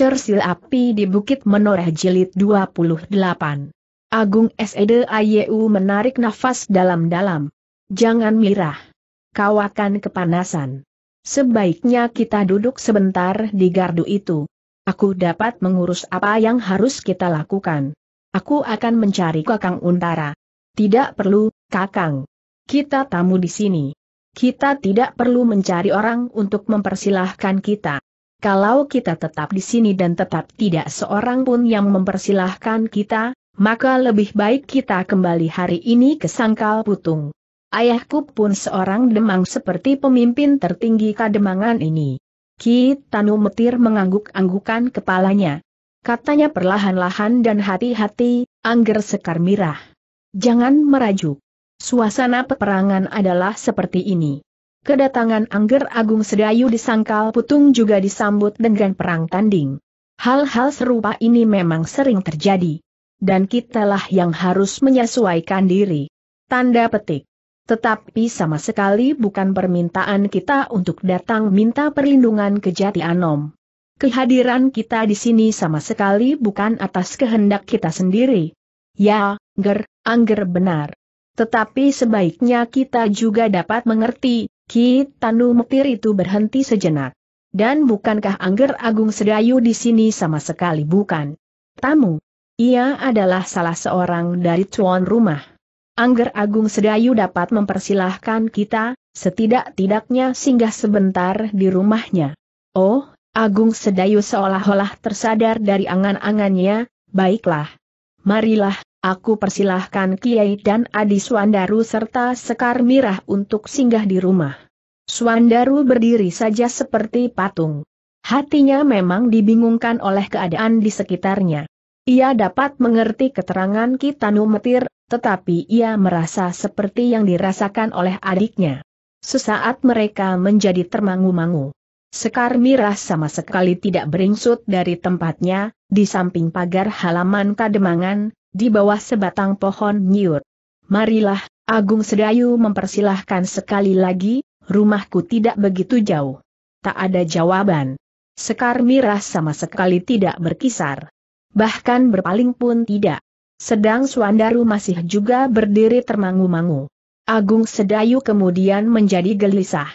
Sil Api di Bukit Menoreh Jilid 28. Agung SED Ayu menarik nafas dalam-dalam. Jangan mirah. Kau akan kepanasan. Sebaiknya kita duduk sebentar di gardu itu. Aku dapat mengurus apa yang harus kita lakukan. Aku akan mencari Kakang Untara. Tidak perlu, Kakang. Kita tamu di sini. Kita tidak perlu mencari orang untuk mempersilahkan kita kalau kita tetap di sini dan tetap tidak seorang pun yang mempersilahkan kita, maka lebih baik kita kembali hari ini ke Sangkal Putung. Ayahku pun seorang demang seperti pemimpin tertinggi kademangan ini. Ki Tanu Metir mengangguk-anggukan kepalanya. Katanya perlahan-lahan dan hati-hati, angger sekar mirah. Jangan merajuk. Suasana peperangan adalah seperti ini. Kedatangan Angger Agung Sedayu di Sangkal Putung juga disambut dengan perang tanding. Hal-hal serupa ini memang sering terjadi. Dan kitalah yang harus menyesuaikan diri. Tanda petik. Tetapi sama sekali bukan permintaan kita untuk datang minta perlindungan ke Jati Anom. Kehadiran kita di sini sama sekali bukan atas kehendak kita sendiri. Ya, Ger, Angger benar. Tetapi sebaiknya kita juga dapat mengerti Ki Tanu mepir itu berhenti sejenak. Dan bukankah Angger Agung Sedayu di sini sama sekali bukan? Tamu. Ia adalah salah seorang dari tuan rumah. Angger Agung Sedayu dapat mempersilahkan kita, setidak-tidaknya singgah sebentar di rumahnya. Oh, Agung Sedayu seolah-olah tersadar dari angan-angannya, baiklah. Marilah, Aku persilahkan Kiai dan Adi Suandaru serta Sekar Mirah untuk singgah di rumah. Suandaru berdiri saja seperti patung. Hatinya memang dibingungkan oleh keadaan di sekitarnya. Ia dapat mengerti keterangan Kitanu Metir, tetapi ia merasa seperti yang dirasakan oleh adiknya. Sesaat mereka menjadi termangu-mangu. Sekar Mirah sama sekali tidak beringsut dari tempatnya, di samping pagar halaman kademangan, di bawah sebatang pohon nyiur. Marilah, Agung Sedayu mempersilahkan sekali lagi, rumahku tidak begitu jauh. Tak ada jawaban. Sekar Mirah sama sekali tidak berkisar. Bahkan berpaling pun tidak. Sedang Suandaru masih juga berdiri termangu-mangu. Agung Sedayu kemudian menjadi gelisah.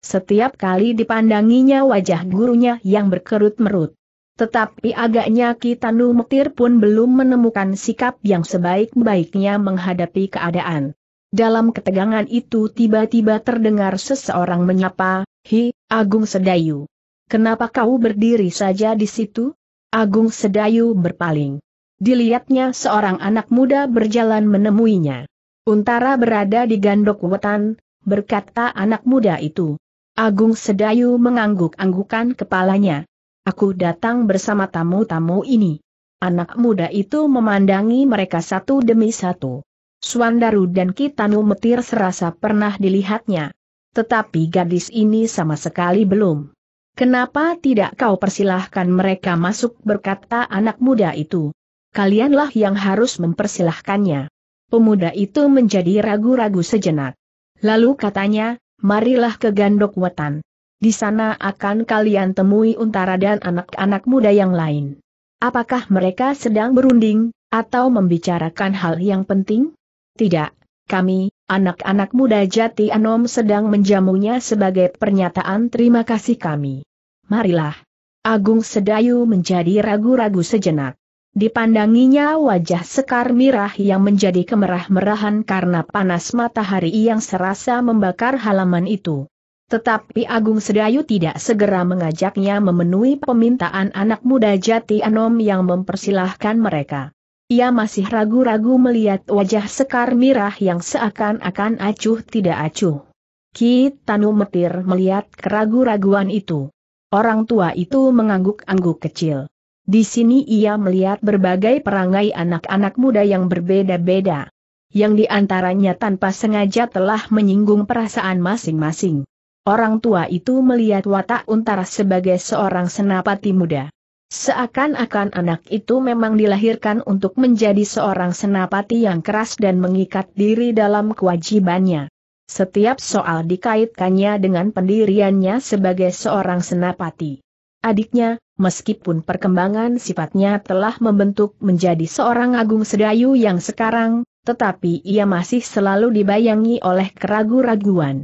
Setiap kali dipandanginya wajah gurunya yang berkerut merut. Tetapi agaknya Kitanu Mektir pun belum menemukan sikap yang sebaik-baiknya menghadapi keadaan. Dalam ketegangan itu tiba-tiba terdengar seseorang menyapa, Hi, Agung Sedayu. Kenapa kau berdiri saja di situ? Agung Sedayu berpaling. Dilihatnya seorang anak muda berjalan menemuinya. Untara berada di gandok wetan, berkata anak muda itu. Agung Sedayu mengangguk-anggukan kepalanya. Aku datang bersama tamu-tamu ini. Anak muda itu memandangi mereka satu demi satu. Suandaru dan Kitanu Metir serasa pernah dilihatnya. Tetapi gadis ini sama sekali belum. Kenapa tidak kau persilahkan mereka masuk berkata anak muda itu. Kalianlah yang harus mempersilahkannya. Pemuda itu menjadi ragu-ragu sejenak. Lalu katanya, marilah ke Gandok Wetan. Di sana akan kalian temui Untara dan anak-anak muda yang lain. Apakah mereka sedang berunding, atau membicarakan hal yang penting? Tidak, kami, anak-anak muda Jati Anom sedang menjamunya sebagai pernyataan terima kasih kami. Marilah. Agung Sedayu menjadi ragu-ragu sejenak. Dipandanginya wajah Sekar Mirah yang menjadi kemerah-merahan karena panas matahari yang serasa membakar halaman itu. Tetapi Agung Sedayu tidak segera mengajaknya memenuhi permintaan anak muda Jati Anom yang mempersilahkan mereka. Ia masih ragu-ragu melihat wajah Sekar Mirah yang seakan-akan acuh tidak acuh. Ki Tanu Metir melihat keraguan raguan itu. Orang tua itu mengangguk-angguk kecil. Di sini ia melihat berbagai perangai anak-anak muda yang berbeda-beda. Yang diantaranya tanpa sengaja telah menyinggung perasaan masing-masing. Orang tua itu melihat watak Untara sebagai seorang senapati muda. Seakan-akan anak itu memang dilahirkan untuk menjadi seorang senapati yang keras dan mengikat diri dalam kewajibannya. Setiap soal dikaitkannya dengan pendiriannya sebagai seorang senapati. Adiknya, meskipun perkembangan sifatnya telah membentuk menjadi seorang Agung Sedayu yang sekarang, tetapi ia masih selalu dibayangi oleh keraguan raguan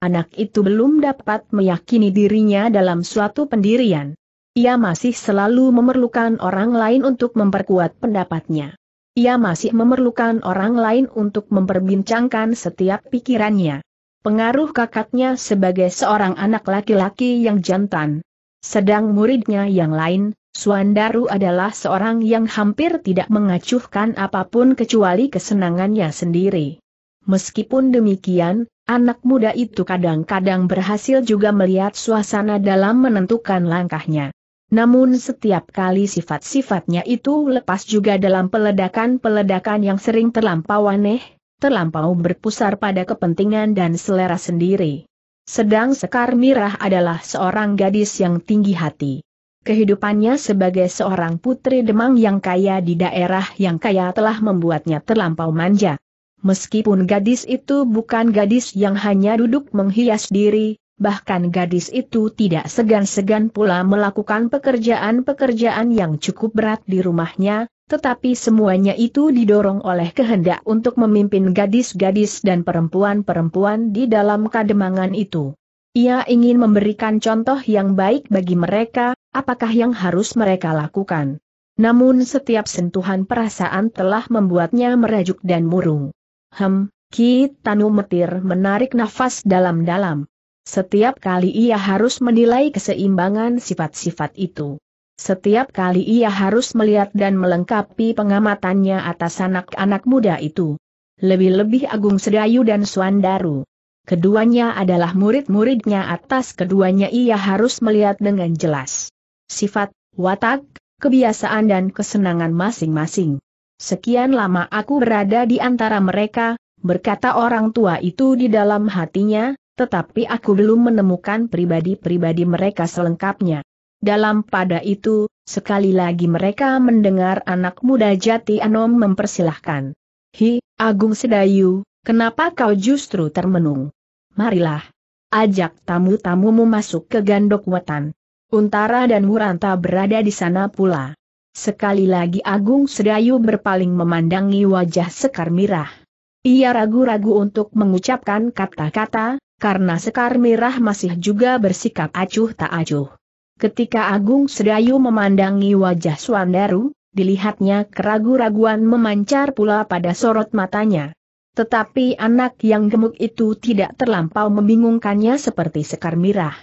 anak itu belum dapat meyakini dirinya dalam suatu pendirian. Ia masih selalu memerlukan orang lain untuk memperkuat pendapatnya. Ia masih memerlukan orang lain untuk memperbincangkan setiap pikirannya. Pengaruh kakaknya sebagai seorang anak laki-laki yang jantan. Sedang muridnya yang lain, Suandaru adalah seorang yang hampir tidak mengacuhkan apapun kecuali kesenangannya sendiri. Meskipun demikian, anak muda itu kadang-kadang berhasil juga melihat suasana dalam menentukan langkahnya. Namun setiap kali sifat-sifatnya itu lepas juga dalam peledakan-peledakan yang sering terlampau aneh, terlampau berpusar pada kepentingan dan selera sendiri. Sedang Sekar Mirah adalah seorang gadis yang tinggi hati. Kehidupannya sebagai seorang putri Demang yang kaya di daerah yang kaya telah membuatnya terlampau manja. Meskipun gadis itu bukan gadis yang hanya duduk menghias diri, bahkan gadis itu tidak segan-segan pula melakukan pekerjaan-pekerjaan yang cukup berat di rumahnya, tetapi semuanya itu didorong oleh kehendak untuk memimpin gadis-gadis dan perempuan-perempuan di dalam kademangan itu. Ia ingin memberikan contoh yang baik bagi mereka, apakah yang harus mereka lakukan. Namun setiap sentuhan perasaan telah membuatnya merajuk dan murung. Hem, Ki Tanu Metir menarik nafas dalam-dalam. Setiap kali ia harus menilai keseimbangan sifat-sifat itu. Setiap kali ia harus melihat dan melengkapi pengamatannya atas anak-anak muda itu. Lebih-lebih Agung Sedayu dan Suandaru. Keduanya adalah murid-muridnya atas keduanya ia harus melihat dengan jelas. Sifat, watak, kebiasaan dan kesenangan masing-masing. Sekian lama aku berada di antara mereka, berkata orang tua itu di dalam hatinya, tetapi aku belum menemukan pribadi-pribadi mereka selengkapnya. Dalam pada itu, sekali lagi mereka mendengar anak muda Jati Anom mempersilahkan. Hi, Agung Sedayu, kenapa kau justru termenung? Marilah. Ajak tamu-tamumu masuk ke gandok wetan. Untara dan Muranta berada di sana pula. Sekali lagi Agung Sedayu berpaling memandangi wajah Sekar Mirah. Ia ragu-ragu untuk mengucapkan kata-kata, karena Sekar Mirah masih juga bersikap acuh tak acuh. Ketika Agung Sedayu memandangi wajah Suandaru, dilihatnya keragu-raguan memancar pula pada sorot matanya. Tetapi anak yang gemuk itu tidak terlampau membingungkannya seperti Sekar Mirah.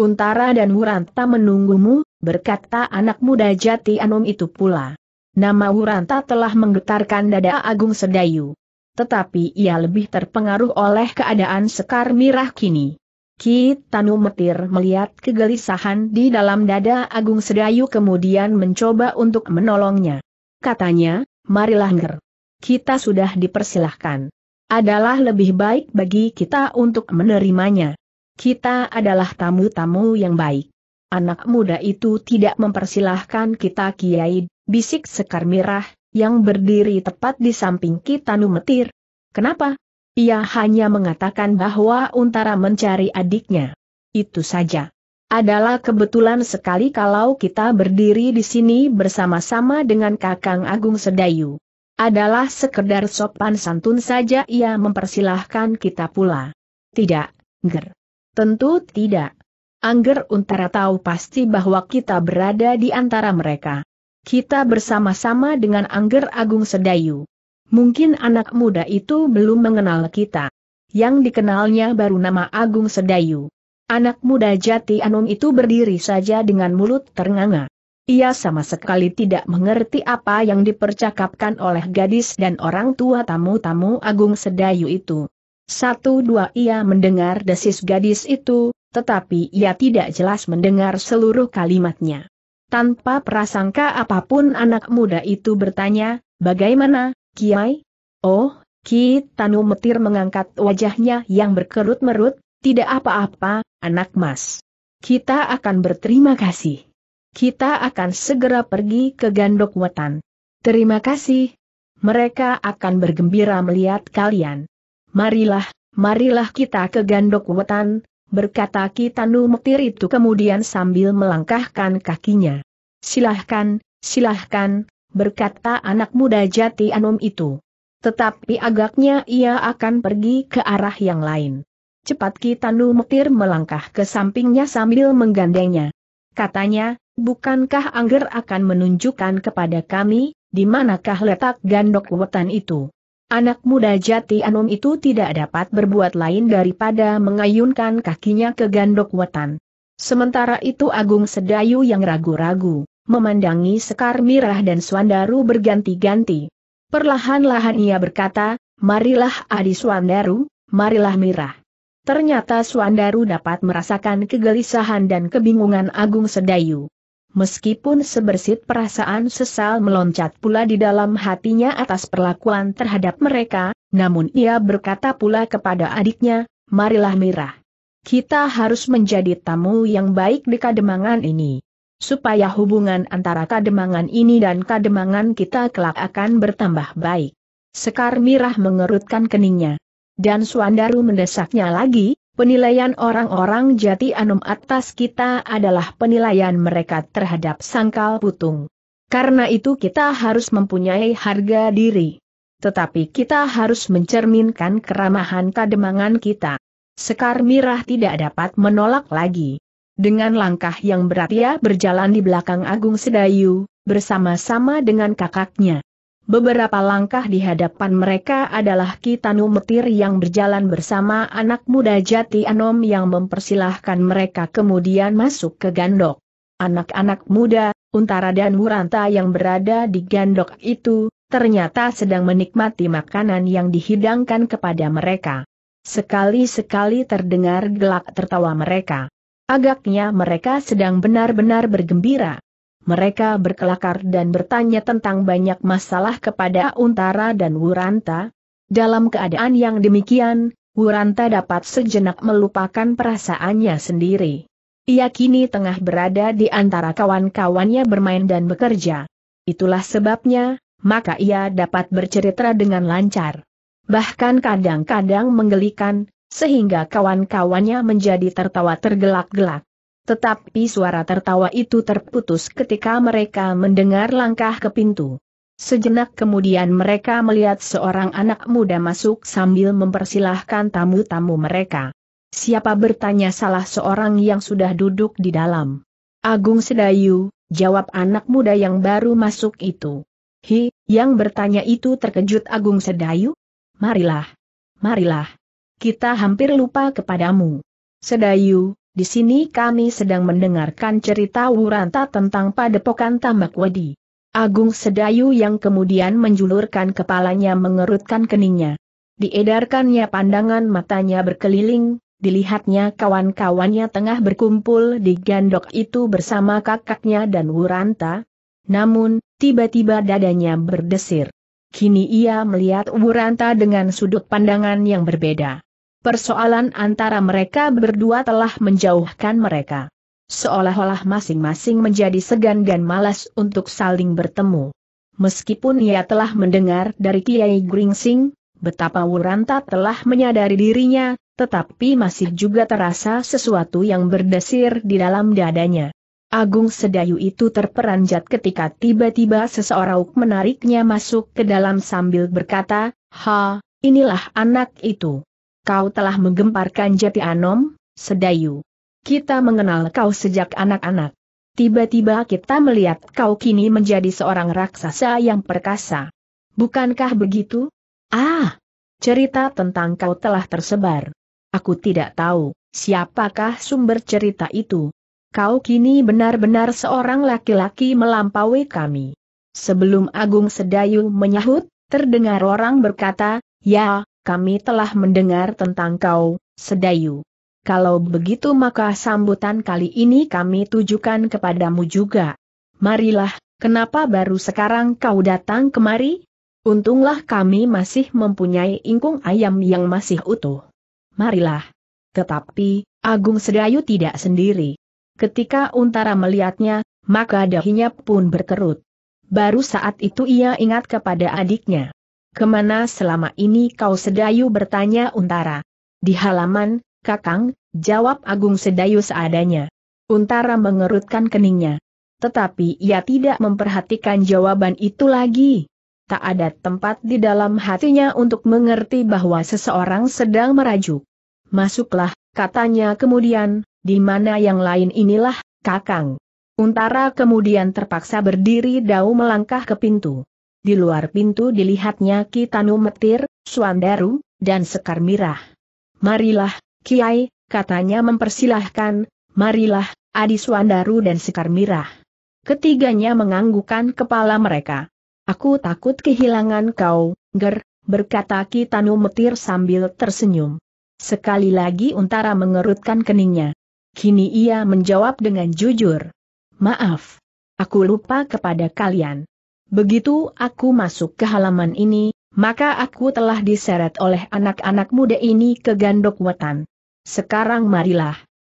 Untara dan Wuranta menunggumu, berkata anak muda jati anum itu pula. Nama Wuranta telah menggetarkan dada Agung Sedayu. Tetapi ia lebih terpengaruh oleh keadaan sekar mirah kini. Ki Tanu Metir melihat kegelisahan di dalam dada Agung Sedayu kemudian mencoba untuk menolongnya. Katanya, marilah nger. Kita sudah dipersilahkan. Adalah lebih baik bagi kita untuk menerimanya. Kita adalah tamu-tamu yang baik. Anak muda itu tidak mempersilahkan kita kiai, bisik sekar mirah, yang berdiri tepat di samping kita numetir. Kenapa? Ia hanya mengatakan bahwa Untara mencari adiknya. Itu saja. Adalah kebetulan sekali kalau kita berdiri di sini bersama-sama dengan Kakang Agung Sedayu. Adalah sekedar sopan santun saja ia mempersilahkan kita pula. Tidak, ger. Tentu tidak. Angger Untara tahu pasti bahwa kita berada di antara mereka. Kita bersama-sama dengan Angger Agung Sedayu. Mungkin anak muda itu belum mengenal kita. Yang dikenalnya baru nama Agung Sedayu. Anak muda jati Anung itu berdiri saja dengan mulut ternganga. Ia sama sekali tidak mengerti apa yang dipercakapkan oleh gadis dan orang tua tamu-tamu Agung Sedayu itu. Satu dua ia mendengar desis gadis itu, tetapi ia tidak jelas mendengar seluruh kalimatnya. Tanpa prasangka apapun anak muda itu bertanya, bagaimana, Kiai? Oh, Ki Tanu Metir mengangkat wajahnya yang berkerut merut, tidak apa-apa, anak mas. Kita akan berterima kasih. Kita akan segera pergi ke Gandok Wetan. Terima kasih. Mereka akan bergembira melihat kalian. Marilah, marilah kita ke Gandok Wetan, berkata Kitanu Metir itu kemudian sambil melangkahkan kakinya. Silahkan, silahkan, berkata anak muda jati Anum itu. Tetapi agaknya ia akan pergi ke arah yang lain. Cepat Kitanu Metir melangkah ke sampingnya sambil menggandengnya. Katanya, bukankah Angger akan menunjukkan kepada kami, di manakah letak gandok wetan itu? Anak muda jati Anum itu tidak dapat berbuat lain daripada mengayunkan kakinya ke gandok wetan. Sementara itu Agung Sedayu yang ragu-ragu, memandangi Sekar Mirah dan Swandaru berganti-ganti. Perlahan-lahan ia berkata, marilah Adi Swandaru, marilah Mirah. Ternyata Swandaru dapat merasakan kegelisahan dan kebingungan Agung Sedayu meskipun sebersit perasaan sesal meloncat pula di dalam hatinya atas perlakuan terhadap mereka, namun ia berkata pula kepada adiknya, marilah Mirah. Kita harus menjadi tamu yang baik di kademangan ini. Supaya hubungan antara kademangan ini dan kademangan kita kelak akan bertambah baik. Sekar Mirah mengerutkan keningnya. Dan Suandaru mendesaknya lagi, Penilaian orang-orang jati anum atas kita adalah penilaian mereka terhadap sangkal putung. Karena itu kita harus mempunyai harga diri. Tetapi kita harus mencerminkan keramahan kademangan kita. Sekar Mirah tidak dapat menolak lagi. Dengan langkah yang berat ia berjalan di belakang Agung Sedayu, bersama-sama dengan kakaknya. Beberapa langkah di hadapan mereka adalah Kitanu Metir yang berjalan bersama anak muda Jati Anom yang mempersilahkan mereka kemudian masuk ke gandok. Anak-anak muda, Untara dan Muranta yang berada di gandok itu, ternyata sedang menikmati makanan yang dihidangkan kepada mereka. Sekali-sekali terdengar gelak tertawa mereka. Agaknya mereka sedang benar-benar bergembira mereka berkelakar dan bertanya tentang banyak masalah kepada Untara dan Wuranta. Dalam keadaan yang demikian, Wuranta dapat sejenak melupakan perasaannya sendiri. Ia kini tengah berada di antara kawan-kawannya bermain dan bekerja. Itulah sebabnya, maka ia dapat bercerita dengan lancar. Bahkan kadang-kadang menggelikan, sehingga kawan-kawannya menjadi tertawa tergelak-gelak. Tetapi suara tertawa itu terputus ketika mereka mendengar langkah ke pintu. Sejenak kemudian mereka melihat seorang anak muda masuk sambil mempersilahkan tamu-tamu mereka. Siapa bertanya salah seorang yang sudah duduk di dalam. Agung Sedayu, jawab anak muda yang baru masuk itu. Hi, yang bertanya itu terkejut Agung Sedayu? Marilah. Marilah. Kita hampir lupa kepadamu. Sedayu, di sini kami sedang mendengarkan cerita Wuranta tentang padepokan Tambak Wedi. Agung Sedayu yang kemudian menjulurkan kepalanya mengerutkan keningnya. Diedarkannya pandangan matanya berkeliling, dilihatnya kawan-kawannya tengah berkumpul di gandok itu bersama kakaknya dan Wuranta. Namun, tiba-tiba dadanya berdesir. Kini ia melihat Wuranta dengan sudut pandangan yang berbeda. Persoalan antara mereka berdua telah menjauhkan mereka. Seolah-olah masing-masing menjadi segan dan malas untuk saling bertemu. Meskipun ia telah mendengar dari Kiai Gringsing, betapa Wuranta telah menyadari dirinya, tetapi masih juga terasa sesuatu yang berdesir di dalam dadanya. Agung Sedayu itu terperanjat ketika tiba-tiba seseorang menariknya masuk ke dalam sambil berkata, Ha, inilah anak itu kau telah menggemparkan jati anom, sedayu. Kita mengenal kau sejak anak-anak. Tiba-tiba kita melihat kau kini menjadi seorang raksasa yang perkasa. Bukankah begitu? Ah, cerita tentang kau telah tersebar. Aku tidak tahu, siapakah sumber cerita itu. Kau kini benar-benar seorang laki-laki melampaui kami. Sebelum Agung Sedayu menyahut, terdengar orang berkata, Ya, kami telah mendengar tentang kau, Sedayu. Kalau begitu maka sambutan kali ini kami tujukan kepadamu juga. Marilah, kenapa baru sekarang kau datang kemari? Untunglah kami masih mempunyai ingkung ayam yang masih utuh. Marilah. Tetapi, Agung Sedayu tidak sendiri. Ketika Untara melihatnya, maka dahinya pun berkerut. Baru saat itu ia ingat kepada adiknya. Kemana selama ini kau sedayu bertanya Untara? Di halaman, Kakang, jawab Agung Sedayu seadanya. Untara mengerutkan keningnya. Tetapi ia tidak memperhatikan jawaban itu lagi. Tak ada tempat di dalam hatinya untuk mengerti bahwa seseorang sedang merajuk. Masuklah, katanya kemudian, di mana yang lain inilah, Kakang. Untara kemudian terpaksa berdiri dau melangkah ke pintu di luar pintu dilihatnya Kitanu Metir, Suandaru, dan Sekar Mirah. Marilah, Kiai, katanya mempersilahkan, marilah, Adi Suandaru dan Sekar Mirah. Ketiganya menganggukkan kepala mereka. Aku takut kehilangan kau, Ger, berkata Kitanu Metir sambil tersenyum. Sekali lagi Untara mengerutkan keningnya. Kini ia menjawab dengan jujur. Maaf. Aku lupa kepada kalian. Begitu aku masuk ke halaman ini, maka aku telah diseret oleh anak-anak muda ini ke gandok wetan. Sekarang marilah.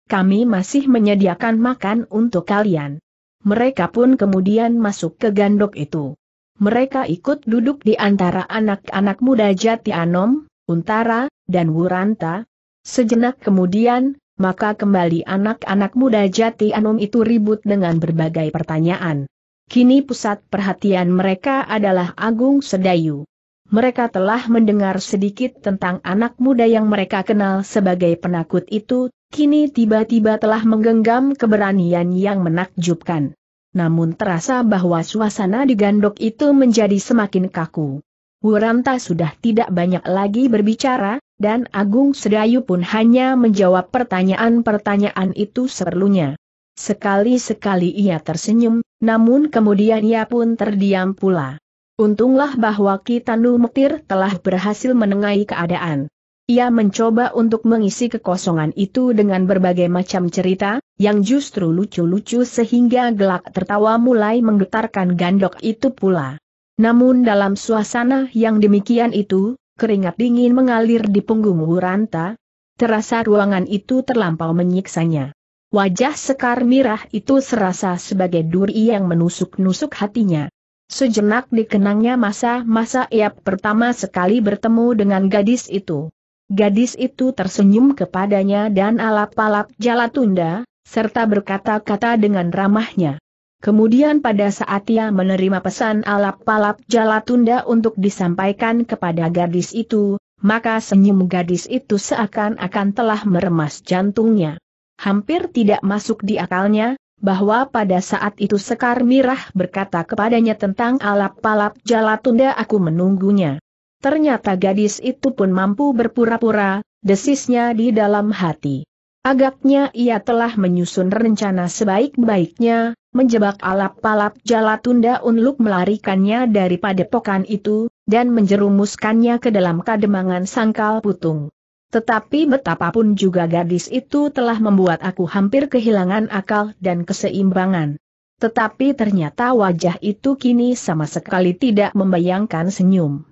Kami masih menyediakan makan untuk kalian. Mereka pun kemudian masuk ke gandok itu. Mereka ikut duduk di antara anak-anak muda Jati Anom, Untara, dan Wuranta. Sejenak kemudian, maka kembali anak-anak muda Jati Anom itu ribut dengan berbagai pertanyaan. Kini pusat perhatian mereka adalah Agung Sedayu. Mereka telah mendengar sedikit tentang anak muda yang mereka kenal sebagai penakut itu, kini tiba-tiba telah menggenggam keberanian yang menakjubkan. Namun terasa bahwa suasana di gandok itu menjadi semakin kaku. Wuranta sudah tidak banyak lagi berbicara, dan Agung Sedayu pun hanya menjawab pertanyaan-pertanyaan itu seperlunya. Sekali-sekali ia tersenyum, namun kemudian ia pun terdiam pula. Untunglah bahwa Kitanu Metir telah berhasil menengahi keadaan. Ia mencoba untuk mengisi kekosongan itu dengan berbagai macam cerita, yang justru lucu-lucu sehingga gelak tertawa mulai menggetarkan gandok itu pula. Namun dalam suasana yang demikian itu, keringat dingin mengalir di punggung Wuranta, terasa ruangan itu terlampau menyiksanya. Wajah sekar mirah itu serasa sebagai duri yang menusuk-nusuk hatinya. Sejenak dikenangnya masa-masa ia pertama sekali bertemu dengan gadis itu. Gadis itu tersenyum kepadanya dan alap-alap jala tunda, serta berkata-kata dengan ramahnya. Kemudian pada saat ia menerima pesan alap-alap jala tunda untuk disampaikan kepada gadis itu, maka senyum gadis itu seakan-akan telah meremas jantungnya. Hampir tidak masuk di akalnya, bahwa pada saat itu Sekar Mirah berkata kepadanya tentang alap-alap jalatunda aku menunggunya. Ternyata gadis itu pun mampu berpura-pura, desisnya di dalam hati. Agaknya ia telah menyusun rencana sebaik-baiknya, menjebak alap-alap jalatunda untuk melarikannya dari padepokan itu, dan menjerumuskannya ke dalam kademangan sangkal putung. Tetapi betapapun juga gadis itu telah membuat aku hampir kehilangan akal dan keseimbangan. Tetapi ternyata wajah itu kini sama sekali tidak membayangkan senyum.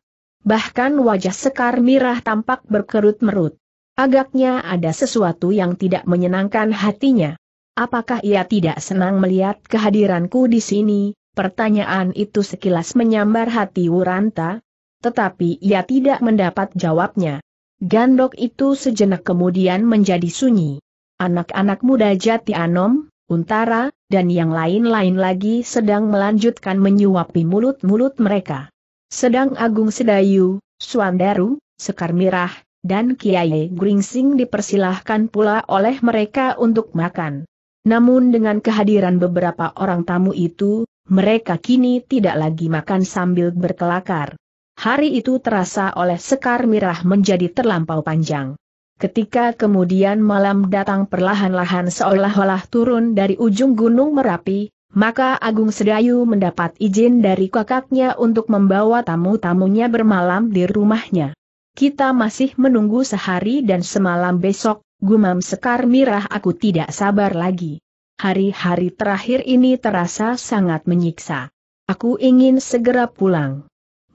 Bahkan wajah Sekar Mirah tampak berkerut merut. Agaknya ada sesuatu yang tidak menyenangkan hatinya. Apakah ia tidak senang melihat kehadiranku di sini? Pertanyaan itu sekilas menyambar hati Wuranta, tetapi ia tidak mendapat jawabnya. Gandok itu sejenak kemudian menjadi sunyi. Anak-anak muda jati anom, untara, dan yang lain-lain lagi sedang melanjutkan menyuapi mulut-mulut mereka. Sedang Agung Sedayu, Suandaru, Sekar Mirah, dan Kiai Gringsing dipersilahkan pula oleh mereka untuk makan. Namun dengan kehadiran beberapa orang tamu itu, mereka kini tidak lagi makan sambil berkelakar. Hari itu terasa oleh Sekar Mirah menjadi terlampau panjang. Ketika kemudian malam datang perlahan-lahan seolah-olah turun dari ujung Gunung Merapi, maka Agung Sedayu mendapat izin dari kakaknya untuk membawa tamu-tamunya bermalam di rumahnya. Kita masih menunggu sehari dan semalam besok, gumam Sekar Mirah aku tidak sabar lagi. Hari-hari terakhir ini terasa sangat menyiksa. Aku ingin segera pulang.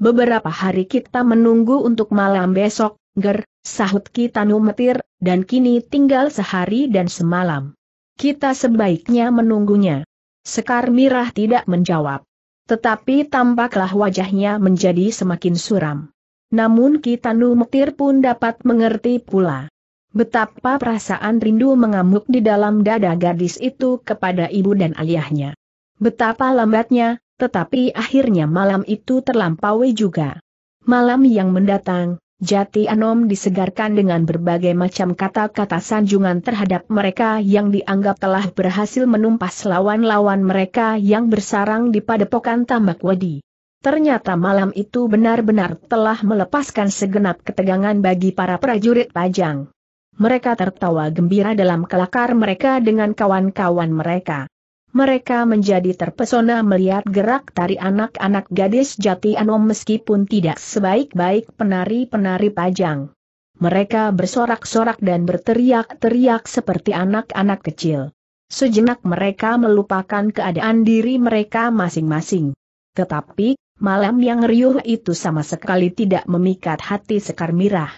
Beberapa hari kita menunggu untuk malam besok, ger, sahut kita numetir, dan kini tinggal sehari dan semalam. Kita sebaiknya menunggunya. Sekar Mirah tidak menjawab. Tetapi tampaklah wajahnya menjadi semakin suram. Namun Kitanu Metir pun dapat mengerti pula. Betapa perasaan rindu mengamuk di dalam dada gadis itu kepada ibu dan ayahnya. Betapa lambatnya, tetapi akhirnya malam itu terlampaui juga. Malam yang mendatang, Jati Anom disegarkan dengan berbagai macam kata-kata sanjungan terhadap mereka yang dianggap telah berhasil menumpas lawan-lawan mereka yang bersarang di padepokan tambak wedi. Ternyata malam itu benar-benar telah melepaskan segenap ketegangan bagi para prajurit pajang. Mereka tertawa gembira dalam kelakar mereka dengan kawan-kawan mereka. Mereka menjadi terpesona melihat gerak tari anak-anak gadis jati anom meskipun tidak sebaik-baik penari-penari pajang. Mereka bersorak-sorak dan berteriak-teriak seperti anak-anak kecil. Sejenak mereka melupakan keadaan diri mereka masing-masing. Tetapi, malam yang riuh itu sama sekali tidak memikat hati Sekar Mirah.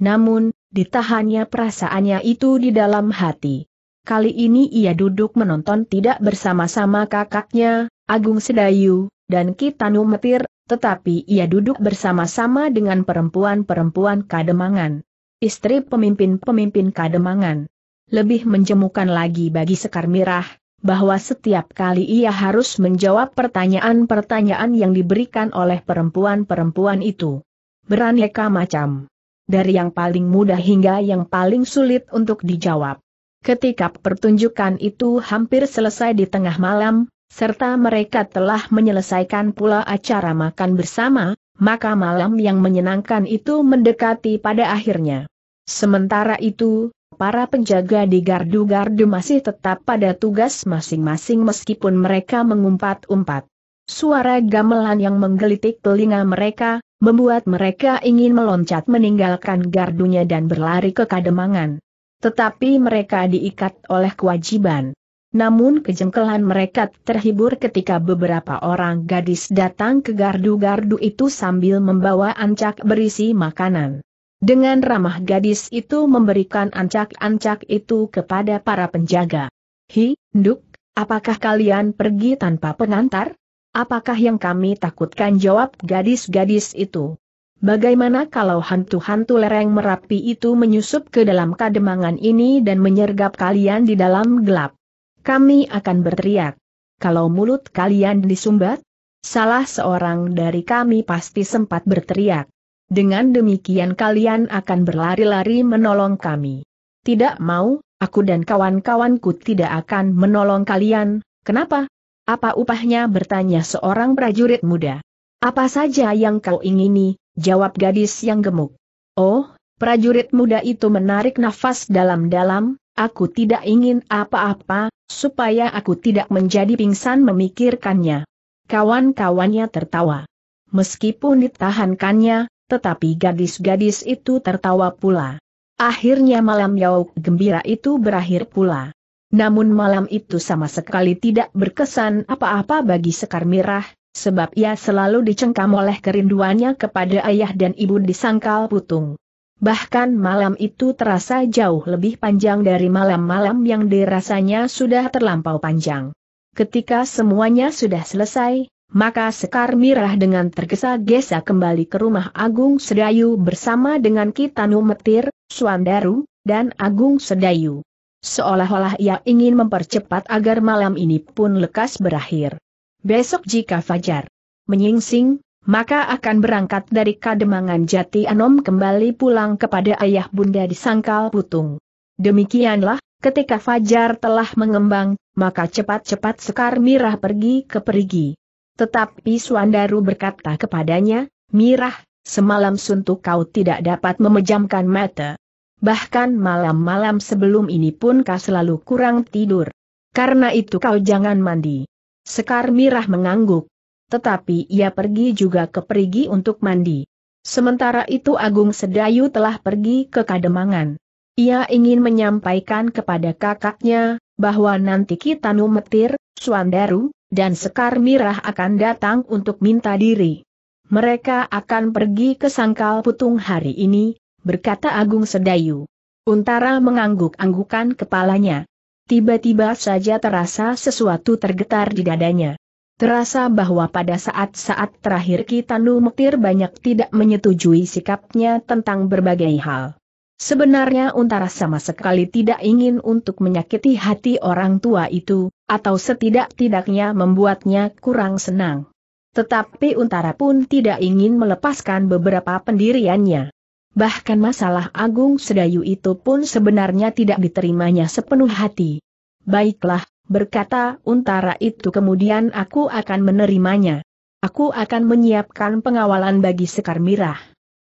Namun, ditahannya perasaannya itu di dalam hati. Kali ini ia duduk menonton tidak bersama-sama kakaknya, Agung Sedayu, dan Kitanu Metir, tetapi ia duduk bersama-sama dengan perempuan-perempuan kademangan. Istri pemimpin-pemimpin kademangan. Lebih menjemukan lagi bagi Sekar Mirah, bahwa setiap kali ia harus menjawab pertanyaan-pertanyaan yang diberikan oleh perempuan-perempuan itu. Beraneka macam. Dari yang paling mudah hingga yang paling sulit untuk dijawab. Ketika pertunjukan itu hampir selesai di tengah malam, serta mereka telah menyelesaikan pula acara makan bersama, maka malam yang menyenangkan itu mendekati pada akhirnya. Sementara itu, para penjaga di gardu-gardu masih tetap pada tugas masing-masing meskipun mereka mengumpat-umpat. Suara gamelan yang menggelitik telinga mereka, membuat mereka ingin meloncat meninggalkan gardunya dan berlari ke kademangan. Tetapi mereka diikat oleh kewajiban. Namun kejengkelan mereka terhibur ketika beberapa orang gadis datang ke gardu-gardu itu sambil membawa ancak berisi makanan. Dengan ramah gadis itu memberikan ancak-ancak itu kepada para penjaga. Hi, Nduk, apakah kalian pergi tanpa pengantar? Apakah yang kami takutkan jawab gadis-gadis itu? Bagaimana kalau hantu-hantu lereng Merapi itu menyusup ke dalam kademangan ini dan menyergap kalian di dalam gelap? Kami akan berteriak. Kalau mulut kalian disumbat, salah seorang dari kami pasti sempat berteriak. Dengan demikian kalian akan berlari-lari menolong kami. Tidak mau, aku dan kawan-kawanku tidak akan menolong kalian, kenapa? Apa upahnya bertanya seorang prajurit muda. Apa saja yang kau ingini, jawab gadis yang gemuk. Oh, prajurit muda itu menarik nafas dalam-dalam, aku tidak ingin apa-apa, supaya aku tidak menjadi pingsan memikirkannya. Kawan-kawannya tertawa. Meskipun ditahankannya, tetapi gadis-gadis itu tertawa pula. Akhirnya malam yauk gembira itu berakhir pula. Namun malam itu sama sekali tidak berkesan apa-apa bagi Sekar Mirah, Sebab ia selalu dicengkam oleh kerinduannya kepada ayah dan ibu di sangkal putung. Bahkan malam itu terasa jauh lebih panjang dari malam-malam yang dirasanya sudah terlampau panjang. Ketika semuanya sudah selesai, maka Sekar Mirah dengan tergesa-gesa kembali ke rumah Agung Sedayu bersama dengan Kitanu Metir, Suandaru, dan Agung Sedayu. Seolah-olah ia ingin mempercepat agar malam ini pun lekas berakhir. Besok jika Fajar menyingsing, maka akan berangkat dari Kademangan Jati Anom kembali pulang kepada ayah bunda di Sangkal Putung. Demikianlah, ketika Fajar telah mengembang, maka cepat-cepat Sekar Mirah pergi ke perigi. Tetapi Suandaru berkata kepadanya, Mirah, semalam suntuk kau tidak dapat memejamkan mata. Bahkan malam-malam sebelum ini pun kau selalu kurang tidur. Karena itu kau jangan mandi. Sekar Mirah mengangguk. Tetapi ia pergi juga ke perigi untuk mandi. Sementara itu Agung Sedayu telah pergi ke Kademangan. Ia ingin menyampaikan kepada kakaknya, bahwa nanti Kitanu Metir, Suandaru, dan Sekar Mirah akan datang untuk minta diri. Mereka akan pergi ke Sangkal Putung hari ini, berkata Agung Sedayu. Untara mengangguk-anggukan kepalanya tiba-tiba saja terasa sesuatu tergetar di dadanya. Terasa bahwa pada saat-saat terakhir kita Mektir banyak tidak menyetujui sikapnya tentang berbagai hal. Sebenarnya Untara sama sekali tidak ingin untuk menyakiti hati orang tua itu, atau setidak-tidaknya membuatnya kurang senang. Tetapi Untara pun tidak ingin melepaskan beberapa pendiriannya. Bahkan masalah Agung Sedayu itu pun sebenarnya tidak diterimanya sepenuh hati. Baiklah, berkata Untara itu kemudian aku akan menerimanya. Aku akan menyiapkan pengawalan bagi Sekar Mirah.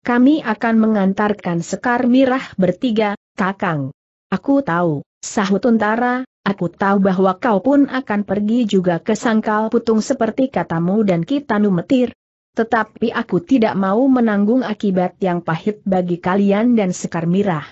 Kami akan mengantarkan Sekar Mirah bertiga, Kakang. Aku tahu, sahut Untara, aku tahu bahwa kau pun akan pergi juga ke Sangkal Putung seperti katamu dan kita numetir, tetapi aku tidak mau menanggung akibat yang pahit bagi kalian dan Sekar Mirah.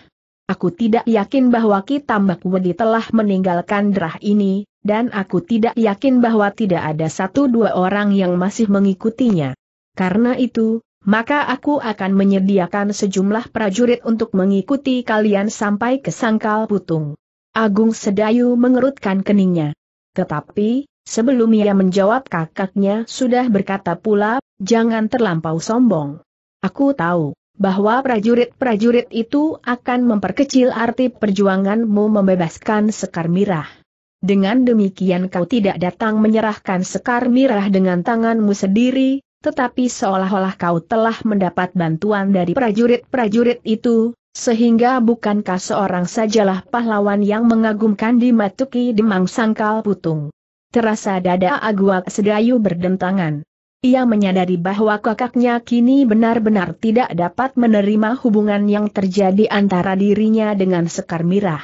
Aku tidak yakin bahwa Kitambak Wedi telah meninggalkan derah ini, dan aku tidak yakin bahwa tidak ada satu dua orang yang masih mengikutinya. Karena itu, maka aku akan menyediakan sejumlah prajurit untuk mengikuti kalian sampai ke sangkal putung. Agung Sedayu mengerutkan keningnya. Tetapi, Sebelum ia menjawab kakaknya sudah berkata pula, jangan terlampau sombong. Aku tahu, bahwa prajurit-prajurit itu akan memperkecil arti perjuanganmu membebaskan Sekar Mirah. Dengan demikian kau tidak datang menyerahkan Sekar Mirah dengan tanganmu sendiri, tetapi seolah-olah kau telah mendapat bantuan dari prajurit-prajurit itu, sehingga bukankah seorang sajalah pahlawan yang mengagumkan di Matuki Demang Sangkal Putung terasa dada Aguak Sedayu berdentangan. Ia menyadari bahwa kakaknya kini benar-benar tidak dapat menerima hubungan yang terjadi antara dirinya dengan Sekar Mirah.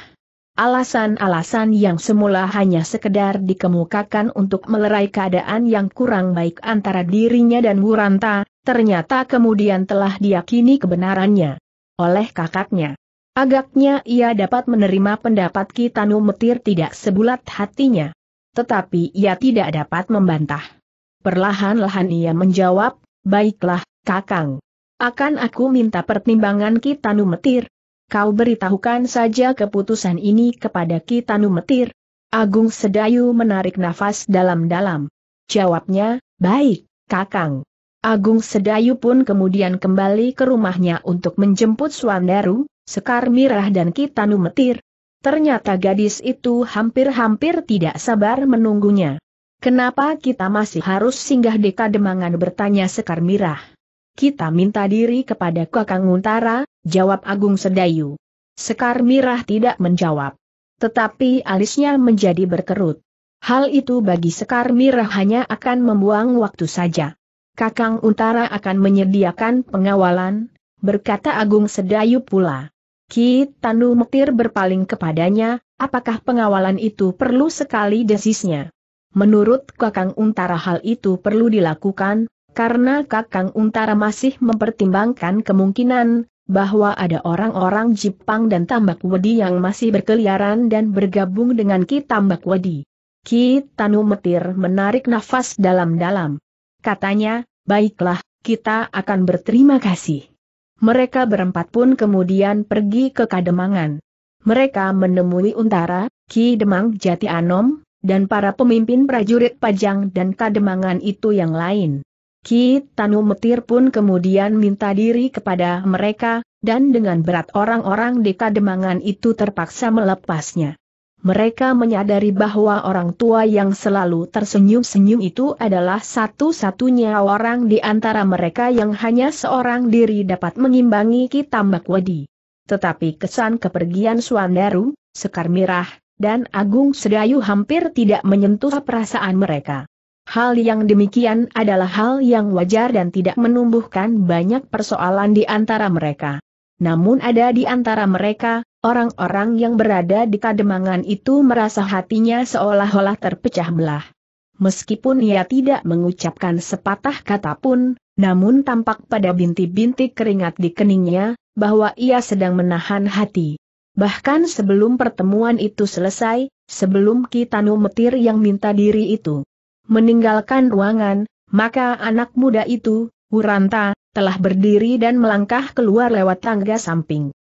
Alasan-alasan yang semula hanya sekedar dikemukakan untuk melerai keadaan yang kurang baik antara dirinya dan Wuranta, ternyata kemudian telah diyakini kebenarannya oleh kakaknya. Agaknya ia dapat menerima pendapat Kitanu Metir tidak sebulat hatinya tetapi ia tidak dapat membantah. Perlahan-lahan ia menjawab, baiklah, Kakang. Akan aku minta pertimbangan Kitanu Metir. Kau beritahukan saja keputusan ini kepada Kitanu Metir. Agung Sedayu menarik nafas dalam-dalam. Jawabnya, baik, Kakang. Agung Sedayu pun kemudian kembali ke rumahnya untuk menjemput Swandaru, Sekar Mirah dan Kitanu Metir, Ternyata gadis itu hampir-hampir tidak sabar menunggunya. Kenapa kita masih harus singgah di kademangan bertanya Sekar Mirah? Kita minta diri kepada Kakang Untara, jawab Agung Sedayu. Sekar Mirah tidak menjawab. Tetapi alisnya menjadi berkerut. Hal itu bagi Sekar Mirah hanya akan membuang waktu saja. Kakang Untara akan menyediakan pengawalan, berkata Agung Sedayu pula. Ki Tanu Mektir berpaling kepadanya, apakah pengawalan itu perlu sekali desisnya? Menurut Kakang Untara hal itu perlu dilakukan, karena Kakang Untara masih mempertimbangkan kemungkinan bahwa ada orang-orang Jepang dan Tambak Wedi yang masih berkeliaran dan bergabung dengan Ki Tambak Wedi. Ki Tanu Metir menarik nafas dalam-dalam. Katanya, baiklah, kita akan berterima kasih. Mereka berempat pun kemudian pergi ke Kademangan. Mereka menemui Untara, Ki Demang Jati Anom, dan para pemimpin prajurit Pajang dan Kademangan itu yang lain. Ki Tanu Metir pun kemudian minta diri kepada mereka, dan dengan berat orang-orang di Kademangan itu terpaksa melepasnya mereka menyadari bahwa orang tua yang selalu tersenyum-senyum itu adalah satu-satunya orang di antara mereka yang hanya seorang diri dapat mengimbangi Kitambak Wadi. Tetapi kesan kepergian Suandaru, Sekar Mirah, dan Agung Sedayu hampir tidak menyentuh perasaan mereka. Hal yang demikian adalah hal yang wajar dan tidak menumbuhkan banyak persoalan di antara mereka. Namun ada di antara mereka, Orang-orang yang berada di kademangan itu merasa hatinya seolah-olah terpecah belah. Meskipun ia tidak mengucapkan sepatah kata pun, namun tampak pada bintik-bintik keringat di keningnya, bahwa ia sedang menahan hati. Bahkan sebelum pertemuan itu selesai, sebelum Kitano Metir yang minta diri itu meninggalkan ruangan, maka anak muda itu, Huranta, telah berdiri dan melangkah keluar lewat tangga samping.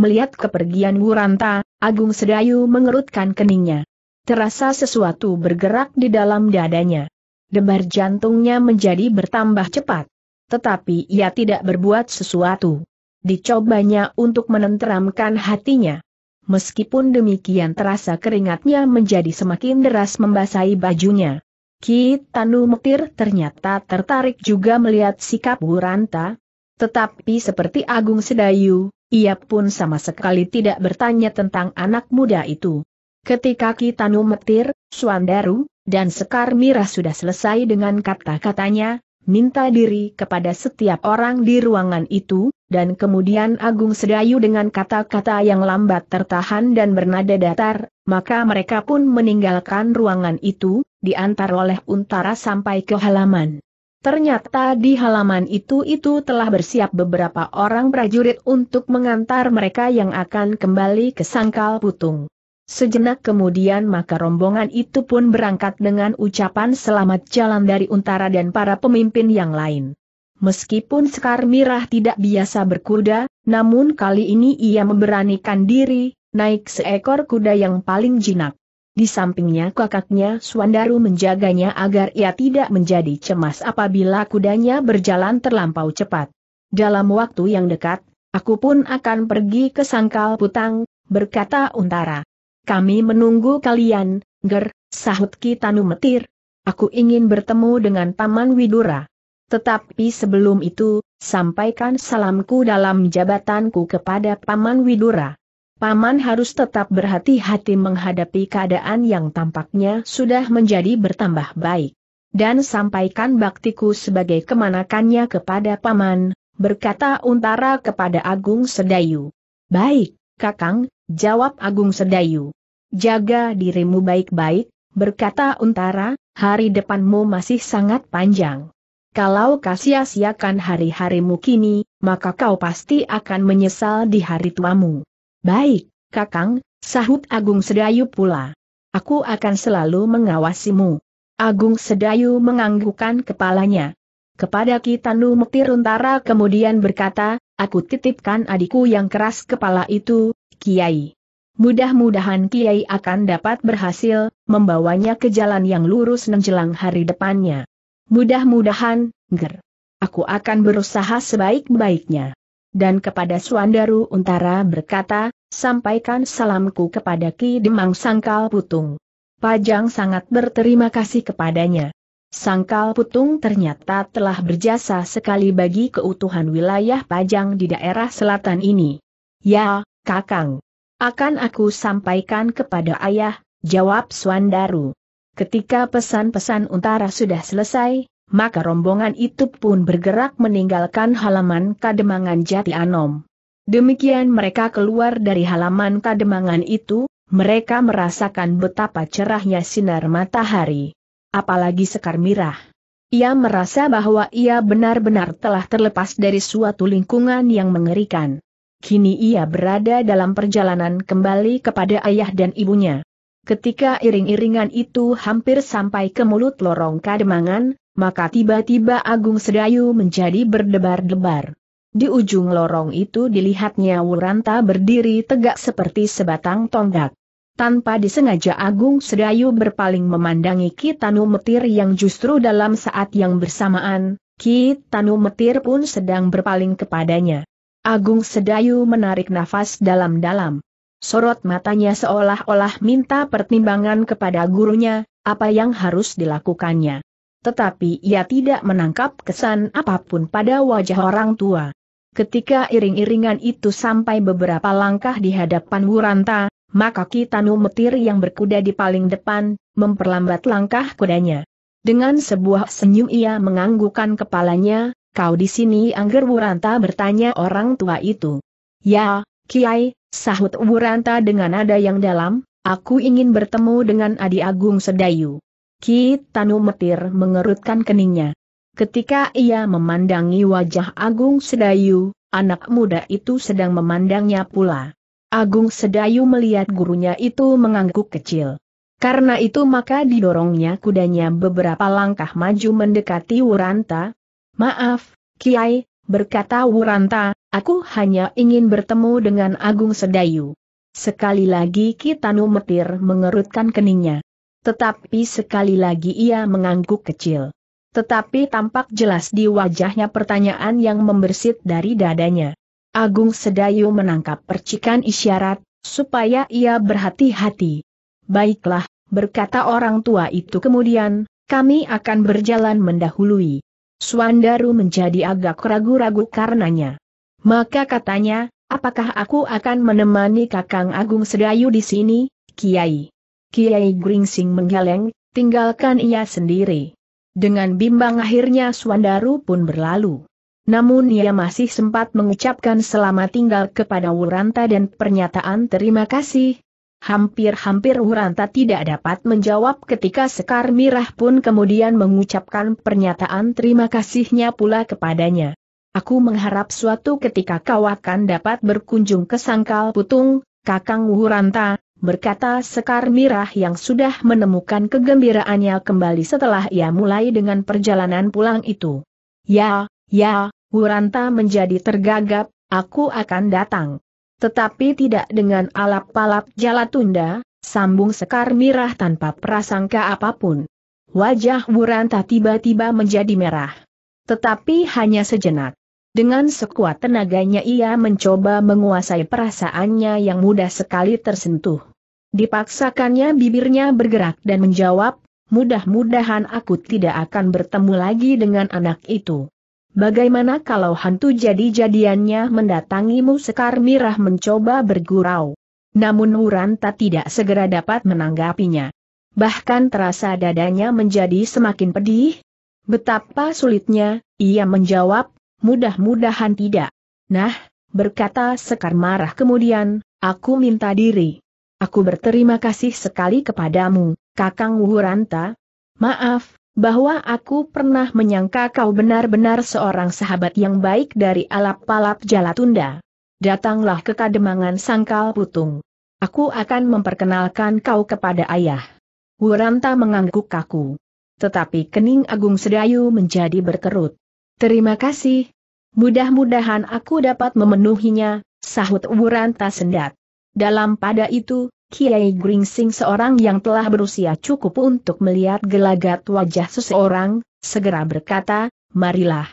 Melihat kepergian Wuranta, Agung Sedayu mengerutkan keningnya. Terasa sesuatu bergerak di dalam dadanya. Debar jantungnya menjadi bertambah cepat. Tetapi ia tidak berbuat sesuatu. Dicobanya untuk menenteramkan hatinya. Meskipun demikian terasa keringatnya menjadi semakin deras membasahi bajunya. Ki Tanu Mektir ternyata tertarik juga melihat sikap Wuranta. Tetapi seperti Agung Sedayu, ia pun sama sekali tidak bertanya tentang anak muda itu. Ketika Kitanu Metir, Suandaru, dan Sekar Mira sudah selesai dengan kata-katanya, minta diri kepada setiap orang di ruangan itu, dan kemudian Agung Sedayu dengan kata-kata yang lambat tertahan dan bernada datar, maka mereka pun meninggalkan ruangan itu, diantar oleh Untara sampai ke halaman. Ternyata di halaman itu-itu telah bersiap beberapa orang prajurit untuk mengantar mereka yang akan kembali ke sangkal putung. Sejenak kemudian maka rombongan itu pun berangkat dengan ucapan selamat jalan dari Untara dan para pemimpin yang lain. Meskipun Sekar Mirah tidak biasa berkuda, namun kali ini ia memberanikan diri, naik seekor kuda yang paling jinak. Di sampingnya kakaknya Suandaru menjaganya agar ia tidak menjadi cemas apabila kudanya berjalan terlampau cepat. Dalam waktu yang dekat, aku pun akan pergi ke Sangkal Putang, berkata Untara. Kami menunggu kalian, Ger, sahut Kitanu Metir. Aku ingin bertemu dengan Paman Widura. Tetapi sebelum itu, sampaikan salamku dalam jabatanku kepada Paman Widura. Paman harus tetap berhati-hati menghadapi keadaan yang tampaknya sudah menjadi bertambah baik. Dan sampaikan baktiku sebagai kemanakannya kepada Paman, berkata Untara kepada Agung Sedayu. Baik, Kakang, jawab Agung Sedayu. Jaga dirimu baik-baik, berkata Untara, hari depanmu masih sangat panjang. Kalau kasia-siakan hari-harimu kini, maka kau pasti akan menyesal di hari tuamu. Baik, Kakang, sahut Agung Sedayu pula. Aku akan selalu mengawasimu. Agung Sedayu menganggukkan kepalanya. Kepada Kitanu Mektir Untara kemudian berkata, aku titipkan adikku yang keras kepala itu, Kiai. Mudah-mudahan Kiai akan dapat berhasil, membawanya ke jalan yang lurus menjelang hari depannya. Mudah-mudahan, ger. Aku akan berusaha sebaik-baiknya dan kepada Suandaru Untara berkata, sampaikan salamku kepada Ki Demang Sangkal Putung. Pajang sangat berterima kasih kepadanya. Sangkal Putung ternyata telah berjasa sekali bagi keutuhan wilayah Pajang di daerah selatan ini. Ya, Kakang. Akan aku sampaikan kepada ayah, jawab Suandaru. Ketika pesan-pesan Untara sudah selesai, maka rombongan itu pun bergerak meninggalkan halaman Kademangan Jati Anom. Demikian mereka keluar dari halaman Kademangan itu, mereka merasakan betapa cerahnya sinar matahari. Apalagi Sekar Mirah. Ia merasa bahwa ia benar-benar telah terlepas dari suatu lingkungan yang mengerikan. Kini ia berada dalam perjalanan kembali kepada ayah dan ibunya. Ketika iring-iringan itu hampir sampai ke mulut lorong Kademangan, maka tiba-tiba Agung Sedayu menjadi berdebar-debar. Di ujung lorong itu dilihatnya Wuranta berdiri tegak seperti sebatang tonggak. Tanpa disengaja Agung Sedayu berpaling memandangi Kitanu Metir yang justru dalam saat yang bersamaan, Kitanu Metir pun sedang berpaling kepadanya. Agung Sedayu menarik nafas dalam-dalam. Sorot matanya seolah-olah minta pertimbangan kepada gurunya, apa yang harus dilakukannya tetapi ia tidak menangkap kesan apapun pada wajah orang tua. Ketika iring-iringan itu sampai beberapa langkah di hadapan Wuranta, maka Kitanu Metir yang berkuda di paling depan, memperlambat langkah kudanya. Dengan sebuah senyum ia menganggukkan kepalanya, kau di sini Angger Wuranta bertanya orang tua itu. Ya, Kiai, sahut Wuranta dengan nada yang dalam, aku ingin bertemu dengan Adi Agung Sedayu. Ki Tanu Metir mengerutkan keningnya. Ketika ia memandangi wajah Agung Sedayu, anak muda itu sedang memandangnya pula. Agung Sedayu melihat gurunya itu mengangguk kecil. Karena itu maka didorongnya kudanya beberapa langkah maju mendekati Wuranta. Maaf, Kiai, berkata Wuranta, aku hanya ingin bertemu dengan Agung Sedayu. Sekali lagi Kitanu Metir mengerutkan keningnya. Tetapi sekali lagi ia mengangguk kecil. Tetapi tampak jelas di wajahnya pertanyaan yang membersit dari dadanya. Agung Sedayu menangkap percikan isyarat, supaya ia berhati-hati. Baiklah, berkata orang tua itu kemudian, kami akan berjalan mendahului. Suandaru menjadi agak ragu-ragu karenanya. Maka katanya, apakah aku akan menemani Kakang Agung Sedayu di sini, Kiai? Kiai Gringsing menggeleng, tinggalkan ia sendiri. Dengan bimbang akhirnya Swandaru pun berlalu. Namun ia masih sempat mengucapkan selamat tinggal kepada Wuranta dan pernyataan terima kasih. Hampir-hampir Wuranta tidak dapat menjawab ketika Sekar Mirah pun kemudian mengucapkan pernyataan terima kasihnya pula kepadanya. Aku mengharap suatu ketika kau akan dapat berkunjung ke Sangkal Putung, Kakang Wuranta, berkata Sekar Mirah yang sudah menemukan kegembiraannya kembali setelah ia mulai dengan perjalanan pulang itu. Ya, ya, Wuranta menjadi tergagap, aku akan datang. Tetapi tidak dengan alap-alap tunda, sambung Sekar Mirah tanpa prasangka apapun. Wajah Wuranta tiba-tiba menjadi merah. Tetapi hanya sejenak. Dengan sekuat tenaganya ia mencoba menguasai perasaannya yang mudah sekali tersentuh. Dipaksakannya bibirnya bergerak dan menjawab, mudah-mudahan aku tidak akan bertemu lagi dengan anak itu. Bagaimana kalau hantu jadi-jadiannya mendatangimu Sekar Mirah mencoba bergurau. Namun Wuranta tidak segera dapat menanggapinya. Bahkan terasa dadanya menjadi semakin pedih. Betapa sulitnya, ia menjawab, mudah-mudahan tidak. Nah, berkata Sekar Marah kemudian, aku minta diri. Aku berterima kasih sekali kepadamu, Kakang Wuranta. Maaf, bahwa aku pernah menyangka kau benar-benar seorang sahabat yang baik dari alap-alap Jalatunda. Datanglah ke Kademangan Sangkal Putung. Aku akan memperkenalkan kau kepada ayah. Wuranta mengangguk kaku. Tetapi kening Agung Sedayu menjadi berkerut. Terima kasih. Mudah-mudahan aku dapat memenuhinya, sahut Wuranta sendat. Dalam pada itu, Kiai Gringsing seorang yang telah berusia cukup untuk melihat gelagat wajah seseorang, segera berkata, marilah.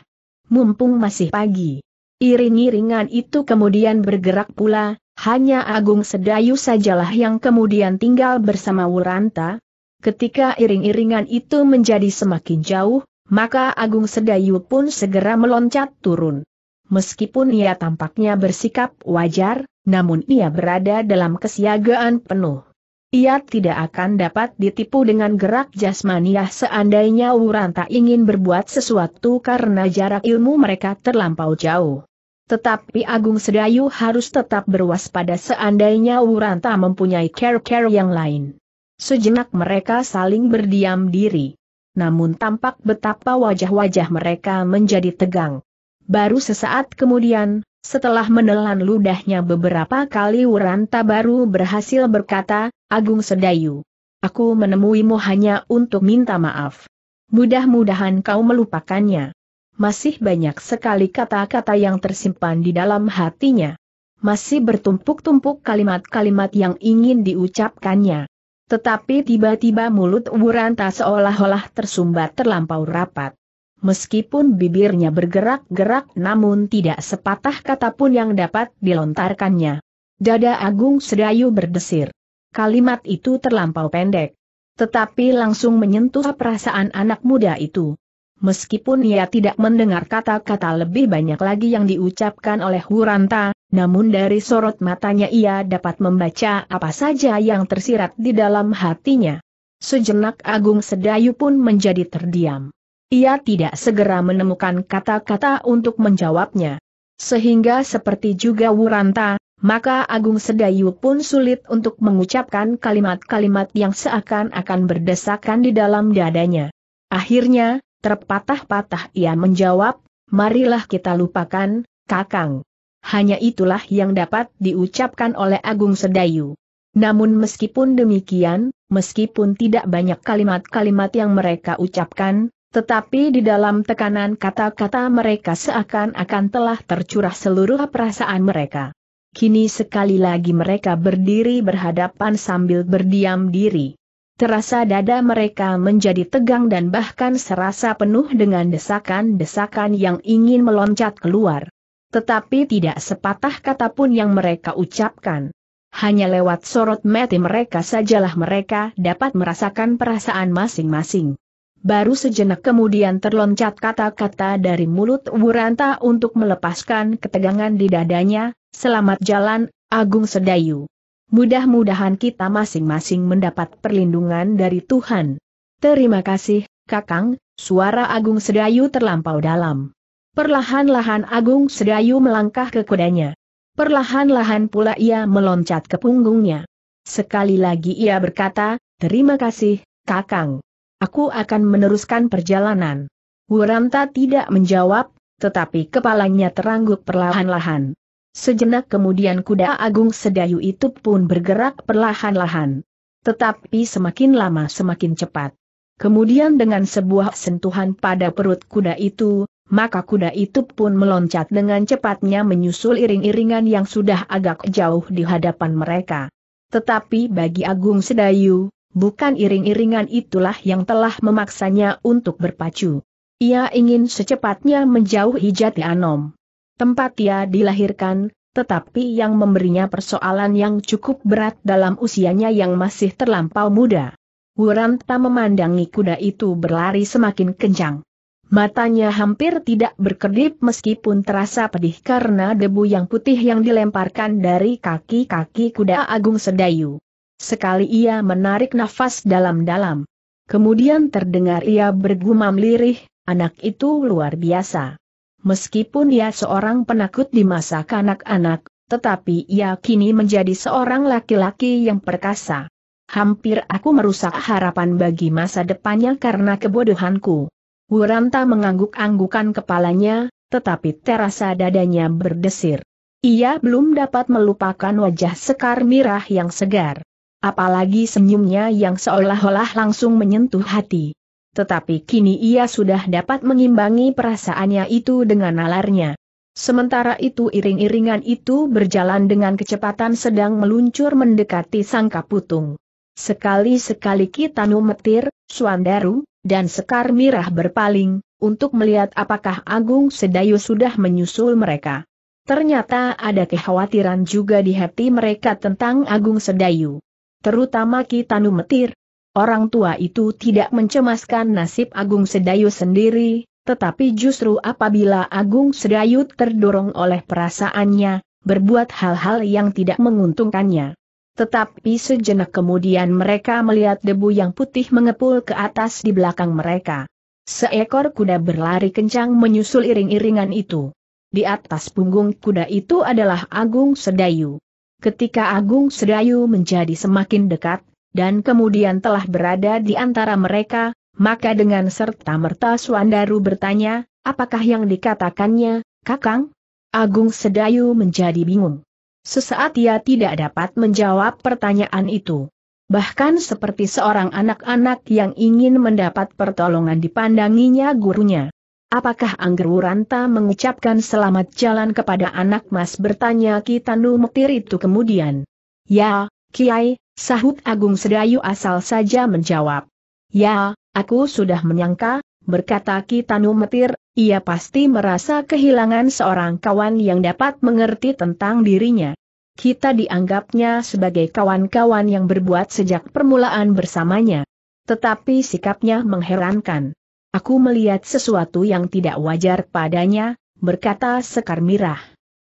Mumpung masih pagi. Iring-iringan itu kemudian bergerak pula, hanya Agung Sedayu sajalah yang kemudian tinggal bersama Wuranta. Ketika iring-iringan itu menjadi semakin jauh, maka Agung Sedayu pun segera meloncat turun. Meskipun ia tampaknya bersikap wajar, namun ia berada dalam kesiagaan penuh. Ia tidak akan dapat ditipu dengan gerak jasmaniah seandainya Wuran tak ingin berbuat sesuatu karena jarak ilmu mereka terlampau jauh. Tetapi Agung Sedayu harus tetap berwaspada seandainya Wuran tak mempunyai care-care yang lain. Sejenak mereka saling berdiam diri. Namun tampak betapa wajah-wajah mereka menjadi tegang. Baru sesaat kemudian, setelah menelan ludahnya beberapa kali Wuranta baru berhasil berkata, Agung Sedayu. Aku menemuimu hanya untuk minta maaf. Mudah-mudahan kau melupakannya. Masih banyak sekali kata-kata yang tersimpan di dalam hatinya. Masih bertumpuk-tumpuk kalimat-kalimat yang ingin diucapkannya. Tetapi tiba-tiba mulut Wuranta seolah-olah tersumbat terlampau rapat. Meskipun bibirnya bergerak-gerak namun tidak sepatah kata pun yang dapat dilontarkannya. Dada Agung Sedayu berdesir. Kalimat itu terlampau pendek. Tetapi langsung menyentuh perasaan anak muda itu. Meskipun ia tidak mendengar kata-kata lebih banyak lagi yang diucapkan oleh Wuranta, namun dari sorot matanya ia dapat membaca apa saja yang tersirat di dalam hatinya. Sejenak Agung Sedayu pun menjadi terdiam. Ia tidak segera menemukan kata-kata untuk menjawabnya. Sehingga seperti juga Wuranta, maka Agung Sedayu pun sulit untuk mengucapkan kalimat-kalimat yang seakan-akan berdesakan di dalam dadanya. Akhirnya, terpatah-patah ia menjawab, marilah kita lupakan, Kakang. Hanya itulah yang dapat diucapkan oleh Agung Sedayu. Namun meskipun demikian, meskipun tidak banyak kalimat-kalimat yang mereka ucapkan, tetapi di dalam tekanan kata-kata mereka seakan-akan telah tercurah seluruh perasaan mereka. Kini sekali lagi mereka berdiri berhadapan sambil berdiam diri. Terasa dada mereka menjadi tegang dan bahkan serasa penuh dengan desakan-desakan yang ingin meloncat keluar. Tetapi tidak sepatah kata pun yang mereka ucapkan. Hanya lewat sorot mati mereka sajalah mereka dapat merasakan perasaan masing-masing. Baru sejenak kemudian terloncat kata-kata dari mulut Wuranta untuk melepaskan ketegangan di dadanya, selamat jalan, Agung Sedayu. Mudah-mudahan kita masing-masing mendapat perlindungan dari Tuhan. Terima kasih, Kakang, suara Agung Sedayu terlampau dalam. Perlahan-lahan Agung Sedayu melangkah ke kudanya. Perlahan-lahan pula ia meloncat ke punggungnya. Sekali lagi ia berkata, terima kasih, Kakang. Aku akan meneruskan perjalanan. Wuranta tidak menjawab, tetapi kepalanya terangguk perlahan-lahan. Sejenak kemudian kuda agung sedayu itu pun bergerak perlahan-lahan. Tetapi semakin lama semakin cepat. Kemudian dengan sebuah sentuhan pada perut kuda itu, maka kuda itu pun meloncat dengan cepatnya menyusul iring-iringan yang sudah agak jauh di hadapan mereka. Tetapi bagi Agung Sedayu, bukan iring-iringan itulah yang telah memaksanya untuk berpacu. Ia ingin secepatnya menjauhi jati Anom. Tempat ia dilahirkan, tetapi yang memberinya persoalan yang cukup berat dalam usianya yang masih terlampau muda. Wuranta memandangi kuda itu berlari semakin kencang. Matanya hampir tidak berkedip meskipun terasa pedih karena debu yang putih yang dilemparkan dari kaki-kaki kuda Agung Sedayu. Sekali ia menarik nafas dalam-dalam. Kemudian terdengar ia bergumam lirih, anak itu luar biasa. Meskipun ia seorang penakut di masa kanak-anak, tetapi ia kini menjadi seorang laki-laki yang perkasa. Hampir aku merusak harapan bagi masa depannya karena kebodohanku. Wuranta mengangguk-anggukan kepalanya, tetapi terasa dadanya berdesir. Ia belum dapat melupakan wajah Sekar Mirah yang segar apalagi senyumnya yang seolah-olah langsung menyentuh hati. Tetapi kini ia sudah dapat mengimbangi perasaannya itu dengan nalarnya. Sementara itu iring-iringan itu berjalan dengan kecepatan sedang meluncur mendekati sangka putung. Sekali-sekali Kitanu Metir, Suandaru, dan Sekar Mirah berpaling, untuk melihat apakah Agung Sedayu sudah menyusul mereka. Ternyata ada kekhawatiran juga di hati mereka tentang Agung Sedayu terutama Kitanu Metir. Orang tua itu tidak mencemaskan nasib Agung Sedayu sendiri, tetapi justru apabila Agung Sedayu terdorong oleh perasaannya, berbuat hal-hal yang tidak menguntungkannya. Tetapi sejenak kemudian mereka melihat debu yang putih mengepul ke atas di belakang mereka. Seekor kuda berlari kencang menyusul iring-iringan itu. Di atas punggung kuda itu adalah Agung Sedayu ketika Agung Sedayu menjadi semakin dekat, dan kemudian telah berada di antara mereka, maka dengan serta-merta Suandaru bertanya, apakah yang dikatakannya, Kakang? Agung Sedayu menjadi bingung. Sesaat ia tidak dapat menjawab pertanyaan itu. Bahkan seperti seorang anak-anak yang ingin mendapat pertolongan dipandanginya gurunya. Apakah Wuranta mengucapkan selamat jalan kepada anak mas bertanya Kitanu Mektir itu kemudian. Ya, Kiai, sahut Agung Sedayu asal saja menjawab. Ya, aku sudah menyangka, berkata Kitanu Mektir, ia pasti merasa kehilangan seorang kawan yang dapat mengerti tentang dirinya. Kita dianggapnya sebagai kawan-kawan yang berbuat sejak permulaan bersamanya. Tetapi sikapnya mengherankan. Aku melihat sesuatu yang tidak wajar padanya, berkata Sekar Mirah.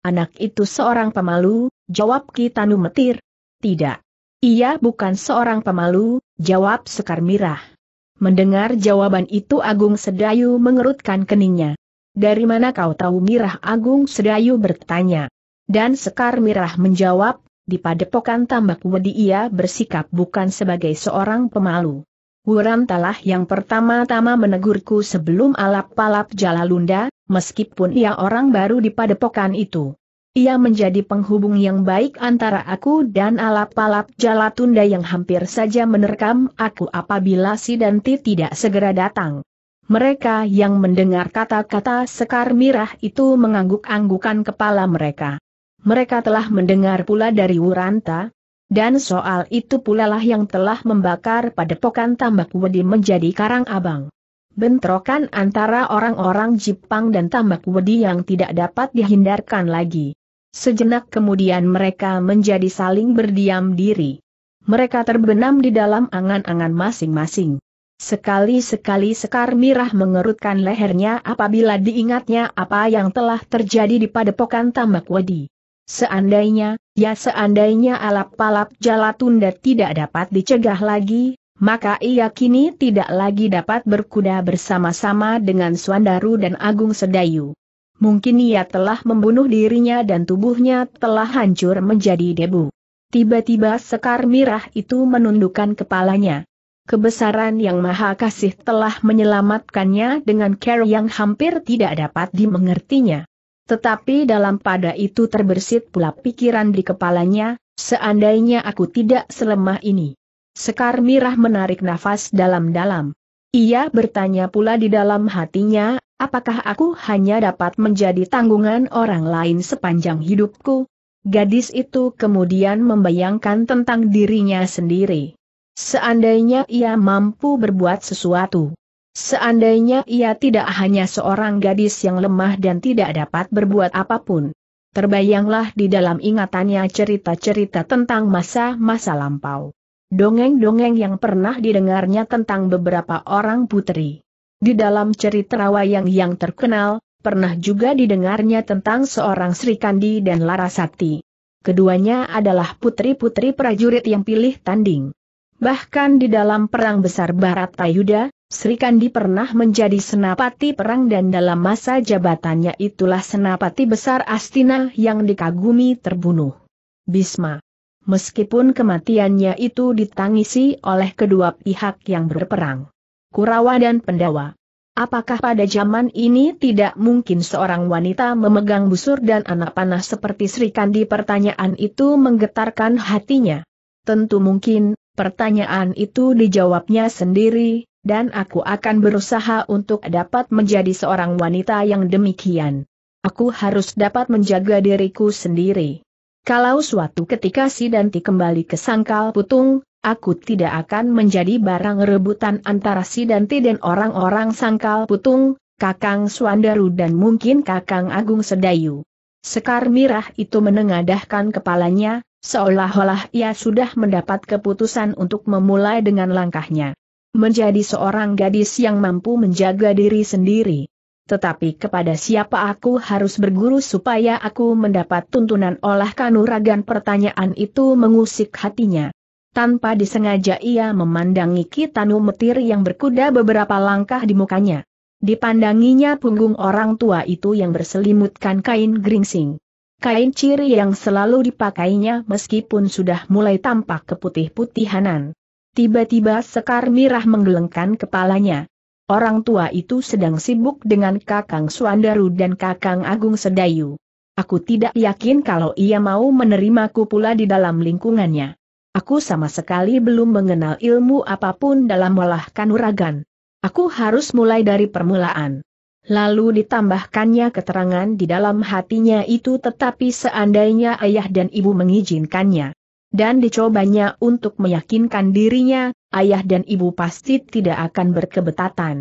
Anak itu seorang pemalu, jawab Kitanu Metir. Tidak. Ia bukan seorang pemalu, jawab Sekar Mirah. Mendengar jawaban itu Agung Sedayu mengerutkan keningnya. Dari mana kau tahu Mirah Agung Sedayu bertanya. Dan Sekar Mirah menjawab, di padepokan tambak wedi ia bersikap bukan sebagai seorang pemalu. Wuran Talah yang pertama-tama menegurku sebelum alap Palap Jalalunda, meskipun ia orang baru di padepokan itu. Ia menjadi penghubung yang baik antara aku dan alap Palap Jalatunda yang hampir saja menerkam aku apabila si Danti tidak segera datang. Mereka yang mendengar kata-kata Sekar Mirah itu mengangguk-anggukan kepala mereka. Mereka telah mendengar pula dari Wuranta, dan soal itu pula lah yang telah membakar padepokan tambak wedi menjadi karang abang. Bentrokan antara orang-orang Jepang dan tambak wedi yang tidak dapat dihindarkan lagi. Sejenak kemudian mereka menjadi saling berdiam diri. Mereka terbenam di dalam angan-angan masing-masing. Sekali-sekali Sekar Mirah mengerutkan lehernya apabila diingatnya apa yang telah terjadi di padepokan tambak wedi. Seandainya, ya seandainya alap-alap Jalatunda tidak dapat dicegah lagi, maka ia kini tidak lagi dapat berkuda bersama-sama dengan Suandaru dan Agung Sedayu. Mungkin ia telah membunuh dirinya dan tubuhnya telah hancur menjadi debu. Tiba-tiba Sekar Mirah itu menundukkan kepalanya. Kebesaran yang maha kasih telah menyelamatkannya dengan care yang hampir tidak dapat dimengertinya. Tetapi dalam pada itu terbersit pula pikiran di kepalanya, seandainya aku tidak selemah ini. Sekar Mirah menarik nafas dalam-dalam. Ia bertanya pula di dalam hatinya, apakah aku hanya dapat menjadi tanggungan orang lain sepanjang hidupku? Gadis itu kemudian membayangkan tentang dirinya sendiri. Seandainya ia mampu berbuat sesuatu, Seandainya ia tidak hanya seorang gadis yang lemah dan tidak dapat berbuat apapun. Terbayanglah di dalam ingatannya cerita-cerita tentang masa-masa lampau. Dongeng-dongeng yang pernah didengarnya tentang beberapa orang putri. Di dalam cerita rawayang yang terkenal, pernah juga didengarnya tentang seorang Sri Kandi dan Larasati. Keduanya adalah putri-putri prajurit yang pilih tanding. Bahkan di dalam perang besar Barat Tayuda, Sri Kandi pernah menjadi senapati perang dan dalam masa jabatannya itulah senapati besar Astina yang dikagumi terbunuh. Bisma. Meskipun kematiannya itu ditangisi oleh kedua pihak yang berperang. Kurawa dan Pendawa. Apakah pada zaman ini tidak mungkin seorang wanita memegang busur dan anak panah seperti Sri Kandi? Pertanyaan itu menggetarkan hatinya. Tentu mungkin, pertanyaan itu dijawabnya sendiri, dan aku akan berusaha untuk dapat menjadi seorang wanita yang demikian. Aku harus dapat menjaga diriku sendiri. Kalau suatu ketika si Danti kembali ke sangkal putung, aku tidak akan menjadi barang rebutan antara si Danti dan orang-orang sangkal putung, Kakang Suandaru dan mungkin Kakang Agung Sedayu. Sekar Mirah itu menengadahkan kepalanya, seolah-olah ia sudah mendapat keputusan untuk memulai dengan langkahnya menjadi seorang gadis yang mampu menjaga diri sendiri. Tetapi kepada siapa aku harus berguru supaya aku mendapat tuntunan olah kanuragan pertanyaan itu mengusik hatinya. Tanpa disengaja ia memandangi Kitanu Metir yang berkuda beberapa langkah di mukanya. Dipandanginya punggung orang tua itu yang berselimutkan kain gringsing, Kain ciri yang selalu dipakainya meskipun sudah mulai tampak keputih-putihanan. Tiba-tiba Sekar Mirah menggelengkan kepalanya. Orang tua itu sedang sibuk dengan Kakang Suandaru dan Kakang Agung Sedayu. Aku tidak yakin kalau ia mau menerimaku pula di dalam lingkungannya. Aku sama sekali belum mengenal ilmu apapun dalam olah kanuragan. Aku harus mulai dari permulaan. Lalu ditambahkannya keterangan di dalam hatinya itu tetapi seandainya ayah dan ibu mengizinkannya dan dicobanya untuk meyakinkan dirinya, ayah dan ibu pasti tidak akan berkebetatan.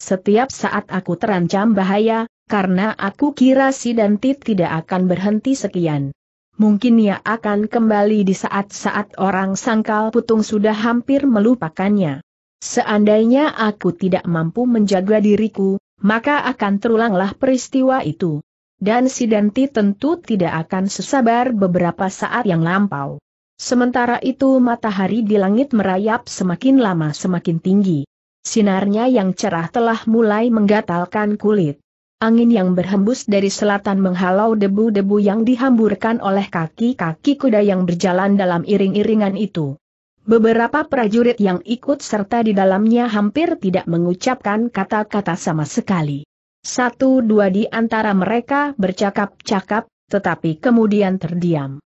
Setiap saat aku terancam bahaya, karena aku kira si Danti tidak akan berhenti sekian. Mungkin ia akan kembali di saat-saat orang sangkal putung sudah hampir melupakannya. Seandainya aku tidak mampu menjaga diriku, maka akan terulanglah peristiwa itu. Dan si Danti tentu tidak akan sesabar beberapa saat yang lampau. Sementara itu matahari di langit merayap semakin lama semakin tinggi. Sinarnya yang cerah telah mulai menggatalkan kulit. Angin yang berhembus dari selatan menghalau debu-debu yang dihamburkan oleh kaki-kaki kuda yang berjalan dalam iring-iringan itu. Beberapa prajurit yang ikut serta di dalamnya hampir tidak mengucapkan kata-kata sama sekali. Satu dua di antara mereka bercakap-cakap, tetapi kemudian terdiam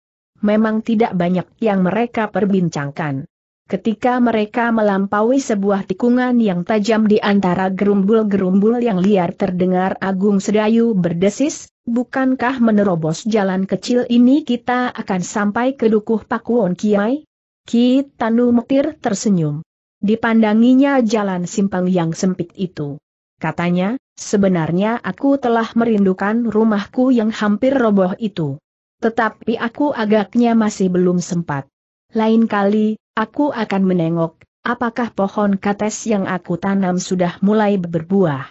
memang tidak banyak yang mereka perbincangkan. Ketika mereka melampaui sebuah tikungan yang tajam di antara gerumbul-gerumbul yang liar terdengar Agung Sedayu berdesis, bukankah menerobos jalan kecil ini kita akan sampai ke Dukuh Pakuwon Kiai? Ki Tanu Mektir tersenyum. Dipandanginya jalan simpang yang sempit itu. Katanya, sebenarnya aku telah merindukan rumahku yang hampir roboh itu. Tetapi aku agaknya masih belum sempat. Lain kali, aku akan menengok, apakah pohon kates yang aku tanam sudah mulai berbuah.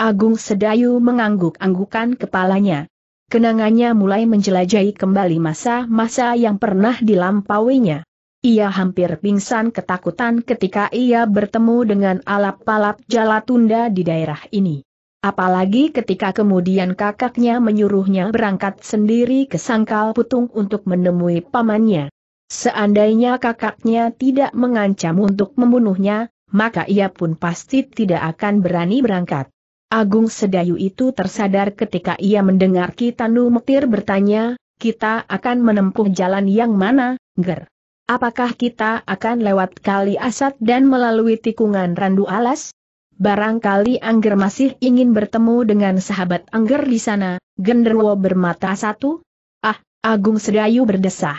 Agung Sedayu mengangguk-anggukan kepalanya. Kenangannya mulai menjelajahi kembali masa-masa yang pernah dilampauinya. Ia hampir pingsan ketakutan ketika ia bertemu dengan alap-alap jala tunda di daerah ini. Apalagi ketika kemudian kakaknya menyuruhnya berangkat sendiri ke Sangkal Putung untuk menemui pamannya. Seandainya kakaknya tidak mengancam untuk membunuhnya, maka ia pun pasti tidak akan berani berangkat. Agung Sedayu itu tersadar ketika ia mendengar Kitanu Mektir bertanya, kita akan menempuh jalan yang mana, Ger? Apakah kita akan lewat kali asat dan melalui tikungan randu alas? barangkali Angger masih ingin bertemu dengan sahabat Angger di sana, genderwo bermata satu? Ah, Agung Sedayu berdesah.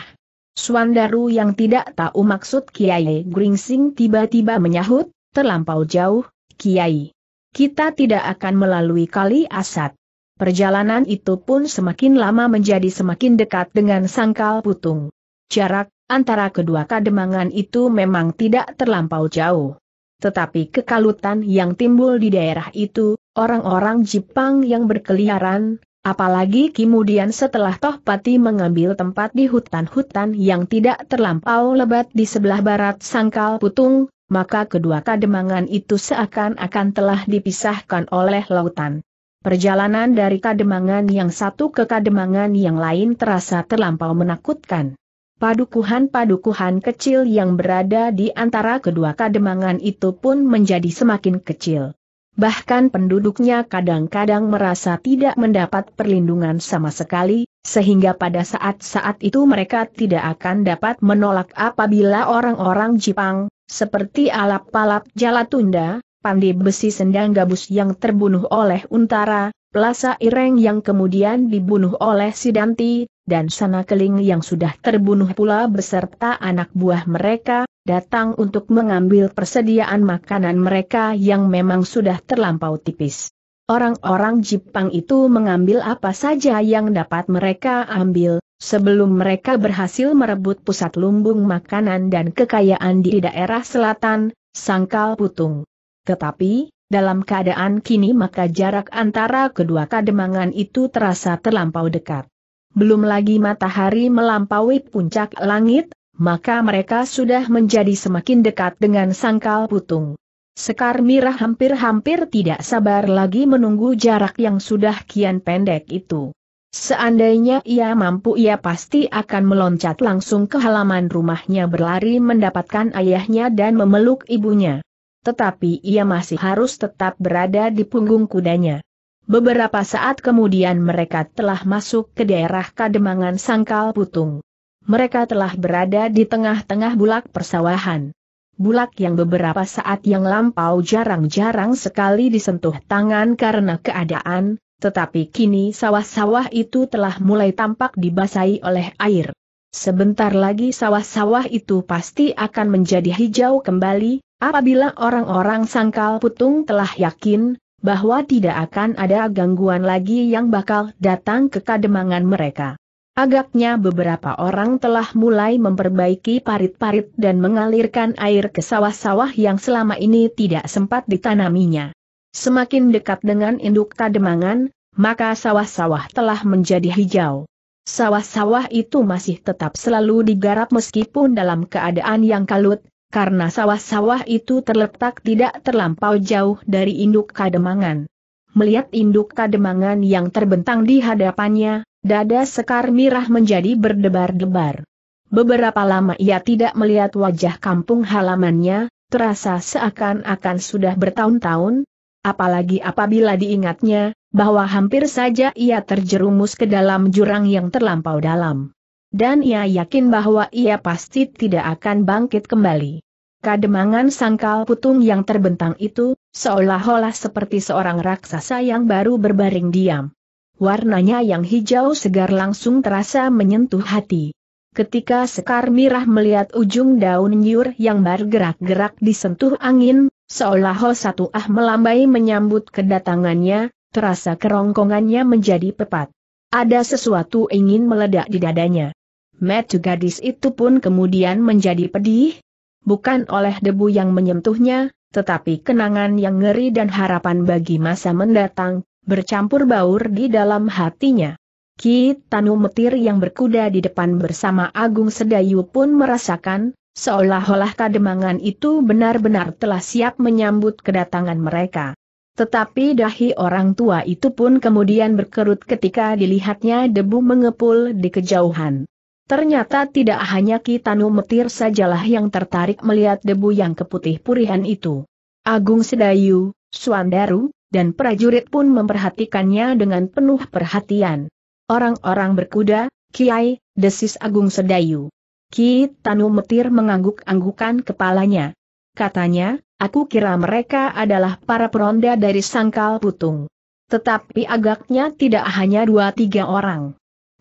Suandaru yang tidak tahu maksud Kiai Gringsing tiba-tiba menyahut, terlampau jauh, Kiai. Kita tidak akan melalui kali asat. Perjalanan itu pun semakin lama menjadi semakin dekat dengan sangkal putung. Jarak antara kedua kademangan itu memang tidak terlampau jauh. Tetapi kekalutan yang timbul di daerah itu, orang-orang Jepang yang berkeliaran, apalagi kemudian setelah Tohpati mengambil tempat di hutan-hutan yang tidak terlampau lebat di sebelah barat Sangkal Putung, maka kedua kademangan itu seakan-akan telah dipisahkan oleh lautan. Perjalanan dari kademangan yang satu ke kademangan yang lain terasa terlampau menakutkan. Padukuhan-padukuhan kecil yang berada di antara kedua kademangan itu pun menjadi semakin kecil. Bahkan penduduknya kadang-kadang merasa tidak mendapat perlindungan sama sekali, sehingga pada saat-saat itu mereka tidak akan dapat menolak apabila orang-orang Jepang, seperti alap-alap Jalatunda, pandai besi sendang gabus yang terbunuh oleh Untara, Plaza Ireng yang kemudian dibunuh oleh Sidanti, dan Sana Keling yang sudah terbunuh pula beserta anak buah mereka, datang untuk mengambil persediaan makanan mereka yang memang sudah terlampau tipis. Orang-orang Jepang itu mengambil apa saja yang dapat mereka ambil, sebelum mereka berhasil merebut pusat lumbung makanan dan kekayaan di daerah selatan, Sangkal Putung. Tetapi, dalam keadaan kini maka jarak antara kedua kademangan itu terasa terlampau dekat. Belum lagi matahari melampaui puncak langit, maka mereka sudah menjadi semakin dekat dengan sangkal putung. Sekar Mirah hampir-hampir tidak sabar lagi menunggu jarak yang sudah kian pendek itu. Seandainya ia mampu ia pasti akan meloncat langsung ke halaman rumahnya berlari mendapatkan ayahnya dan memeluk ibunya tetapi ia masih harus tetap berada di punggung kudanya. Beberapa saat kemudian mereka telah masuk ke daerah Kademangan Sangkal Putung. Mereka telah berada di tengah-tengah bulak persawahan. Bulak yang beberapa saat yang lampau jarang-jarang sekali disentuh tangan karena keadaan, tetapi kini sawah-sawah itu telah mulai tampak dibasahi oleh air. Sebentar lagi sawah-sawah itu pasti akan menjadi hijau kembali, Apabila orang-orang sangkal putung telah yakin, bahwa tidak akan ada gangguan lagi yang bakal datang ke kademangan mereka. Agaknya beberapa orang telah mulai memperbaiki parit-parit dan mengalirkan air ke sawah-sawah yang selama ini tidak sempat ditanaminya. Semakin dekat dengan induk kademangan, maka sawah-sawah telah menjadi hijau. Sawah-sawah itu masih tetap selalu digarap meskipun dalam keadaan yang kalut, karena sawah-sawah itu terletak tidak terlampau jauh dari induk kademangan. Melihat induk kademangan yang terbentang di hadapannya, dada Sekar Mirah menjadi berdebar-debar. Beberapa lama ia tidak melihat wajah kampung halamannya, terasa seakan-akan sudah bertahun-tahun, apalagi apabila diingatnya, bahwa hampir saja ia terjerumus ke dalam jurang yang terlampau dalam dan ia yakin bahwa ia pasti tidak akan bangkit kembali. Kademangan sangkal putung yang terbentang itu, seolah-olah seperti seorang raksasa yang baru berbaring diam. Warnanya yang hijau segar langsung terasa menyentuh hati. Ketika Sekar Mirah melihat ujung daun nyur yang bergerak-gerak disentuh angin, seolah-olah satu ah melambai menyambut kedatangannya, terasa kerongkongannya menjadi pepat. Ada sesuatu ingin meledak di dadanya. Metu gadis itu pun kemudian menjadi pedih, bukan oleh debu yang menyentuhnya, tetapi kenangan yang ngeri dan harapan bagi masa mendatang, bercampur baur di dalam hatinya. Ki Tanu Metir yang berkuda di depan bersama Agung Sedayu pun merasakan, seolah-olah kademangan itu benar-benar telah siap menyambut kedatangan mereka. Tetapi dahi orang tua itu pun kemudian berkerut ketika dilihatnya debu mengepul di kejauhan. Ternyata tidak hanya Kitanu Metir sajalah yang tertarik melihat debu yang keputih purihan itu. Agung Sedayu, Suandaru, dan prajurit pun memperhatikannya dengan penuh perhatian. Orang-orang berkuda, Kiai, desis Agung Sedayu. Kitanu Metir mengangguk-anggukan kepalanya. Katanya, aku kira mereka adalah para peronda dari sangkal putung. Tetapi agaknya tidak hanya dua tiga orang.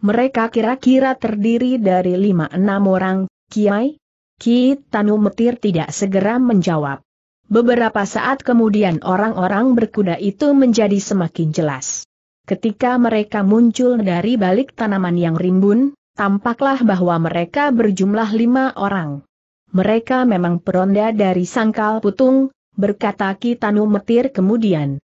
Mereka kira-kira terdiri dari lima enam orang, Kiai? Ki Tanu Metir tidak segera menjawab. Beberapa saat kemudian orang-orang berkuda itu menjadi semakin jelas. Ketika mereka muncul dari balik tanaman yang rimbun, tampaklah bahwa mereka berjumlah lima orang. Mereka memang peronda dari sangkal putung, berkata Ki Tanu Metir kemudian.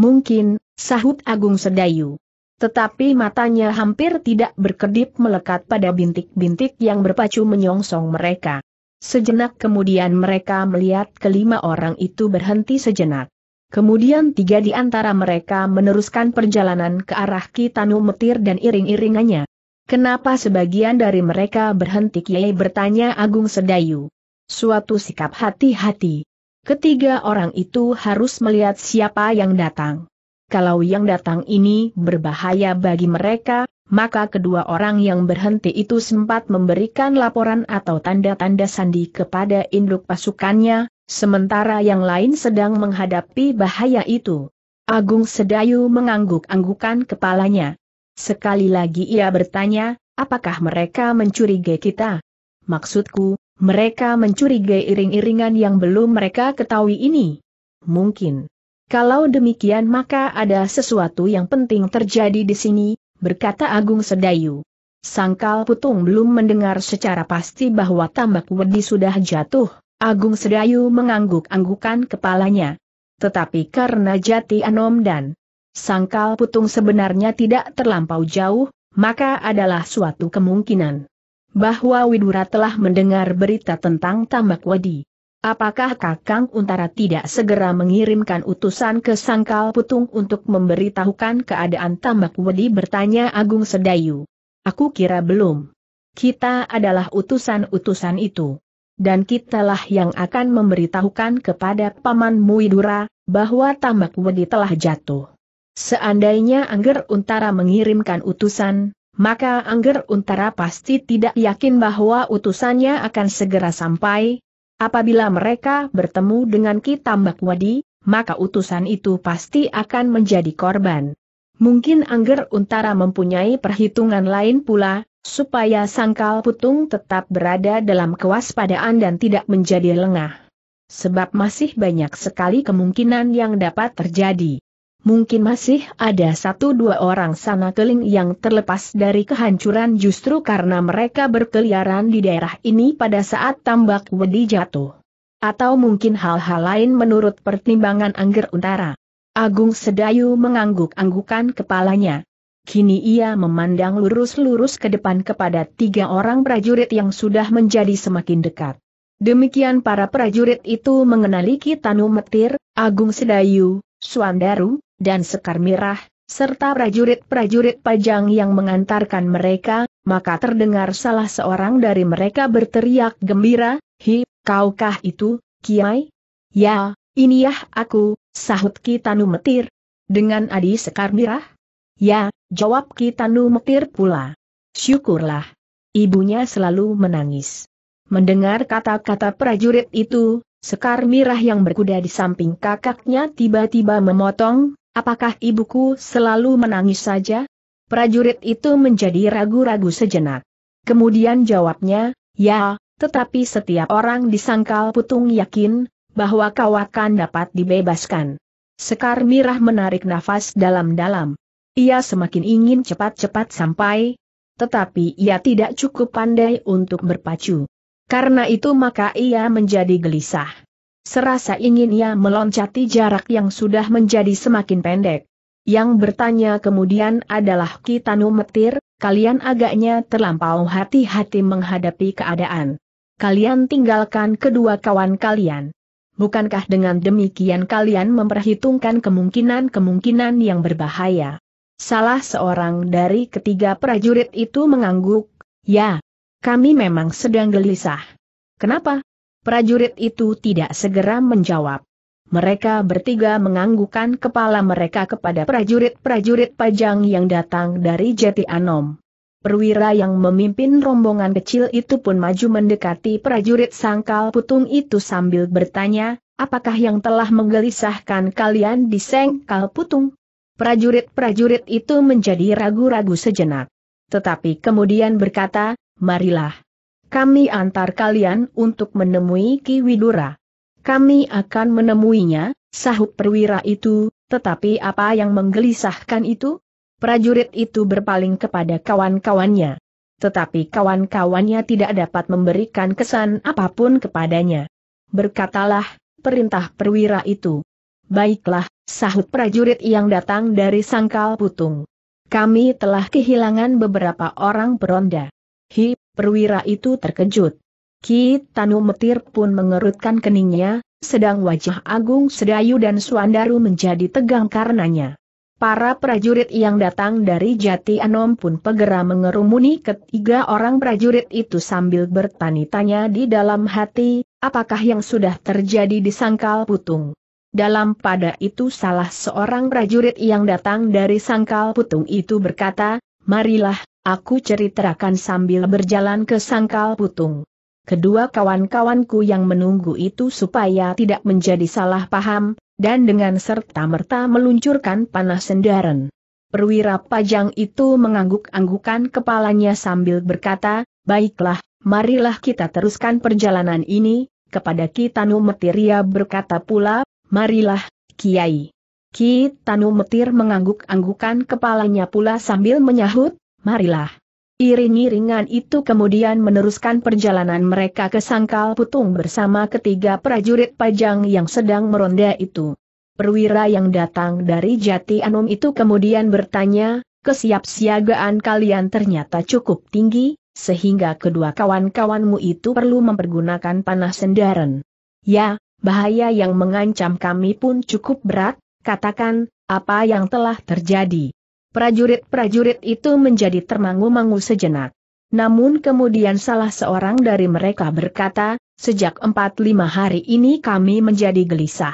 Mungkin, sahut Agung Sedayu. Tetapi matanya hampir tidak berkedip melekat pada bintik-bintik yang berpacu menyongsong mereka. Sejenak kemudian mereka melihat kelima orang itu berhenti sejenak. Kemudian tiga di antara mereka meneruskan perjalanan ke arah Kitanu Metir dan iring-iringannya. Kenapa sebagian dari mereka berhenti Kiai bertanya Agung Sedayu. Suatu sikap hati-hati. Ketiga orang itu harus melihat siapa yang datang kalau yang datang ini berbahaya bagi mereka, maka kedua orang yang berhenti itu sempat memberikan laporan atau tanda-tanda sandi kepada induk pasukannya, sementara yang lain sedang menghadapi bahaya itu. Agung Sedayu mengangguk-anggukan kepalanya. Sekali lagi ia bertanya, apakah mereka mencurigai kita? Maksudku, mereka mencurigai iring-iringan yang belum mereka ketahui ini. Mungkin. Kalau demikian maka ada sesuatu yang penting terjadi di sini, berkata Agung Sedayu. Sangkal Putung belum mendengar secara pasti bahwa tambak wedi sudah jatuh, Agung Sedayu mengangguk-anggukan kepalanya. Tetapi karena jati anom dan sangkal putung sebenarnya tidak terlampau jauh, maka adalah suatu kemungkinan bahwa Widura telah mendengar berita tentang tambak wedi. Apakah Kakang Untara tidak segera mengirimkan utusan ke Sangkal Putung untuk memberitahukan keadaan tambak wedi bertanya Agung Sedayu. Aku kira belum. Kita adalah utusan-utusan itu. Dan kitalah yang akan memberitahukan kepada Paman Muidura, bahwa tambak wedi telah jatuh. Seandainya Angger Untara mengirimkan utusan, maka Angger Untara pasti tidak yakin bahwa utusannya akan segera sampai, Apabila mereka bertemu dengan Ki Tambak Wadi, maka utusan itu pasti akan menjadi korban. Mungkin Angger Untara mempunyai perhitungan lain pula, supaya sangkal putung tetap berada dalam kewaspadaan dan tidak menjadi lengah. Sebab masih banyak sekali kemungkinan yang dapat terjadi mungkin masih ada satu dua orang sana keling yang terlepas dari kehancuran justru karena mereka berkeliaran di daerah ini pada saat tambak wedi jatuh. Atau mungkin hal-hal lain menurut pertimbangan Angger Untara. Agung Sedayu mengangguk-anggukan kepalanya. Kini ia memandang lurus-lurus ke depan kepada tiga orang prajurit yang sudah menjadi semakin dekat. Demikian para prajurit itu mengenali Kitanu Metir, Agung Sedayu, Suandaru, dan Sekar Mirah, serta prajurit-prajurit pajang yang mengantarkan mereka, maka terdengar salah seorang dari mereka berteriak gembira, Hi, kaukah itu, Kiai? Ya, iniyah aku, sahut Kitanu Metir. Dengan adi Sekar Mirah? Ya, jawab Kitanu Metir pula. Syukurlah. Ibunya selalu menangis. Mendengar kata-kata prajurit itu, Sekar Mirah yang berkuda di samping kakaknya tiba-tiba memotong, apakah ibuku selalu menangis saja? Prajurit itu menjadi ragu-ragu sejenak. Kemudian jawabnya, ya, tetapi setiap orang disangkal putung yakin, bahwa kau akan dapat dibebaskan. Sekar Mirah menarik nafas dalam-dalam. Ia semakin ingin cepat-cepat sampai, tetapi ia tidak cukup pandai untuk berpacu. Karena itu maka ia menjadi gelisah. Serasa ingin ia meloncati jarak yang sudah menjadi semakin pendek. Yang bertanya kemudian adalah Kitanu Metir, kalian agaknya terlampau hati-hati menghadapi keadaan. Kalian tinggalkan kedua kawan kalian. Bukankah dengan demikian kalian memperhitungkan kemungkinan-kemungkinan yang berbahaya? Salah seorang dari ketiga prajurit itu mengangguk, ya, kami memang sedang gelisah. Kenapa? Prajurit itu tidak segera menjawab. Mereka bertiga menganggukkan kepala mereka kepada prajurit-prajurit pajang yang datang dari Jati Anom. Perwira yang memimpin rombongan kecil itu pun maju mendekati prajurit sangkal putung itu sambil bertanya, apakah yang telah menggelisahkan kalian di sengkal putung? Prajurit-prajurit itu menjadi ragu-ragu sejenak. Tetapi kemudian berkata, marilah. Kami antar kalian untuk menemui Ki Widura. Kami akan menemuinya, sahut perwira itu, tetapi apa yang menggelisahkan itu? Prajurit itu berpaling kepada kawan-kawannya. Tetapi kawan-kawannya tidak dapat memberikan kesan apapun kepadanya. Berkatalah, perintah perwira itu. Baiklah, sahut prajurit yang datang dari sangkal putung. Kami telah kehilangan beberapa orang peronda. Hi, perwira itu terkejut. Ki Tanu Metir pun mengerutkan keningnya, sedang wajah Agung Sedayu dan Suandaru menjadi tegang karenanya. Para prajurit yang datang dari Jati Anom pun pegera mengerumuni ketiga orang prajurit itu sambil bertani-tanya di dalam hati, apakah yang sudah terjadi di Sangkal Putung. Dalam pada itu salah seorang prajurit yang datang dari Sangkal Putung itu berkata, Marilah, Aku ceritakan sambil berjalan ke sangkal putung. Kedua kawan-kawanku yang menunggu itu supaya tidak menjadi salah paham, dan dengan serta-merta meluncurkan panah sendaren. Perwira pajang itu mengangguk-anggukan kepalanya sambil berkata, Baiklah, marilah kita teruskan perjalanan ini, kepada Kitanu Metiria berkata pula, marilah, Kiai. Kitanu Metir mengangguk-anggukan kepalanya pula sambil menyahut, marilah. Iring-iringan itu kemudian meneruskan perjalanan mereka ke Sangkal Putung bersama ketiga prajurit pajang yang sedang meronda itu. Perwira yang datang dari Jati Anum itu kemudian bertanya, kesiapsiagaan kalian ternyata cukup tinggi, sehingga kedua kawan-kawanmu itu perlu mempergunakan panah sendaren. Ya, bahaya yang mengancam kami pun cukup berat, katakan, apa yang telah terjadi. Prajurit-prajurit itu menjadi termangu-mangu sejenak. Namun kemudian salah seorang dari mereka berkata, sejak 4-5 hari ini kami menjadi gelisah.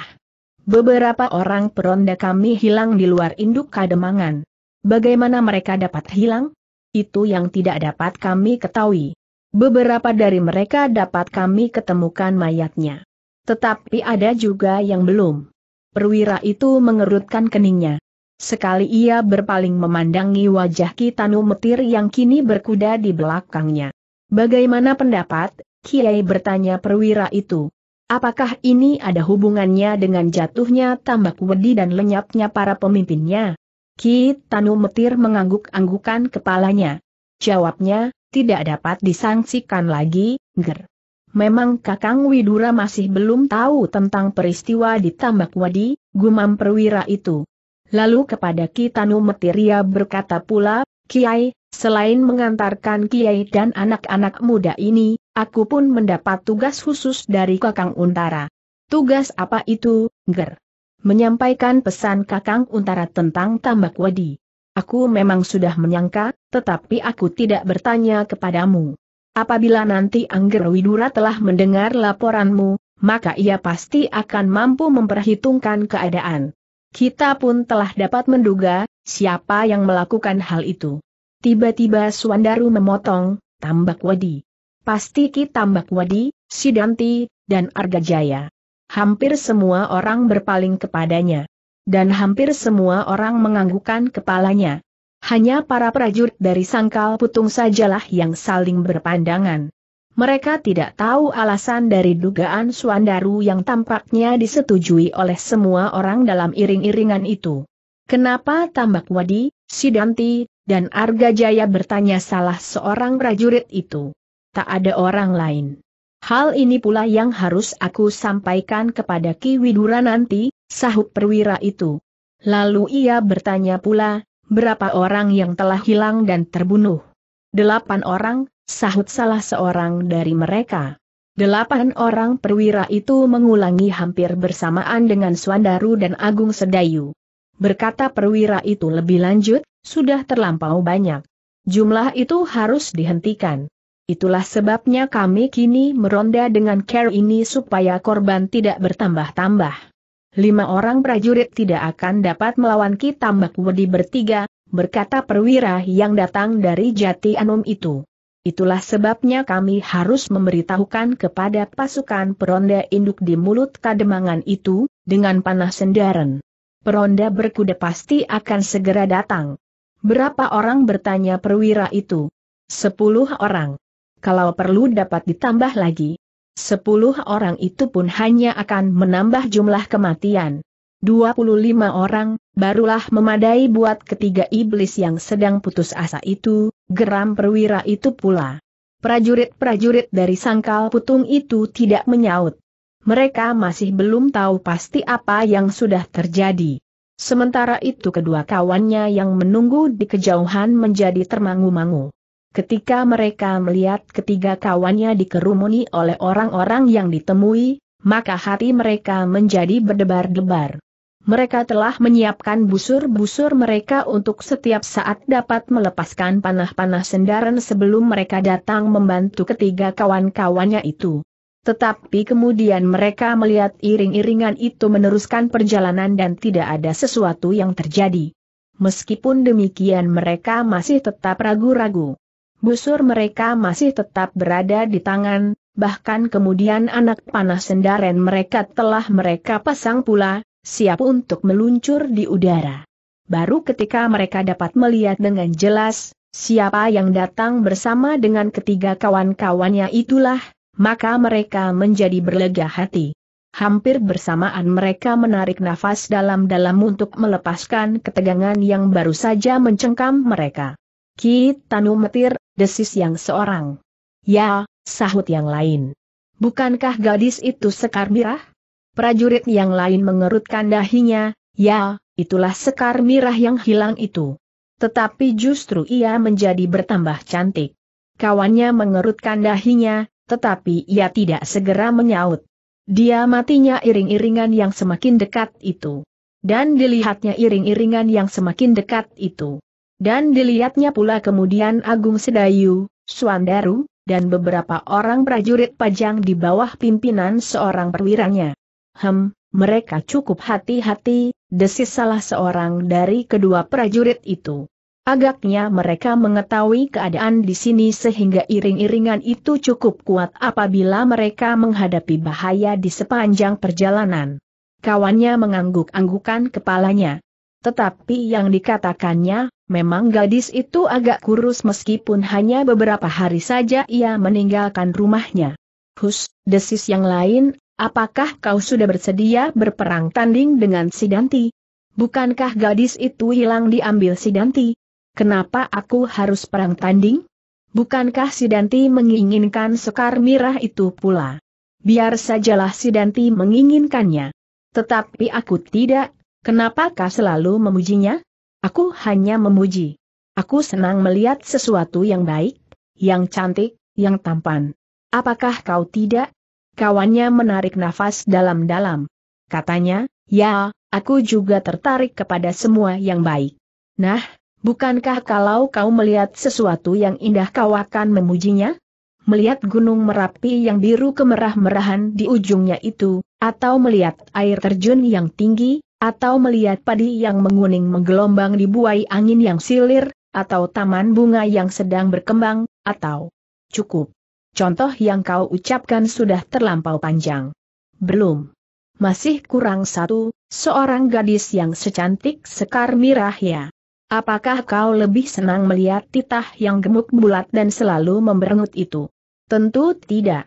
Beberapa orang peronda kami hilang di luar induk kademangan. Bagaimana mereka dapat hilang? Itu yang tidak dapat kami ketahui. Beberapa dari mereka dapat kami ketemukan mayatnya. Tetapi ada juga yang belum. Perwira itu mengerutkan keningnya. Sekali ia berpaling memandangi wajah Kitanu Metir yang kini berkuda di belakangnya. Bagaimana pendapat, Kiai bertanya perwira itu. Apakah ini ada hubungannya dengan jatuhnya tambak wedi dan lenyapnya para pemimpinnya? Ki Tanu Metir mengangguk-anggukan kepalanya. Jawabnya, tidak dapat disangsikan lagi, ger. Memang Kakang Widura masih belum tahu tentang peristiwa di Tambak Wadi, gumam perwira itu. Lalu kepada Kitanu Metiria berkata pula, Kiai, selain mengantarkan Kiai dan anak-anak muda ini, aku pun mendapat tugas khusus dari Kakang Untara. Tugas apa itu, Ger? Menyampaikan pesan Kakang Untara tentang tambak wadi. Aku memang sudah menyangka, tetapi aku tidak bertanya kepadamu. Apabila nanti Angger Widura telah mendengar laporanmu, maka ia pasti akan mampu memperhitungkan keadaan. Kita pun telah dapat menduga, siapa yang melakukan hal itu. Tiba-tiba Suandaru memotong, tambak wadi. Pasti ki tambak wadi, Sidanti, dan Argajaya. Hampir semua orang berpaling kepadanya. Dan hampir semua orang menganggukkan kepalanya. Hanya para prajurit dari sangkal putung sajalah yang saling berpandangan. Mereka tidak tahu alasan dari dugaan Suandaru yang tampaknya disetujui oleh semua orang dalam iring-iringan itu. Kenapa Tambak Wadi, Sidanti, dan Arga Jaya bertanya salah seorang prajurit itu? Tak ada orang lain. Hal ini pula yang harus aku sampaikan kepada Ki Widura nanti, sahut perwira itu. Lalu ia bertanya pula, berapa orang yang telah hilang dan terbunuh? Delapan orang, sahut salah seorang dari mereka. Delapan orang perwira itu mengulangi hampir bersamaan dengan Swandaru dan Agung Sedayu. Berkata perwira itu lebih lanjut, sudah terlampau banyak. Jumlah itu harus dihentikan. Itulah sebabnya kami kini meronda dengan care ini supaya korban tidak bertambah-tambah. Lima orang prajurit tidak akan dapat melawan kita Mbak Wedi bertiga, berkata perwira yang datang dari Jati Anum itu. Itulah sebabnya kami harus memberitahukan kepada pasukan peronda induk di mulut kademangan itu, dengan panah sendaren. Peronda berkuda pasti akan segera datang. Berapa orang bertanya perwira itu? Sepuluh orang. Kalau perlu dapat ditambah lagi. Sepuluh orang itu pun hanya akan menambah jumlah kematian. 25 orang, barulah memadai buat ketiga iblis yang sedang putus asa itu, geram perwira itu pula. Prajurit-prajurit dari sangkal putung itu tidak menyaut. Mereka masih belum tahu pasti apa yang sudah terjadi. Sementara itu kedua kawannya yang menunggu di kejauhan menjadi termangu-mangu. Ketika mereka melihat ketiga kawannya dikerumuni oleh orang-orang yang ditemui, maka hati mereka menjadi berdebar-debar. Mereka telah menyiapkan busur-busur mereka untuk setiap saat dapat melepaskan panah-panah sendaran sebelum mereka datang membantu ketiga kawan-kawannya itu. Tetapi kemudian mereka melihat iring-iringan itu meneruskan perjalanan dan tidak ada sesuatu yang terjadi. Meskipun demikian mereka masih tetap ragu-ragu. Busur mereka masih tetap berada di tangan, bahkan kemudian anak panah sendaren mereka telah mereka pasang pula, siap untuk meluncur di udara. Baru ketika mereka dapat melihat dengan jelas, siapa yang datang bersama dengan ketiga kawan-kawannya itulah, maka mereka menjadi berlega hati. Hampir bersamaan mereka menarik nafas dalam-dalam untuk melepaskan ketegangan yang baru saja mencengkam mereka. Ki Tanu Metir, desis yang seorang. Ya, sahut yang lain. Bukankah gadis itu sekar mirah? Prajurit yang lain mengerutkan dahinya, ya, itulah sekar mirah yang hilang itu. Tetapi justru ia menjadi bertambah cantik. Kawannya mengerutkan dahinya, tetapi ia tidak segera menyaut. Dia matinya iring-iringan yang semakin dekat itu. Dan dilihatnya iring-iringan yang semakin dekat itu. Dan dilihatnya pula kemudian Agung Sedayu, Suandaru, dan beberapa orang prajurit pajang di bawah pimpinan seorang perwiranya. Hem, mereka cukup hati-hati, desis salah seorang dari kedua prajurit itu. Agaknya mereka mengetahui keadaan di sini sehingga iring-iringan itu cukup kuat apabila mereka menghadapi bahaya di sepanjang perjalanan. Kawannya mengangguk-anggukan kepalanya. Tetapi yang dikatakannya, memang gadis itu agak kurus meskipun hanya beberapa hari saja ia meninggalkan rumahnya. Hus, desis yang lain, Apakah kau sudah bersedia berperang tanding dengan Sidanti? Bukankah gadis itu hilang diambil Sidanti? Kenapa aku harus perang tanding? Bukankah Sidanti menginginkan Sekar Mirah itu pula? Biar sajalah Sidanti menginginkannya. Tetapi aku tidak, kenapakah selalu memujinya? Aku hanya memuji. Aku senang melihat sesuatu yang baik, yang cantik, yang tampan. Apakah kau tidak? kawannya menarik nafas dalam-dalam. Katanya, ya, aku juga tertarik kepada semua yang baik. Nah, bukankah kalau kau melihat sesuatu yang indah kau akan memujinya? Melihat gunung merapi yang biru kemerah-merahan di ujungnya itu, atau melihat air terjun yang tinggi, atau melihat padi yang menguning menggelombang di buai angin yang silir, atau taman bunga yang sedang berkembang, atau cukup. Contoh yang kau ucapkan sudah terlampau panjang. Belum. Masih kurang satu, seorang gadis yang secantik Sekar Mirah ya. Apakah kau lebih senang melihat titah yang gemuk bulat dan selalu memberengut itu? Tentu tidak.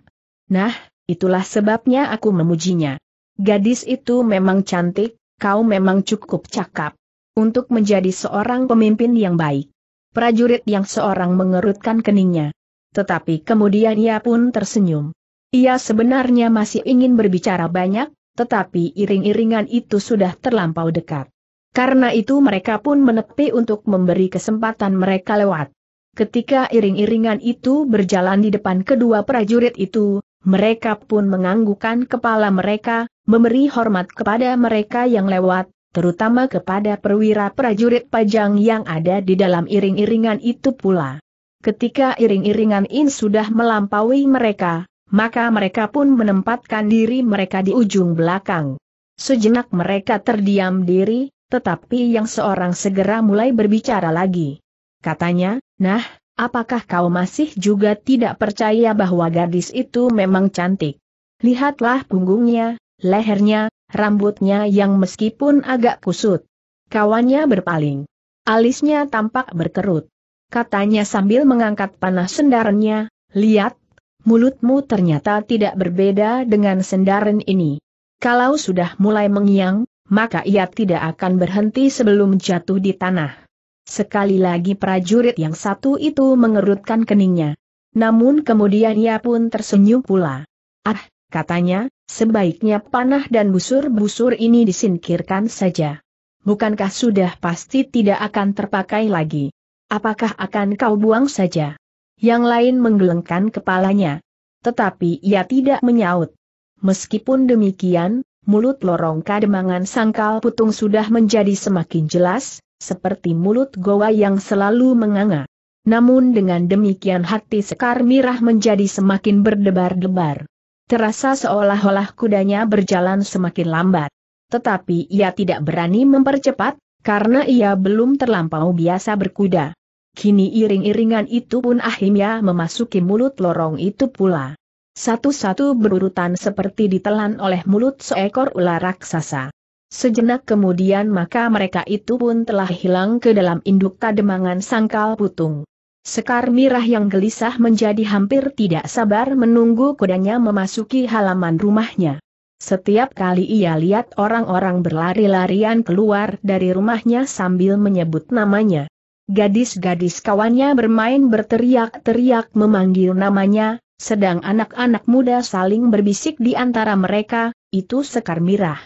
Nah, itulah sebabnya aku memujinya. Gadis itu memang cantik, kau memang cukup cakap. Untuk menjadi seorang pemimpin yang baik. Prajurit yang seorang mengerutkan keningnya tetapi kemudian ia pun tersenyum. Ia sebenarnya masih ingin berbicara banyak, tetapi iring-iringan itu sudah terlampau dekat. Karena itu mereka pun menepi untuk memberi kesempatan mereka lewat. Ketika iring-iringan itu berjalan di depan kedua prajurit itu, mereka pun menganggukkan kepala mereka, memberi hormat kepada mereka yang lewat, terutama kepada perwira prajurit pajang yang ada di dalam iring-iringan itu pula. Ketika iring-iringan In sudah melampaui mereka, maka mereka pun menempatkan diri mereka di ujung belakang. Sejenak mereka terdiam diri, tetapi yang seorang segera mulai berbicara lagi. Katanya, nah, apakah kau masih juga tidak percaya bahwa gadis itu memang cantik? Lihatlah punggungnya, lehernya, rambutnya yang meskipun agak kusut. Kawannya berpaling. Alisnya tampak berkerut katanya sambil mengangkat panah sendarannya, lihat, mulutmu ternyata tidak berbeda dengan sendaran ini. Kalau sudah mulai mengiang, maka ia tidak akan berhenti sebelum jatuh di tanah. Sekali lagi prajurit yang satu itu mengerutkan keningnya. Namun kemudian ia pun tersenyum pula. Ah, katanya, sebaiknya panah dan busur-busur ini disingkirkan saja. Bukankah sudah pasti tidak akan terpakai lagi? Apakah akan kau buang saja? Yang lain menggelengkan kepalanya. Tetapi ia tidak menyaut. Meskipun demikian, mulut lorong kademangan sangkal putung sudah menjadi semakin jelas, seperti mulut goa yang selalu menganga. Namun dengan demikian hati Sekar Mirah menjadi semakin berdebar-debar. Terasa seolah-olah kudanya berjalan semakin lambat. Tetapi ia tidak berani mempercepat, karena ia belum terlampau biasa berkuda. Kini iring-iringan itu pun akhirnya memasuki mulut lorong itu pula. Satu-satu berurutan seperti ditelan oleh mulut seekor ular raksasa. Sejenak kemudian maka mereka itu pun telah hilang ke dalam induk kademangan sangkal putung. Sekar Mirah yang gelisah menjadi hampir tidak sabar menunggu kudanya memasuki halaman rumahnya. Setiap kali ia lihat orang-orang berlari-larian keluar dari rumahnya sambil menyebut namanya. Gadis-gadis kawannya bermain berteriak-teriak memanggil namanya, sedang anak-anak muda saling berbisik di antara mereka, itu sekar mirah.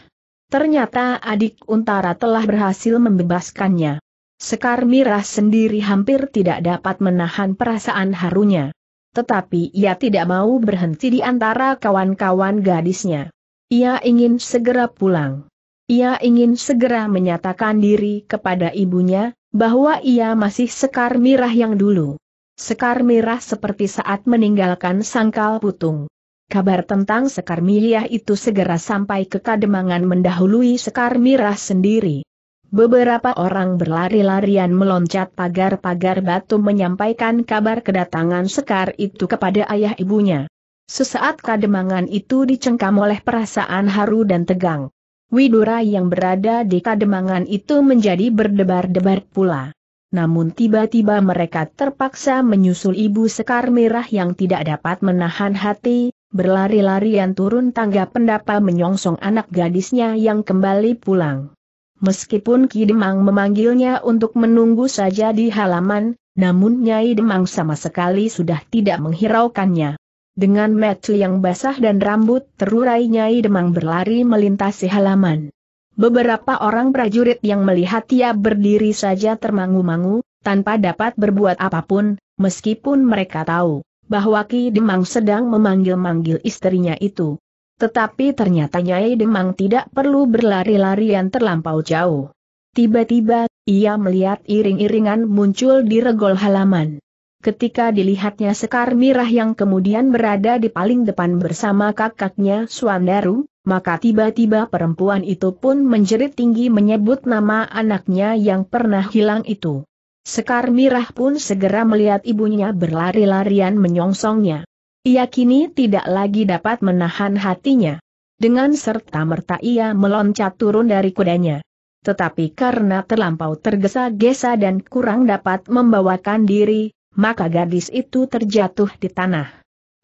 Ternyata adik Untara telah berhasil membebaskannya. Sekar mirah sendiri hampir tidak dapat menahan perasaan harunya. Tetapi ia tidak mau berhenti di antara kawan-kawan gadisnya. Ia ingin segera pulang. Ia ingin segera menyatakan diri kepada ibunya, bahwa ia masih sekar mirah yang dulu. Sekar mirah seperti saat meninggalkan sangkal putung. Kabar tentang Sekar Mirah itu segera sampai ke Kademangan mendahului Sekar Mirah sendiri. Beberapa orang berlari-larian meloncat pagar-pagar batu menyampaikan kabar kedatangan Sekar itu kepada ayah ibunya. Sesaat kademangan itu dicengkam oleh perasaan haru dan tegang. Widura yang berada di kademangan itu menjadi berdebar-debar pula. Namun tiba-tiba mereka terpaksa menyusul ibu sekar merah yang tidak dapat menahan hati, berlari-larian turun tangga pendapa menyongsong anak gadisnya yang kembali pulang. Meskipun Ki Demang memanggilnya untuk menunggu saja di halaman, namun Nyai Demang sama sekali sudah tidak menghiraukannya dengan metu yang basah dan rambut terurai Nyai Demang berlari melintasi halaman. Beberapa orang prajurit yang melihat ia berdiri saja termangu-mangu, tanpa dapat berbuat apapun, meskipun mereka tahu bahwa Ki Demang sedang memanggil-manggil istrinya itu. Tetapi ternyata Nyai Demang tidak perlu berlari-larian terlampau jauh. Tiba-tiba, ia melihat iring-iringan muncul di regol halaman ketika dilihatnya Sekar Mirah yang kemudian berada di paling depan bersama kakaknya Suandaru, maka tiba-tiba perempuan itu pun menjerit tinggi menyebut nama anaknya yang pernah hilang itu. Sekar Mirah pun segera melihat ibunya berlari-larian menyongsongnya. Ia kini tidak lagi dapat menahan hatinya. Dengan serta-merta ia meloncat turun dari kudanya tetapi karena terlampau tergesa-gesa dan kurang dapat membawakan diri, maka gadis itu terjatuh di tanah.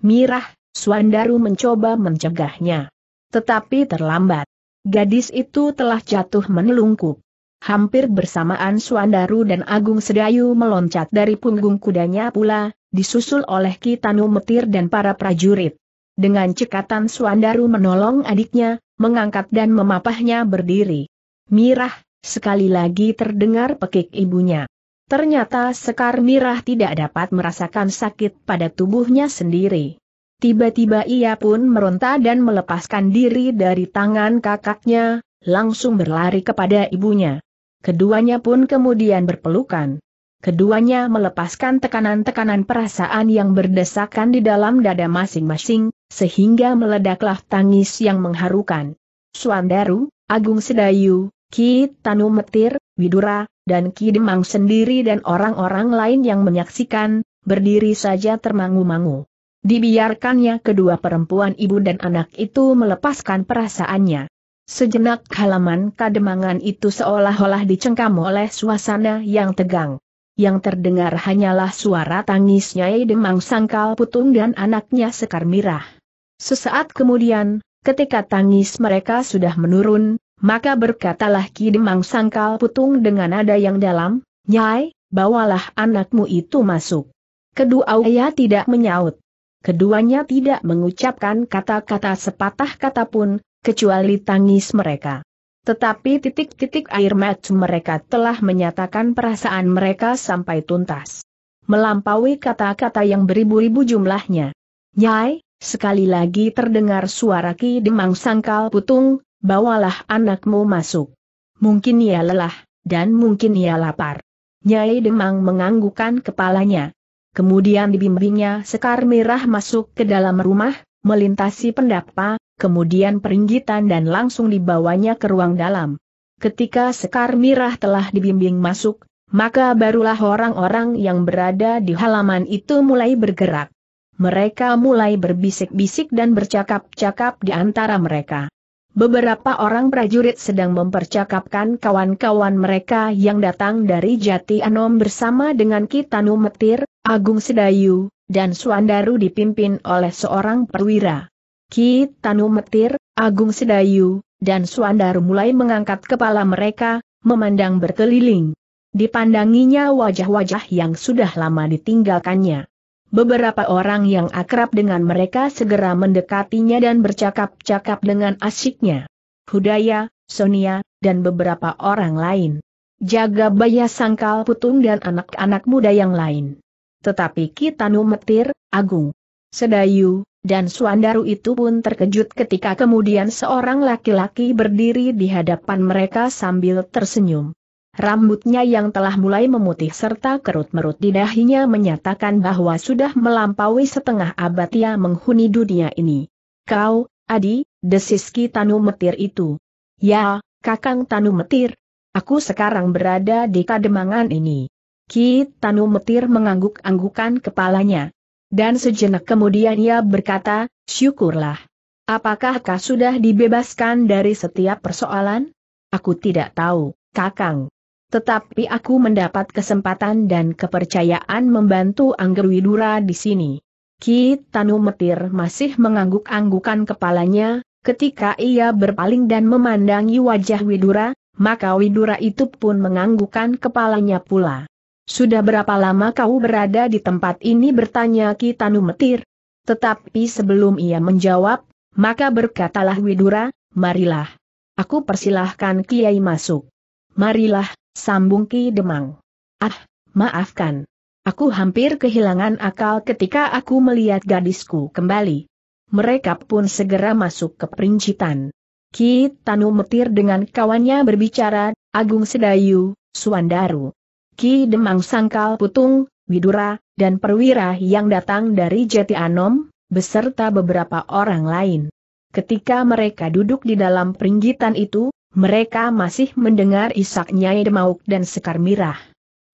Mirah, Suandaru mencoba mencegahnya. Tetapi terlambat. Gadis itu telah jatuh menelungkup. Hampir bersamaan Suandaru dan Agung Sedayu meloncat dari punggung kudanya pula, disusul oleh Kitanu Metir dan para prajurit. Dengan cekatan Suandaru menolong adiknya, mengangkat dan memapahnya berdiri. Mirah, sekali lagi terdengar pekik ibunya. Ternyata Sekar Mirah tidak dapat merasakan sakit pada tubuhnya sendiri. Tiba-tiba ia pun meronta dan melepaskan diri dari tangan kakaknya, langsung berlari kepada ibunya. Keduanya pun kemudian berpelukan. Keduanya melepaskan tekanan-tekanan perasaan yang berdesakan di dalam dada masing-masing, sehingga meledaklah tangis yang mengharukan. Suandaru, Agung Sedayu, Ki Tanu Metir, Widura, dan Ki Demang sendiri dan orang-orang lain yang menyaksikan, berdiri saja termangu-mangu. Dibiarkannya kedua perempuan ibu dan anak itu melepaskan perasaannya. Sejenak halaman kademangan itu seolah-olah dicengkam oleh suasana yang tegang. Yang terdengar hanyalah suara tangisnya Nyai Demang Sangkal Putung dan anaknya Sekar Mirah. Sesaat kemudian, ketika tangis mereka sudah menurun, maka berkatalah Ki Demang Sangkal Putung dengan nada yang dalam, Nyai, bawalah anakmu itu masuk. Kedua ayah tidak menyaut. Keduanya tidak mengucapkan kata-kata sepatah kata pun, kecuali tangis mereka. Tetapi titik-titik air mata mereka telah menyatakan perasaan mereka sampai tuntas. Melampaui kata-kata yang beribu-ribu jumlahnya. Nyai, sekali lagi terdengar suara Ki Demang Sangkal Putung, bawalah anakmu masuk. Mungkin ia lelah, dan mungkin ia lapar. Nyai Demang menganggukkan kepalanya. Kemudian dibimbingnya Sekar Merah masuk ke dalam rumah, melintasi pendapa, kemudian peringgitan dan langsung dibawanya ke ruang dalam. Ketika Sekar Mirah telah dibimbing masuk, maka barulah orang-orang yang berada di halaman itu mulai bergerak. Mereka mulai berbisik-bisik dan bercakap-cakap di antara mereka. Beberapa orang prajurit sedang mempercakapkan kawan-kawan mereka yang datang dari Jati Anom bersama dengan Kitanu Metir, Agung Sedayu, dan Suandaru dipimpin oleh seorang perwira. Kitanu Metir, Agung Sedayu, dan Suandaru mulai mengangkat kepala mereka, memandang berkeliling. Dipandanginya wajah-wajah yang sudah lama ditinggalkannya. Beberapa orang yang akrab dengan mereka segera mendekatinya dan bercakap-cakap dengan asyiknya. Hudaya, Sonia, dan beberapa orang lain. Jaga Baya Sangkal Putung dan anak-anak muda yang lain. Tetapi Kitanu Metir, Agung, Sedayu, dan Suandaru itu pun terkejut ketika kemudian seorang laki-laki berdiri di hadapan mereka sambil tersenyum. Rambutnya yang telah mulai memutih serta kerut-merut di dahinya menyatakan bahwa sudah melampaui setengah abad ia menghuni dunia ini. Kau, Adi, desiski Tanu Metir itu. Ya, Kakang Tanu Metir, aku sekarang berada di kademangan ini. Ki Tanu Metir mengangguk-anggukan kepalanya. Dan sejenak kemudian ia berkata, syukurlah. Apakah kau sudah dibebaskan dari setiap persoalan? Aku tidak tahu, Kakang. Tetapi aku mendapat kesempatan dan kepercayaan membantu Angger Widura di sini. Ki Tanu Metir masih mengangguk-anggukan kepalanya, ketika ia berpaling dan memandangi wajah Widura, maka Widura itu pun menganggukkan kepalanya pula. Sudah berapa lama kau berada di tempat ini bertanya Ki Tanu Metir. Tetapi sebelum ia menjawab, maka berkatalah Widura, marilah. Aku persilahkan Kiai masuk. Marilah, Sambung Ki Demang. Ah, maafkan. Aku hampir kehilangan akal ketika aku melihat gadisku kembali. Mereka pun segera masuk ke perincitan. Ki Tanu Metir dengan kawannya berbicara, Agung Sedayu, Suandaru. Ki Demang Sangkal Putung, Widura, dan perwira yang datang dari Jati Anom, beserta beberapa orang lain. Ketika mereka duduk di dalam peringgitan itu, mereka masih mendengar isak Nyai Demauk dan Sekar Mirah.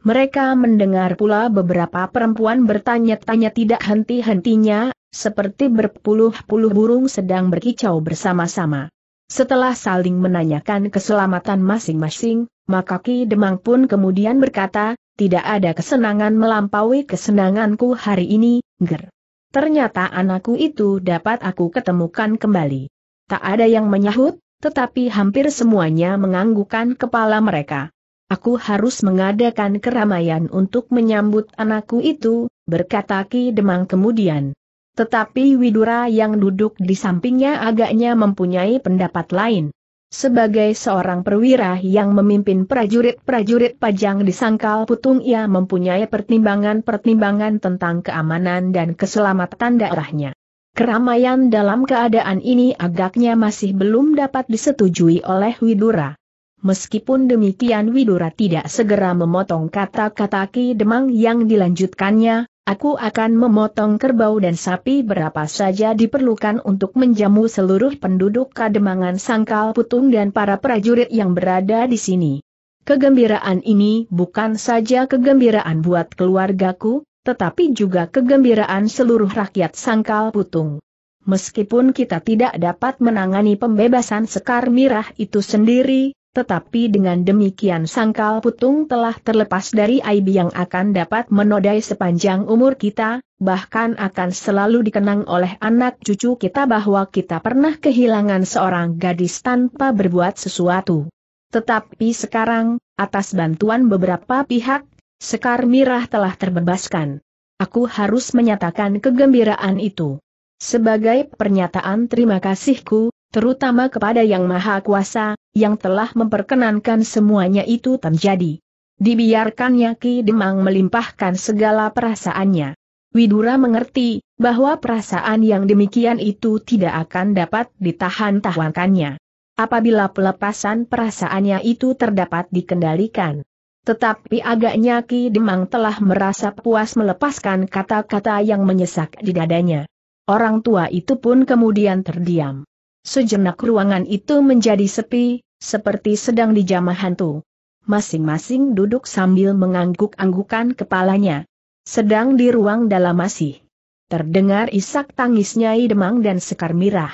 Mereka mendengar pula beberapa perempuan bertanya-tanya tidak henti-hentinya, seperti berpuluh-puluh burung sedang berkicau bersama-sama. Setelah saling menanyakan keselamatan masing-masing, maka Ki Demang pun kemudian berkata, tidak ada kesenangan melampaui kesenanganku hari ini, ger. Ternyata anakku itu dapat aku ketemukan kembali. Tak ada yang menyahut, tetapi hampir semuanya menganggukkan kepala mereka. Aku harus mengadakan keramaian untuk menyambut anakku itu, berkata Ki Demang kemudian. Tetapi Widura yang duduk di sampingnya agaknya mempunyai pendapat lain. Sebagai seorang perwira yang memimpin prajurit-prajurit pajang di Sangkal Putung ia mempunyai pertimbangan-pertimbangan tentang keamanan dan keselamatan daerahnya. Keramaian dalam keadaan ini agaknya masih belum dapat disetujui oleh Widura. Meskipun demikian Widura tidak segera memotong kata-kata Ki Demang yang dilanjutkannya, aku akan memotong kerbau dan sapi berapa saja diperlukan untuk menjamu seluruh penduduk Kademangan Sangkal Putung dan para prajurit yang berada di sini. Kegembiraan ini bukan saja kegembiraan buat keluargaku, tetapi juga kegembiraan seluruh rakyat sangkal putung. Meskipun kita tidak dapat menangani pembebasan Sekar Mirah itu sendiri, tetapi dengan demikian sangkal putung telah terlepas dari aib yang akan dapat menodai sepanjang umur kita, bahkan akan selalu dikenang oleh anak cucu kita bahwa kita pernah kehilangan seorang gadis tanpa berbuat sesuatu. Tetapi sekarang, atas bantuan beberapa pihak, Sekar Mirah telah terbebaskan. Aku harus menyatakan kegembiraan itu. Sebagai pernyataan terima kasihku, terutama kepada Yang Maha Kuasa, yang telah memperkenankan semuanya itu terjadi. Dibiarkannya Ki Demang melimpahkan segala perasaannya. Widura mengerti, bahwa perasaan yang demikian itu tidak akan dapat ditahan-tahankannya. Apabila pelepasan perasaannya itu terdapat dikendalikan, tetapi agaknya Ki Demang telah merasa puas melepaskan kata-kata yang menyesak di dadanya. Orang tua itu pun kemudian terdiam. Sejenak ruangan itu menjadi sepi, seperti sedang dijamah hantu. Masing-masing duduk sambil mengangguk-anggukan kepalanya. Sedang di ruang dalam masih. Terdengar isak tangis Nyai Demang dan Sekar Mirah.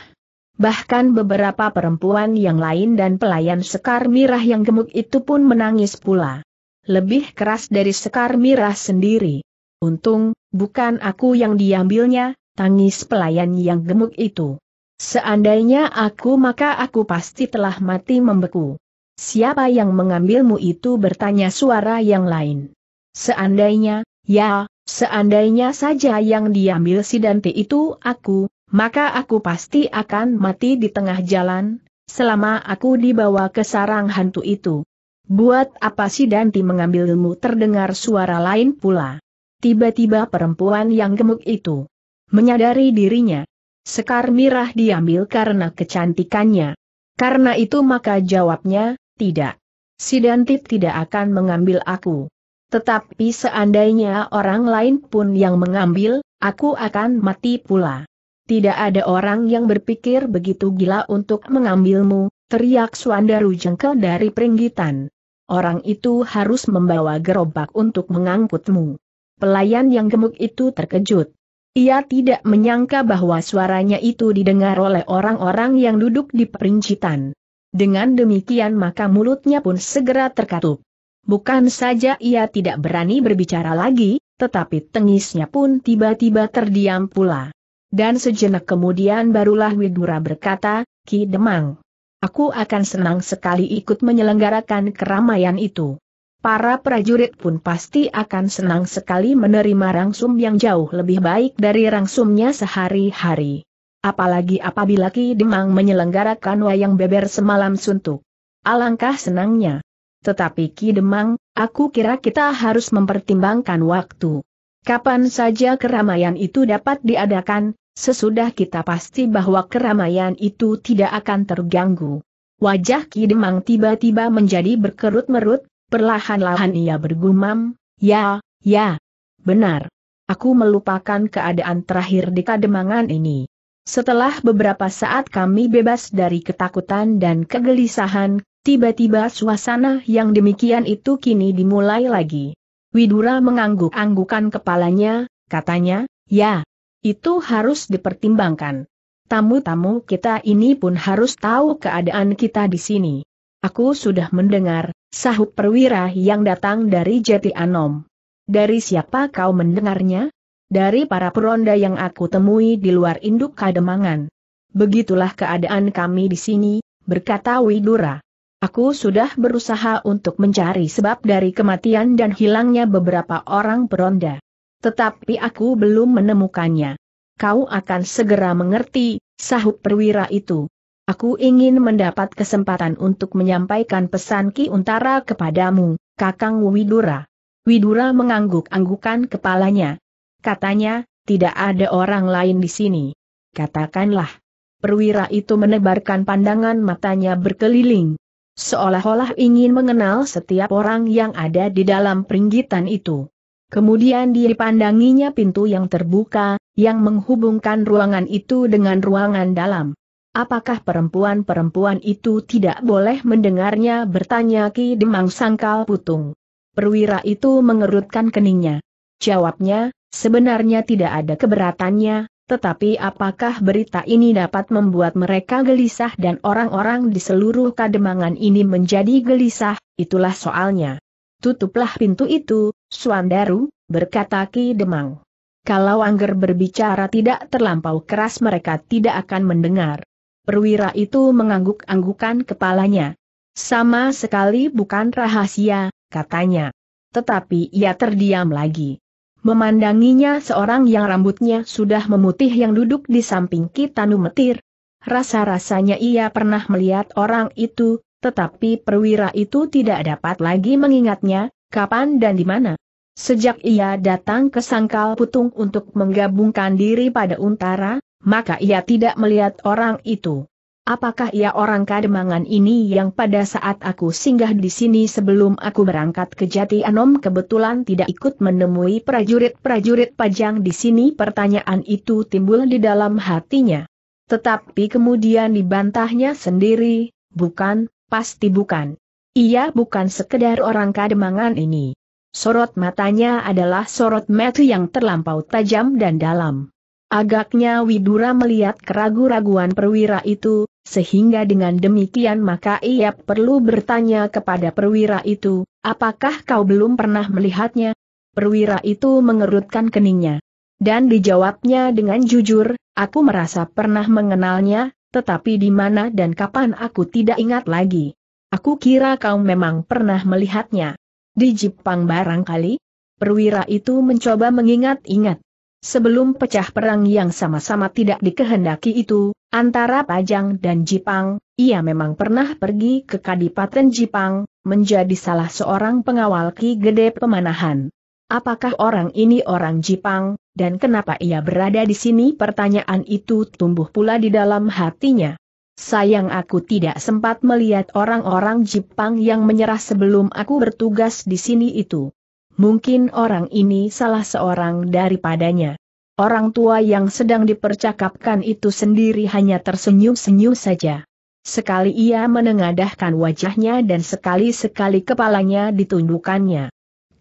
Bahkan beberapa perempuan yang lain dan pelayan Sekar Mirah yang gemuk itu pun menangis pula lebih keras dari Sekar Mirah sendiri. Untung, bukan aku yang diambilnya, tangis pelayan yang gemuk itu. Seandainya aku maka aku pasti telah mati membeku. Siapa yang mengambilmu itu bertanya suara yang lain. Seandainya, ya, seandainya saja yang diambil si Dante itu aku, maka aku pasti akan mati di tengah jalan, selama aku dibawa ke sarang hantu itu. Buat apa si Danti mengambil ilmu terdengar suara lain pula. Tiba-tiba perempuan yang gemuk itu menyadari dirinya. Sekar mirah diambil karena kecantikannya. Karena itu maka jawabnya, tidak. Si Danti tidak akan mengambil aku. Tetapi seandainya orang lain pun yang mengambil, aku akan mati pula. Tidak ada orang yang berpikir begitu gila untuk mengambilmu, teriak Suandaru jengkel dari peringgitan. Orang itu harus membawa gerobak untuk mengangkutmu. Pelayan yang gemuk itu terkejut. Ia tidak menyangka bahwa suaranya itu didengar oleh orang-orang yang duduk di perincitan. Dengan demikian maka mulutnya pun segera terkatup. Bukan saja ia tidak berani berbicara lagi, tetapi tengisnya pun tiba-tiba terdiam pula. Dan sejenak kemudian barulah Widura berkata, Ki Demang. Aku akan senang sekali ikut menyelenggarakan keramaian itu. Para prajurit pun pasti akan senang sekali menerima rangsum yang jauh lebih baik dari rangsumnya sehari-hari. Apalagi apabila Ki Demang menyelenggarakan wayang beber semalam suntuk. Alangkah senangnya. Tetapi Ki Demang, aku kira kita harus mempertimbangkan waktu. Kapan saja keramaian itu dapat diadakan, sesudah kita pasti bahwa keramaian itu tidak akan terganggu. Wajah Ki Demang tiba-tiba menjadi berkerut-merut, perlahan-lahan ia bergumam, ya, ya, benar. Aku melupakan keadaan terakhir di kademangan ini. Setelah beberapa saat kami bebas dari ketakutan dan kegelisahan, tiba-tiba suasana yang demikian itu kini dimulai lagi. Widura mengangguk-anggukan kepalanya, katanya, ya, itu harus dipertimbangkan. Tamu-tamu kita ini pun harus tahu keadaan kita di sini. Aku sudah mendengar, sahut perwira yang datang dari Jati Anom. Dari siapa kau mendengarnya? Dari para peronda yang aku temui di luar induk kademangan. Begitulah keadaan kami di sini, berkata Widura. Aku sudah berusaha untuk mencari sebab dari kematian dan hilangnya beberapa orang peronda. Tetapi aku belum menemukannya. Kau akan segera mengerti, sahut perwira itu. Aku ingin mendapat kesempatan untuk menyampaikan pesan Ki Untara kepadamu, Kakang Widura. Widura mengangguk-anggukan kepalanya. Katanya, tidak ada orang lain di sini. Katakanlah. Perwira itu menebarkan pandangan matanya berkeliling. Seolah-olah ingin mengenal setiap orang yang ada di dalam peringgitan itu. Kemudian dipandanginya pintu yang terbuka, yang menghubungkan ruangan itu dengan ruangan dalam. Apakah perempuan-perempuan itu tidak boleh mendengarnya bertanya Ki Demang Sangkal Putung? Perwira itu mengerutkan keningnya. Jawabnya, sebenarnya tidak ada keberatannya, tetapi apakah berita ini dapat membuat mereka gelisah dan orang-orang di seluruh kademangan ini menjadi gelisah, itulah soalnya. Tutuplah pintu itu, Suandaru, berkata Ki Demang. Kalau Angger berbicara tidak terlampau keras mereka tidak akan mendengar. Perwira itu mengangguk-anggukan kepalanya. Sama sekali bukan rahasia, katanya. Tetapi ia terdiam lagi. Memandanginya seorang yang rambutnya sudah memutih yang duduk di samping Kitanu Metir. Rasa-rasanya ia pernah melihat orang itu, tetapi perwira itu tidak dapat lagi mengingatnya, kapan dan di mana. Sejak ia datang ke Sangkal Putung untuk menggabungkan diri pada Untara, maka ia tidak melihat orang itu. Apakah ia orang kademangan ini yang pada saat aku singgah di sini sebelum aku berangkat ke Jati Anom kebetulan tidak ikut menemui prajurit-prajurit pajang di sini? Pertanyaan itu timbul di dalam hatinya. Tetapi kemudian dibantahnya sendiri, bukan, pasti bukan. Ia bukan sekedar orang kademangan ini. Sorot matanya adalah sorot mata yang terlampau tajam dan dalam. Agaknya Widura melihat keragu-raguan perwira itu, sehingga dengan demikian maka ia perlu bertanya kepada perwira itu, apakah kau belum pernah melihatnya? Perwira itu mengerutkan keningnya. Dan dijawabnya dengan jujur, aku merasa pernah mengenalnya, tetapi di mana dan kapan aku tidak ingat lagi. Aku kira kau memang pernah melihatnya. Di Jepang barangkali? Perwira itu mencoba mengingat-ingat. Sebelum pecah perang yang sama-sama tidak dikehendaki itu, antara Pajang dan Jepang, ia memang pernah pergi ke Kadipaten Jepang, menjadi salah seorang pengawal Ki Gede Pemanahan. Apakah orang ini orang Jepang, dan kenapa ia berada di sini? Pertanyaan itu tumbuh pula di dalam hatinya. Sayang aku tidak sempat melihat orang-orang Jepang yang menyerah sebelum aku bertugas di sini itu. Mungkin orang ini salah seorang daripadanya. Orang tua yang sedang dipercakapkan itu sendiri hanya tersenyum-senyum saja. Sekali ia menengadahkan wajahnya dan sekali-sekali kepalanya ditundukannya.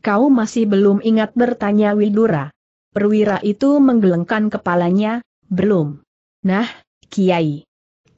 Kau masih belum ingat bertanya Widura. Perwira itu menggelengkan kepalanya, belum. Nah, Kiai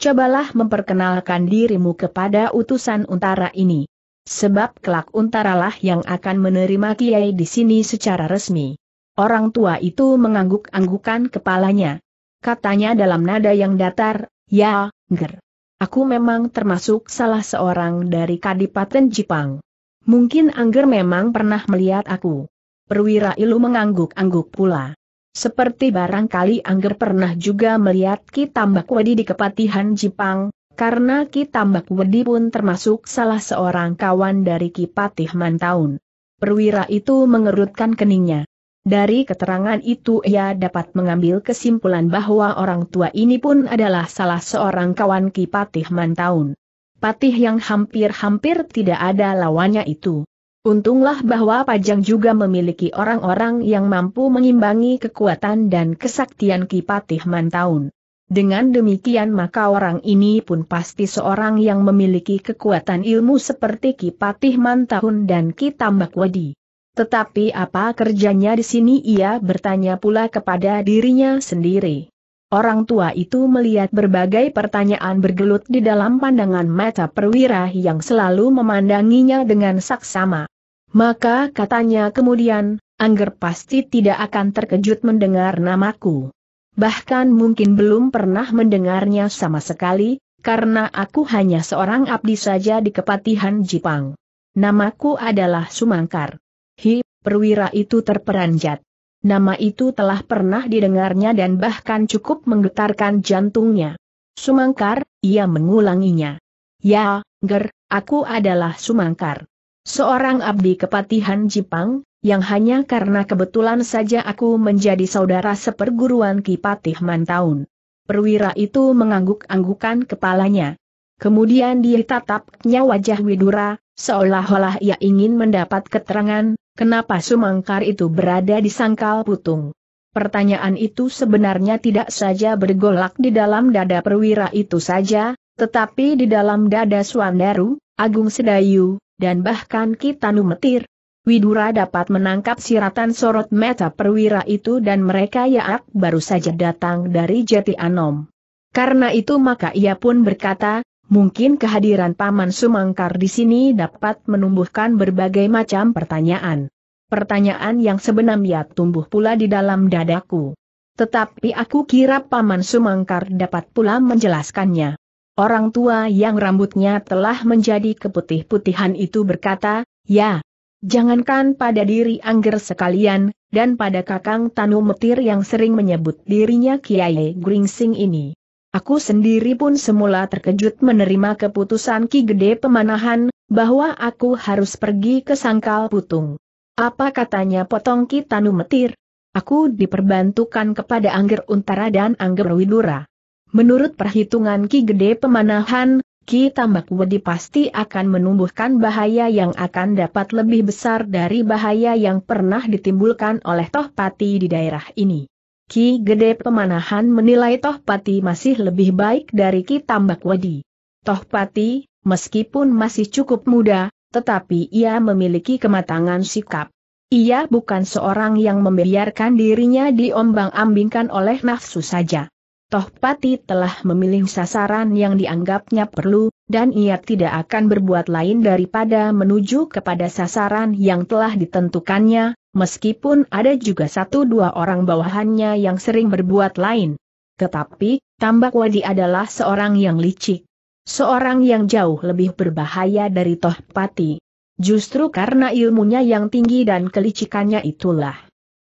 cobalah memperkenalkan dirimu kepada utusan untara ini. Sebab kelak untaralah yang akan menerima Kiai di sini secara resmi. Orang tua itu mengangguk-anggukan kepalanya. Katanya dalam nada yang datar, ya, ger. Aku memang termasuk salah seorang dari Kadipaten Jipang. Mungkin Angger memang pernah melihat aku. Perwira Ilu mengangguk-angguk pula. Seperti barangkali Angger pernah juga melihat Ki Tambak Wedi di Kepatihan Jepang, karena Ki Tambak Wedi pun termasuk salah seorang kawan dari Ki Patih Mantaun. Perwira itu mengerutkan keningnya. Dari keterangan itu ia dapat mengambil kesimpulan bahwa orang tua ini pun adalah salah seorang kawan Ki Patih Mantaun. Patih yang hampir-hampir tidak ada lawannya itu. Untunglah bahwa Pajang juga memiliki orang-orang yang mampu mengimbangi kekuatan dan kesaktian Kipatih Mantaun. Dengan demikian maka orang ini pun pasti seorang yang memiliki kekuatan ilmu seperti Kipatih Mantaun dan Kitambak Wadi. Tetapi apa kerjanya di sini ia bertanya pula kepada dirinya sendiri. Orang tua itu melihat berbagai pertanyaan bergelut di dalam pandangan mata perwira yang selalu memandanginya dengan saksama. Maka katanya kemudian, Angger pasti tidak akan terkejut mendengar namaku. Bahkan mungkin belum pernah mendengarnya sama sekali, karena aku hanya seorang abdi saja di kepatihan Jipang. Namaku adalah Sumangkar. Hi, perwira itu terperanjat. Nama itu telah pernah didengarnya dan bahkan cukup menggetarkan jantungnya. Sumangkar, ia mengulanginya. Ya, Ger, aku adalah Sumangkar. Seorang abdi kepatihan Jipang, yang hanya karena kebetulan saja aku menjadi saudara seperguruan Kipatih Mantaun. Perwira itu mengangguk-anggukan kepalanya. Kemudian dia tatapnya wajah Widura, seolah-olah ia ingin mendapat keterangan, Kenapa Sumangkar itu berada di sangkal putung? Pertanyaan itu sebenarnya tidak saja bergolak di dalam dada perwira itu saja, tetapi di dalam dada Swandaru, Agung Sedayu, dan bahkan Kitanu Metir. Widura dapat menangkap siratan sorot mata perwira itu dan mereka yaak baru saja datang dari Jati Anom. Karena itu maka ia pun berkata, Mungkin kehadiran Paman Sumangkar di sini dapat menumbuhkan berbagai macam pertanyaan. Pertanyaan yang sebenarnya tumbuh pula di dalam dadaku. Tetapi aku kira Paman Sumangkar dapat pula menjelaskannya. Orang tua yang rambutnya telah menjadi keputih-putihan itu berkata, ya, jangankan pada diri Angger sekalian, dan pada kakang Tanu Metir yang sering menyebut dirinya Kiai Gringsing ini. Aku sendiri pun semula terkejut menerima keputusan Ki Gede Pemanahan, bahwa aku harus pergi ke Sangkal Putung. Apa katanya potong Ki Tanu Metir? Aku diperbantukan kepada Angger Untara dan Angger Widura. Menurut perhitungan Ki Gede Pemanahan, Ki Tambak Wedi pasti akan menumbuhkan bahaya yang akan dapat lebih besar dari bahaya yang pernah ditimbulkan oleh Tohpati di daerah ini. Ki Gede Pemanahan menilai Tohpati masih lebih baik dari Ki Tambak Wadi. Tohpati, meskipun masih cukup muda, tetapi ia memiliki kematangan sikap. Ia bukan seorang yang membiarkan dirinya diombang-ambingkan oleh nafsu saja. Tohpati telah memilih sasaran yang dianggapnya perlu, dan ia tidak akan berbuat lain daripada menuju kepada sasaran yang telah ditentukannya, meskipun ada juga satu dua orang bawahannya yang sering berbuat lain. Tetapi, Tambak Wadi adalah seorang yang licik. Seorang yang jauh lebih berbahaya dari Tohpati. Justru karena ilmunya yang tinggi dan kelicikannya itulah.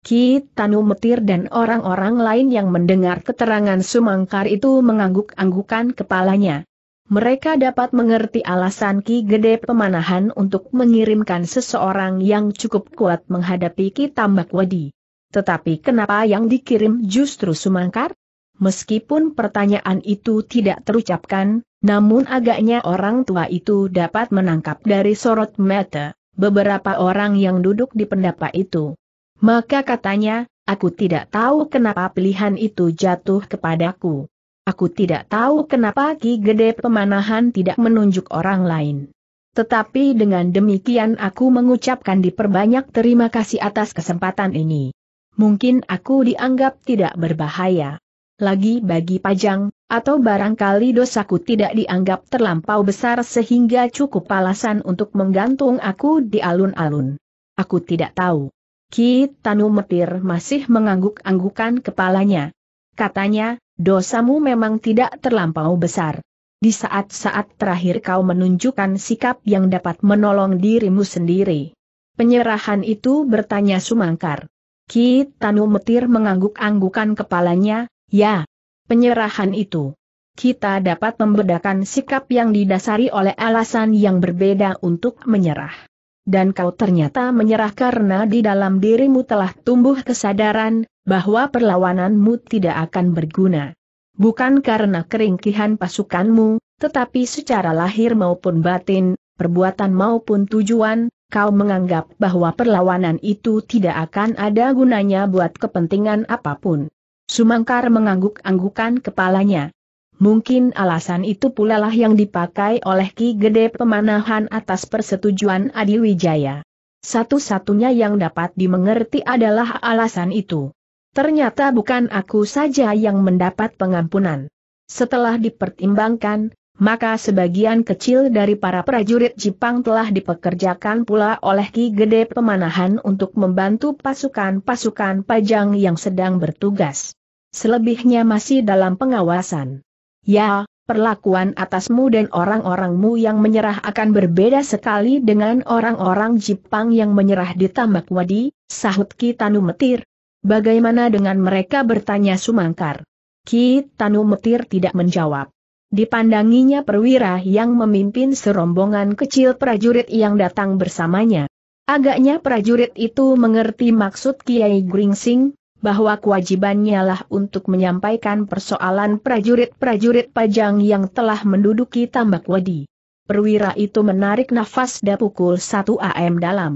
Ki Tanu Metir dan orang-orang lain yang mendengar keterangan Sumangkar itu mengangguk-anggukan kepalanya mereka dapat mengerti alasan Ki Gede Pemanahan untuk mengirimkan seseorang yang cukup kuat menghadapi Ki Tambak Wedi. Tetapi kenapa yang dikirim justru Sumangkar? Meskipun pertanyaan itu tidak terucapkan, namun agaknya orang tua itu dapat menangkap dari sorot mata beberapa orang yang duduk di pendapa itu. Maka katanya, aku tidak tahu kenapa pilihan itu jatuh kepadaku. Aku tidak tahu kenapa Ki Gede Pemanahan tidak menunjuk orang lain. Tetapi dengan demikian aku mengucapkan diperbanyak terima kasih atas kesempatan ini. Mungkin aku dianggap tidak berbahaya. Lagi bagi pajang, atau barangkali dosaku tidak dianggap terlampau besar sehingga cukup alasan untuk menggantung aku di alun-alun. Aku tidak tahu. Ki Tanu Metir masih mengangguk-anggukan kepalanya. Katanya, dosamu memang tidak terlampau besar. Di saat-saat terakhir kau menunjukkan sikap yang dapat menolong dirimu sendiri. Penyerahan itu bertanya Sumangkar. Ki Tanu Metir mengangguk-anggukan kepalanya, ya. Penyerahan itu. Kita dapat membedakan sikap yang didasari oleh alasan yang berbeda untuk menyerah. Dan kau ternyata menyerah karena di dalam dirimu telah tumbuh kesadaran, bahwa perlawananmu tidak akan berguna. Bukan karena keringkihan pasukanmu, tetapi secara lahir maupun batin, perbuatan maupun tujuan, kau menganggap bahwa perlawanan itu tidak akan ada gunanya buat kepentingan apapun. Sumangkar mengangguk-anggukan kepalanya. Mungkin alasan itu pula lah yang dipakai oleh Ki Gede Pemanahan atas persetujuan Adi Wijaya. Satu-satunya yang dapat dimengerti adalah alasan itu. Ternyata bukan aku saja yang mendapat pengampunan. Setelah dipertimbangkan, maka sebagian kecil dari para prajurit Jepang telah dipekerjakan pula oleh Ki Gede Pemanahan untuk membantu pasukan-pasukan pajang yang sedang bertugas. Selebihnya masih dalam pengawasan. Ya, perlakuan atasmu dan orang-orangmu yang menyerah akan berbeda sekali dengan orang-orang Jepang yang menyerah di Tambak Wadi, sahut Ki Tanu Metir, Bagaimana dengan mereka bertanya Sumangkar? Ki Tanu Metir tidak menjawab. Dipandanginya perwira yang memimpin serombongan kecil prajurit yang datang bersamanya. Agaknya prajurit itu mengerti maksud Kiai Gringsing, bahwa kewajibannya lah untuk menyampaikan persoalan prajurit-prajurit pajang yang telah menduduki tambak wadi. Perwira itu menarik nafas dan pukul 1 AM dalam.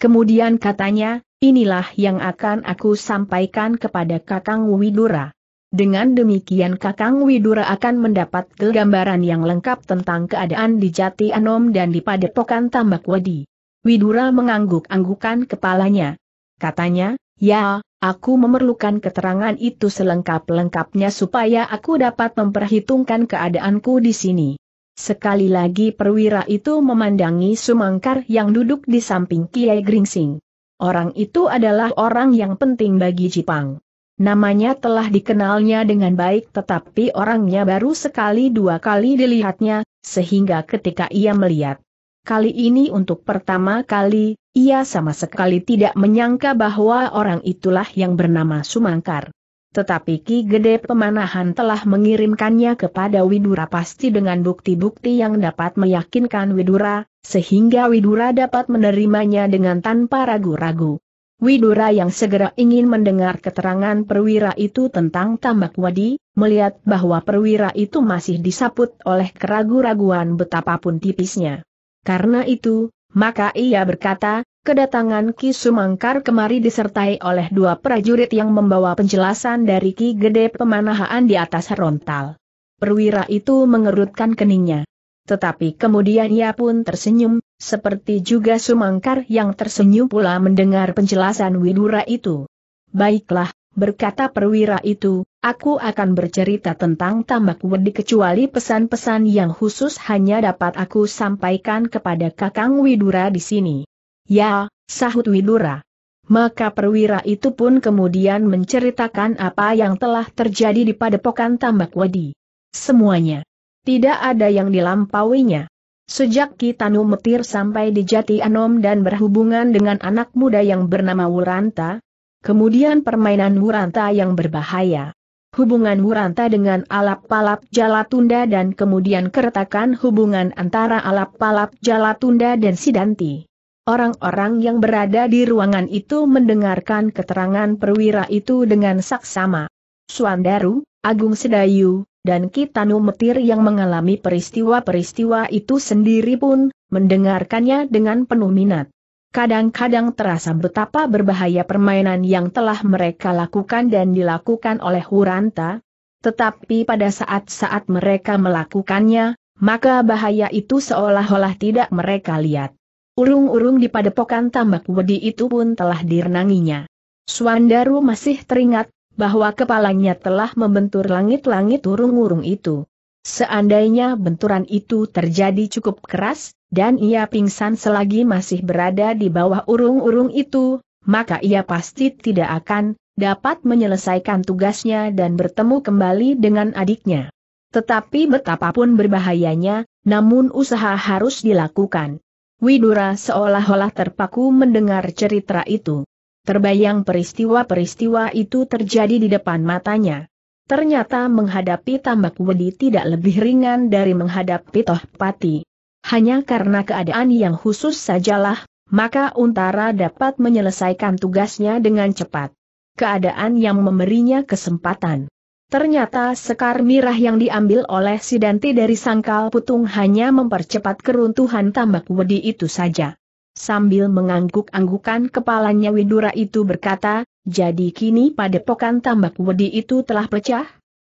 Kemudian katanya, Inilah yang akan aku sampaikan kepada Kakang Widura. Dengan demikian Kakang Widura akan mendapat gambaran yang lengkap tentang keadaan di Jati Anom dan di Padepokan Tambak Wedi. Widura mengangguk-anggukan kepalanya. Katanya, ya, aku memerlukan keterangan itu selengkap-lengkapnya supaya aku dapat memperhitungkan keadaanku di sini. Sekali lagi perwira itu memandangi Sumangkar yang duduk di samping Kiai Gringsing. Orang itu adalah orang yang penting bagi Jipang. Namanya telah dikenalnya dengan baik tetapi orangnya baru sekali dua kali dilihatnya, sehingga ketika ia melihat kali ini untuk pertama kali, ia sama sekali tidak menyangka bahwa orang itulah yang bernama Sumangkar. Tetapi Ki Gede Pemanahan telah mengirimkannya kepada Widura pasti dengan bukti-bukti yang dapat meyakinkan Widura, sehingga Widura dapat menerimanya dengan tanpa ragu-ragu. Widura yang segera ingin mendengar keterangan perwira itu tentang tambak wadi, melihat bahwa perwira itu masih disaput oleh keragu-raguan betapapun tipisnya. Karena itu, maka ia berkata, Kedatangan Ki Sumangkar kemari disertai oleh dua prajurit yang membawa penjelasan dari Ki Gede pemanahan di atas rontal. Perwira itu mengerutkan keningnya. Tetapi kemudian ia pun tersenyum, seperti juga Sumangkar yang tersenyum pula mendengar penjelasan Widura itu. Baiklah, berkata perwira itu, aku akan bercerita tentang tambak wedi kecuali pesan-pesan yang khusus hanya dapat aku sampaikan kepada Kakang Widura di sini. Ya, sahut Widura. Maka perwira itu pun kemudian menceritakan apa yang telah terjadi di padepokan tambak wadi. Semuanya. Tidak ada yang dilampauinya. Sejak kita Metir sampai di Jati Anom dan berhubungan dengan anak muda yang bernama Wuranta, kemudian permainan Wuranta yang berbahaya. Hubungan Wuranta dengan alap-palap Jalatunda dan kemudian keretakan hubungan antara alap-palap Jalatunda dan Sidanti. Orang-orang yang berada di ruangan itu mendengarkan keterangan perwira itu dengan saksama. Suandaru, Agung Sedayu, dan Kitanu Metir yang mengalami peristiwa-peristiwa itu sendiri pun, mendengarkannya dengan penuh minat. Kadang-kadang terasa betapa berbahaya permainan yang telah mereka lakukan dan dilakukan oleh Huranta, tetapi pada saat-saat mereka melakukannya, maka bahaya itu seolah-olah tidak mereka lihat. Urung-urung di padepokan tambak wedi itu pun telah direnanginya. Suandaru masih teringat, bahwa kepalanya telah membentur langit-langit urung-urung itu. Seandainya benturan itu terjadi cukup keras, dan ia pingsan selagi masih berada di bawah urung-urung itu, maka ia pasti tidak akan dapat menyelesaikan tugasnya dan bertemu kembali dengan adiknya. Tetapi betapapun berbahayanya, namun usaha harus dilakukan. Widura seolah-olah terpaku mendengar cerita itu. Terbayang peristiwa-peristiwa itu terjadi di depan matanya. Ternyata menghadapi tambak wedi tidak lebih ringan dari menghadapi toh pati. Hanya karena keadaan yang khusus sajalah, maka Untara dapat menyelesaikan tugasnya dengan cepat. Keadaan yang memberinya kesempatan. Ternyata sekar mirah yang diambil oleh Sidanti dari sangkal putung hanya mempercepat keruntuhan tambak wedi itu saja. Sambil mengangguk-anggukan kepalanya Widura itu berkata, jadi kini padepokan tambak wedi itu telah pecah?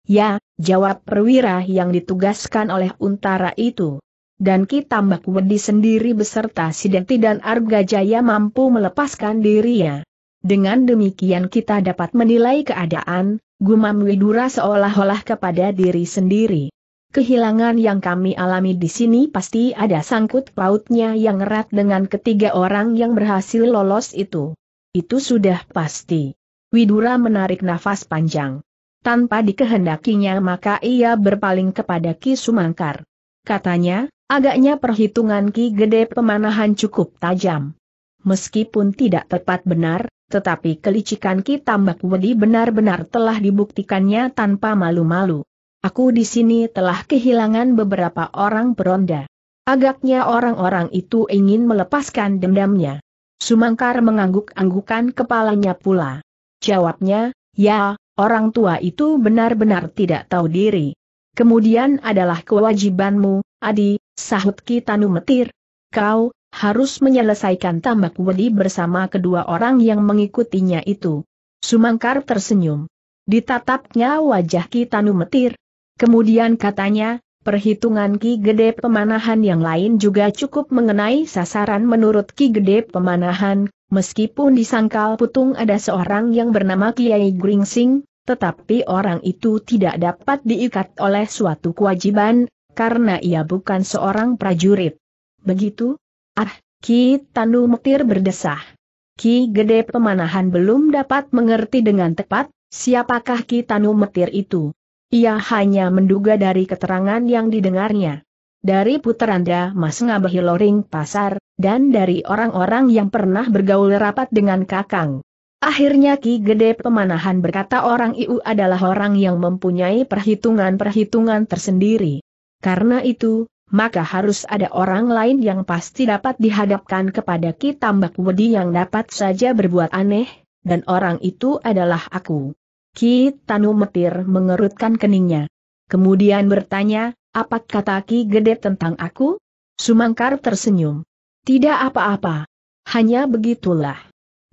Ya, jawab perwira yang ditugaskan oleh untara itu. Dan Ki Tambak Wedi sendiri beserta si dan Arga Jaya mampu melepaskan dirinya. Dengan demikian kita dapat menilai keadaan, gumam Widura seolah-olah kepada diri sendiri. Kehilangan yang kami alami di sini pasti ada sangkut pautnya yang erat dengan ketiga orang yang berhasil lolos itu. Itu sudah pasti. Widura menarik nafas panjang. Tanpa dikehendakinya maka ia berpaling kepada Ki Sumangkar. Katanya, agaknya perhitungan Ki Gede Pemanahan cukup tajam. Meskipun tidak tepat benar, tetapi kelicikan Tambak Wedi benar-benar telah dibuktikannya tanpa malu-malu. Aku di sini telah kehilangan beberapa orang beronda. Agaknya orang-orang itu ingin melepaskan dendamnya. Sumangkar mengangguk-anggukan kepalanya pula. Jawabnya, ya, orang tua itu benar-benar tidak tahu diri. Kemudian adalah kewajibanmu, Adi, sahut Tanu Metir. Kau, harus menyelesaikan tambak wedi bersama kedua orang yang mengikutinya itu. Sumangkar tersenyum. Ditatapnya wajah Ki Tanu Metir. Kemudian katanya, perhitungan Ki Gede Pemanahan yang lain juga cukup mengenai sasaran menurut Ki Gede Pemanahan, meskipun disangkal putung ada seorang yang bernama Kiai Gringsing, tetapi orang itu tidak dapat diikat oleh suatu kewajiban, karena ia bukan seorang prajurit. Begitu? Ah, Ki Tanu Mektir berdesah. Ki Gede Pemanahan belum dapat mengerti dengan tepat, siapakah Ki Tanu Mektir itu. Ia hanya menduga dari keterangan yang didengarnya. Dari puteranda Mas Ngabahi Loring Pasar, dan dari orang-orang yang pernah bergaul rapat dengan Kakang. Akhirnya Ki Gede Pemanahan berkata orang Iu adalah orang yang mempunyai perhitungan-perhitungan tersendiri. Karena itu, maka harus ada orang lain yang pasti dapat dihadapkan kepada Ki Tambak Wedi yang dapat saja berbuat aneh, dan orang itu adalah aku. Ki Tanu Metir mengerutkan keningnya. Kemudian bertanya, apa kata Ki Gede tentang aku? Sumangkar tersenyum. Tidak apa-apa. Hanya begitulah.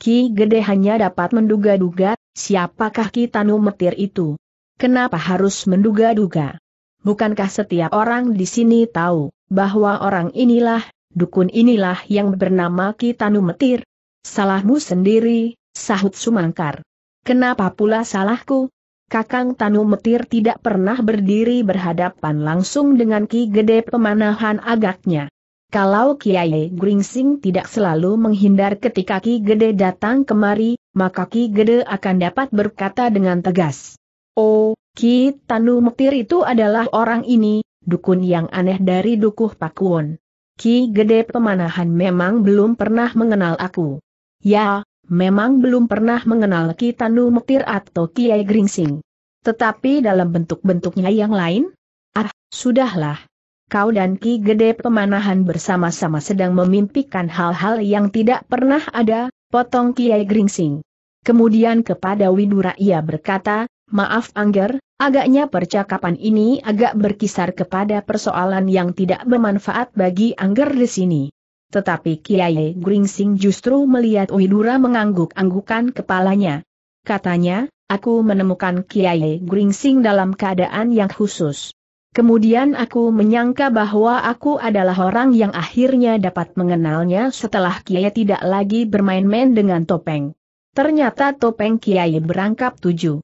Ki Gede hanya dapat menduga-duga, siapakah Ki Tanu Metir itu? Kenapa harus menduga-duga? bukankah setiap orang di sini tahu bahwa orang inilah, dukun inilah yang bernama Kitanu Metir? Salahmu sendiri, sahut Sumangkar. Kenapa pula salahku? Kakang Tanu Metir tidak pernah berdiri berhadapan langsung dengan Ki Gede Pemanahan agaknya. Kalau Kiai Gringsing tidak selalu menghindar ketika Ki Gede datang kemari, maka Ki Gede akan dapat berkata dengan tegas. Oh, Ki Tanu Mektir itu adalah orang ini, dukun yang aneh dari Dukuh Pakuon. Ki Gede Pemanahan memang belum pernah mengenal aku. Ya, memang belum pernah mengenal Ki Tanu Mektir atau Kiai Gringsing. Tetapi dalam bentuk-bentuknya yang lain? Ah, sudahlah. Kau dan Ki Gede Pemanahan bersama-sama sedang memimpikan hal-hal yang tidak pernah ada, potong Kiai Gringsing. Kemudian kepada Widura ia berkata, Maaf Angger, agaknya percakapan ini agak berkisar kepada persoalan yang tidak bermanfaat bagi Angger di sini. Tetapi Kiai Gringsing justru melihat Widura mengangguk-anggukan kepalanya. Katanya, aku menemukan Kiai Gringsing dalam keadaan yang khusus. Kemudian aku menyangka bahwa aku adalah orang yang akhirnya dapat mengenalnya setelah Kiai tidak lagi bermain-main dengan topeng. Ternyata topeng Kiai berangkap tujuh.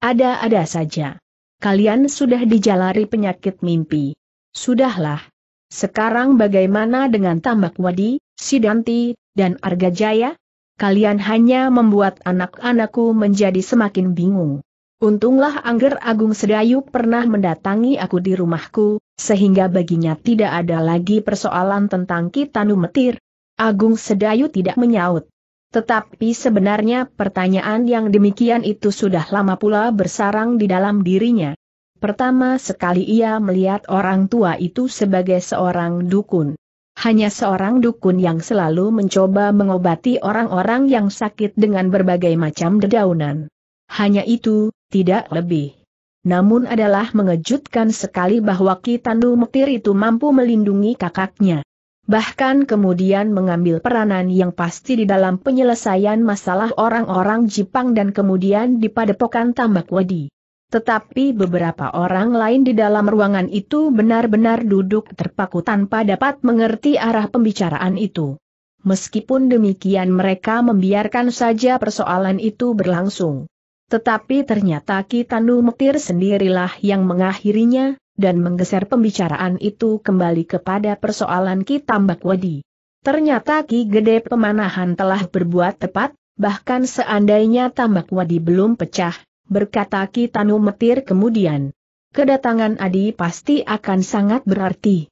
Ada-ada saja. Kalian sudah dijalari penyakit mimpi. Sudahlah. Sekarang bagaimana dengan Tambak Wadi, Sidanti, dan Argajaya? Kalian hanya membuat anak-anakku menjadi semakin bingung. Untunglah Angger Agung Sedayu pernah mendatangi aku di rumahku, sehingga baginya tidak ada lagi persoalan tentang Kitanu Metir. Agung Sedayu tidak menyaut. Tetapi sebenarnya pertanyaan yang demikian itu sudah lama pula bersarang di dalam dirinya. Pertama sekali ia melihat orang tua itu sebagai seorang dukun. Hanya seorang dukun yang selalu mencoba mengobati orang-orang yang sakit dengan berbagai macam dedaunan. Hanya itu, tidak lebih. Namun adalah mengejutkan sekali bahwa Kitandu Mektir itu mampu melindungi kakaknya bahkan kemudian mengambil peranan yang pasti di dalam penyelesaian masalah orang-orang Jepang dan kemudian di padepokan tambak wedi. Tetapi beberapa orang lain di dalam ruangan itu benar-benar duduk terpaku tanpa dapat mengerti arah pembicaraan itu. Meskipun demikian mereka membiarkan saja persoalan itu berlangsung. Tetapi ternyata Kitanu Mekir sendirilah yang mengakhirinya, dan menggeser pembicaraan itu kembali kepada persoalan Ki Tambak Wadi. Ternyata Ki Gede Pemanahan telah berbuat tepat, bahkan seandainya Tambak Wadi belum pecah, berkata Ki Tanu Metir kemudian. Kedatangan Adi pasti akan sangat berarti.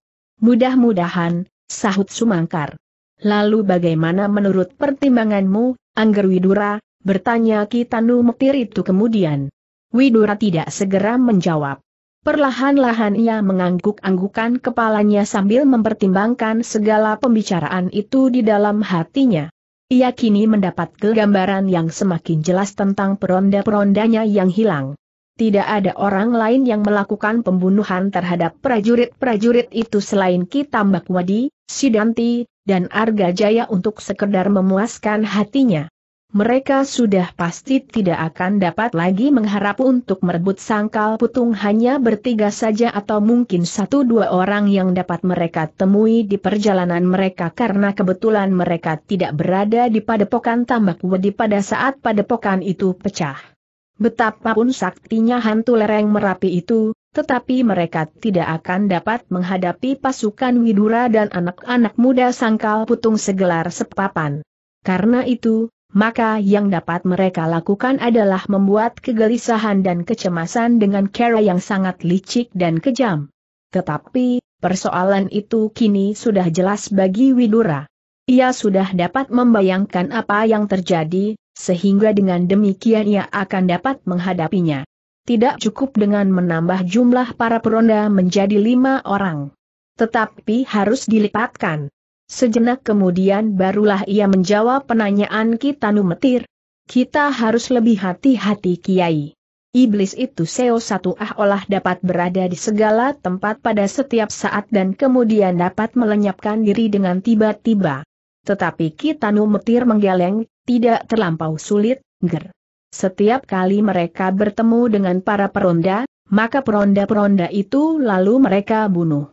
Mudah-mudahan, sahut Sumangkar. Lalu bagaimana menurut pertimbanganmu, Angger Widura, bertanya Ki Tanu Metir itu kemudian. Widura tidak segera menjawab. Perlahan-lahan ia mengangguk-anggukan kepalanya sambil mempertimbangkan segala pembicaraan itu di dalam hatinya. Ia kini mendapat gambaran yang semakin jelas tentang peronda-perondanya yang hilang. Tidak ada orang lain yang melakukan pembunuhan terhadap prajurit-prajurit itu selain Kitambak Wadi, Sidanti, dan Arga Jaya untuk sekedar memuaskan hatinya mereka sudah pasti tidak akan dapat lagi mengharap untuk merebut sangkal putung hanya bertiga saja atau mungkin satu dua orang yang dapat mereka temui di perjalanan mereka karena kebetulan mereka tidak berada di padepokan tambak wedi pada saat padepokan itu pecah. Betapapun saktinya hantu lereng merapi itu, tetapi mereka tidak akan dapat menghadapi pasukan Widura dan anak-anak muda sangkal putung segelar sepapan. Karena itu, maka yang dapat mereka lakukan adalah membuat kegelisahan dan kecemasan dengan cara yang sangat licik dan kejam. Tetapi, persoalan itu kini sudah jelas bagi Widura. Ia sudah dapat membayangkan apa yang terjadi, sehingga dengan demikian ia akan dapat menghadapinya. Tidak cukup dengan menambah jumlah para peronda menjadi lima orang. Tetapi harus dilipatkan. Sejenak kemudian barulah ia menjawab penanyaan kita numetir. Kita harus lebih hati-hati Kiai. Iblis itu seo satu ah olah dapat berada di segala tempat pada setiap saat dan kemudian dapat melenyapkan diri dengan tiba-tiba. Tetapi kita numetir menggeleng, tidak terlampau sulit, ger. Setiap kali mereka bertemu dengan para peronda, maka peronda-peronda itu lalu mereka bunuh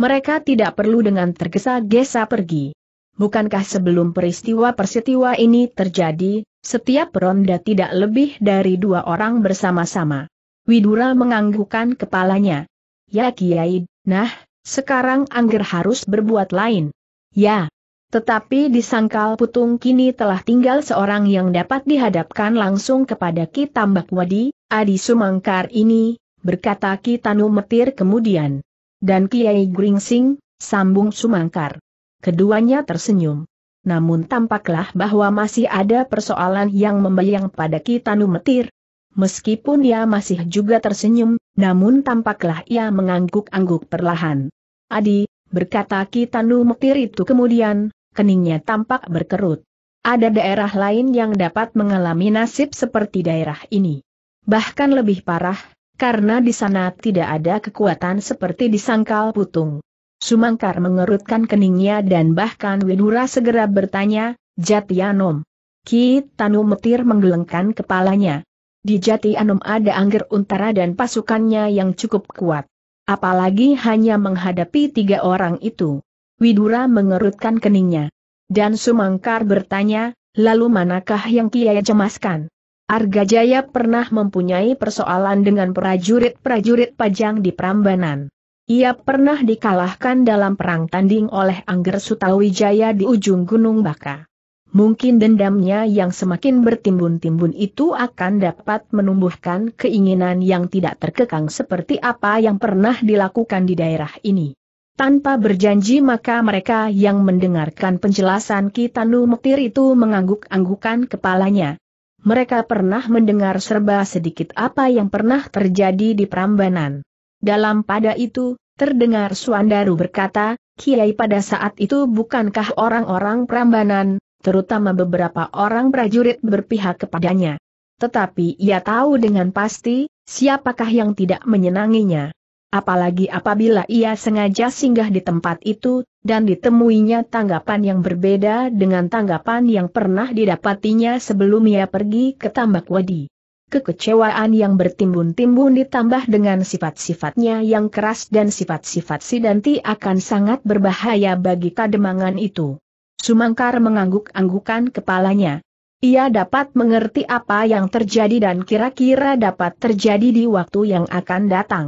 mereka tidak perlu dengan tergesa-gesa pergi. Bukankah sebelum peristiwa-peristiwa ini terjadi, setiap ronda tidak lebih dari dua orang bersama-sama? Widura menganggukkan kepalanya. Ya Kiai, nah, sekarang Angger harus berbuat lain. Ya. Tetapi di sangkal putung kini telah tinggal seorang yang dapat dihadapkan langsung kepada Ki Tambak Wadi, Adi Sumangkar ini, berkata Ki Tanu Metir kemudian dan Kiai Gringsing, sambung Sumangkar. Keduanya tersenyum. Namun tampaklah bahwa masih ada persoalan yang membayang pada Kitanu Metir. Meskipun ia masih juga tersenyum, namun tampaklah ia mengangguk-angguk perlahan. Adi, berkata Kitanu Metir itu kemudian, keningnya tampak berkerut. Ada daerah lain yang dapat mengalami nasib seperti daerah ini. Bahkan lebih parah, karena di sana tidak ada kekuatan seperti di sangkal putung. Sumangkar mengerutkan keningnya dan bahkan Widura segera bertanya, Jatianom. Ki Tanu Metir menggelengkan kepalanya. Di Jatianom ada Angger Untara dan pasukannya yang cukup kuat. Apalagi hanya menghadapi tiga orang itu. Widura mengerutkan keningnya. Dan Sumangkar bertanya, lalu manakah yang Kiai cemaskan? Argajaya pernah mempunyai persoalan dengan prajurit-prajurit pajang di Prambanan. Ia pernah dikalahkan dalam perang tanding oleh Angger Sutawijaya di ujung Gunung Baka. Mungkin dendamnya yang semakin bertimbun-timbun itu akan dapat menumbuhkan keinginan yang tidak terkekang seperti apa yang pernah dilakukan di daerah ini. Tanpa berjanji maka mereka yang mendengarkan penjelasan Kitanu Mektir itu mengangguk-anggukan kepalanya, mereka pernah mendengar serba sedikit apa yang pernah terjadi di Prambanan. Dalam pada itu, terdengar Suandaru berkata, Kiai pada saat itu bukankah orang-orang Prambanan, terutama beberapa orang prajurit berpihak kepadanya. Tetapi ia tahu dengan pasti, siapakah yang tidak menyenanginya. Apalagi apabila ia sengaja singgah di tempat itu, dan ditemuinya tanggapan yang berbeda dengan tanggapan yang pernah didapatinya sebelum ia pergi ke tambak wadi. Kekecewaan yang bertimbun-timbun ditambah dengan sifat-sifatnya yang keras dan sifat-sifat Sidanti akan sangat berbahaya bagi kademangan itu. Sumangkar mengangguk-anggukan kepalanya. Ia dapat mengerti apa yang terjadi dan kira-kira dapat terjadi di waktu yang akan datang.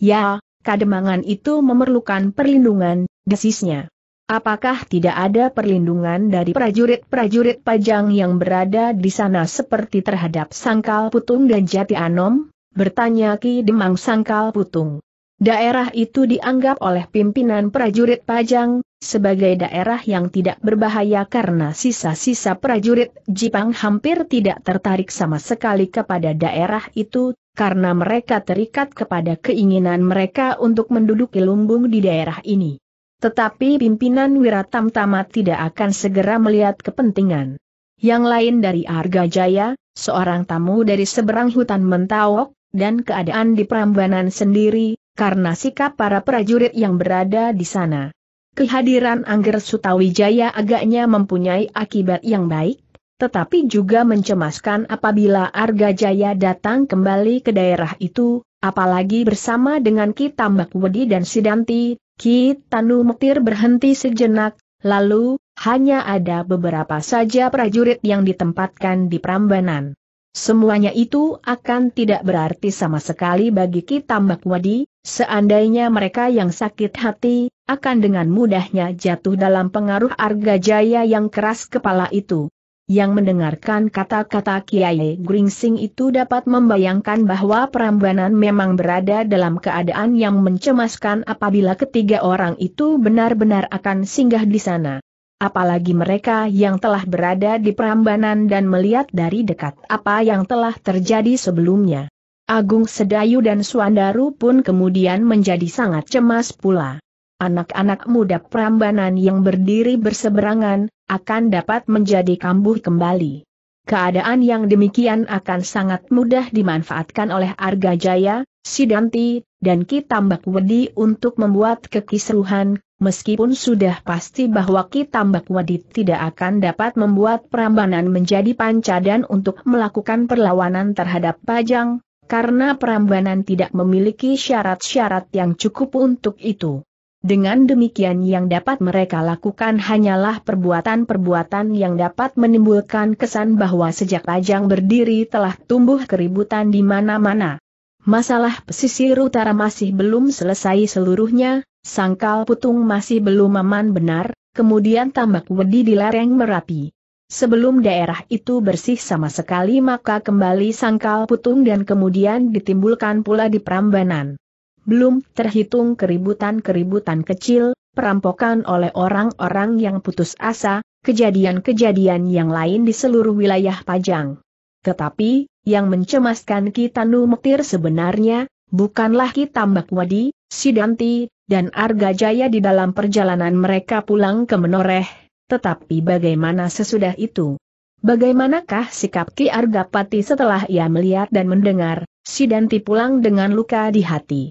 Ya, kademangan itu memerlukan perlindungan, desisnya. Apakah tidak ada perlindungan dari prajurit-prajurit pajang yang berada di sana seperti terhadap Sangkal Putung dan Jati Anom? Bertanya Ki Demang Sangkal Putung. Daerah itu dianggap oleh pimpinan prajurit pajang, sebagai daerah yang tidak berbahaya karena sisa-sisa prajurit Jipang hampir tidak tertarik sama sekali kepada daerah itu, karena mereka terikat kepada keinginan mereka untuk menduduki lumbung di daerah ini. Tetapi pimpinan Wiratam Tama tidak akan segera melihat kepentingan. Yang lain dari Arga Jaya, seorang tamu dari seberang hutan mentawok, dan keadaan di Prambanan sendiri, karena sikap para prajurit yang berada di sana. Kehadiran Angger Sutawijaya agaknya mempunyai akibat yang baik, tetapi juga mencemaskan apabila Arga Jaya datang kembali ke daerah itu, apalagi bersama dengan Ki Tambak Wedi dan Sidanti, Ki Tanu Mektir berhenti sejenak, lalu, hanya ada beberapa saja prajurit yang ditempatkan di Prambanan. Semuanya itu akan tidak berarti sama sekali bagi Ki Tambak Wedi, seandainya mereka yang sakit hati, akan dengan mudahnya jatuh dalam pengaruh arga jaya yang keras kepala itu yang mendengarkan kata-kata Kiai Gringsing itu dapat membayangkan bahwa Perambanan memang berada dalam keadaan yang mencemaskan apabila ketiga orang itu benar-benar akan singgah di sana. Apalagi mereka yang telah berada di Perambanan dan melihat dari dekat apa yang telah terjadi sebelumnya. Agung Sedayu dan Suandaru pun kemudian menjadi sangat cemas pula anak-anak muda Prambanan yang berdiri berseberangan, akan dapat menjadi kambuh kembali. Keadaan yang demikian akan sangat mudah dimanfaatkan oleh Arga Jaya, Sidanti, dan Ki Tambak Wedi untuk membuat kekisruhan, meskipun sudah pasti bahwa Ki Tambak Wedi tidak akan dapat membuat Prambanan menjadi pancadan untuk melakukan perlawanan terhadap Pajang, karena Prambanan tidak memiliki syarat-syarat yang cukup untuk itu. Dengan demikian yang dapat mereka lakukan hanyalah perbuatan-perbuatan yang dapat menimbulkan kesan bahwa sejak Lajang berdiri telah tumbuh keributan di mana-mana. Masalah pesisir utara masih belum selesai seluruhnya, sangkal putung masih belum aman benar, kemudian tambak wedi di lereng Merapi. Sebelum daerah itu bersih sama sekali maka kembali sangkal putung dan kemudian ditimbulkan pula di Prambanan. Belum terhitung keributan-keributan kecil, perampokan oleh orang-orang yang putus asa, kejadian-kejadian yang lain di seluruh wilayah Pajang. Tetapi, yang mencemaskan Kitanu Mektir sebenarnya, bukanlah Mbak Wadi, Sidanti, dan Arga Jaya di dalam perjalanan mereka pulang ke Menoreh, tetapi bagaimana sesudah itu? Bagaimanakah sikap Ki Arga Pati setelah ia melihat dan mendengar, Sidanti pulang dengan luka di hati?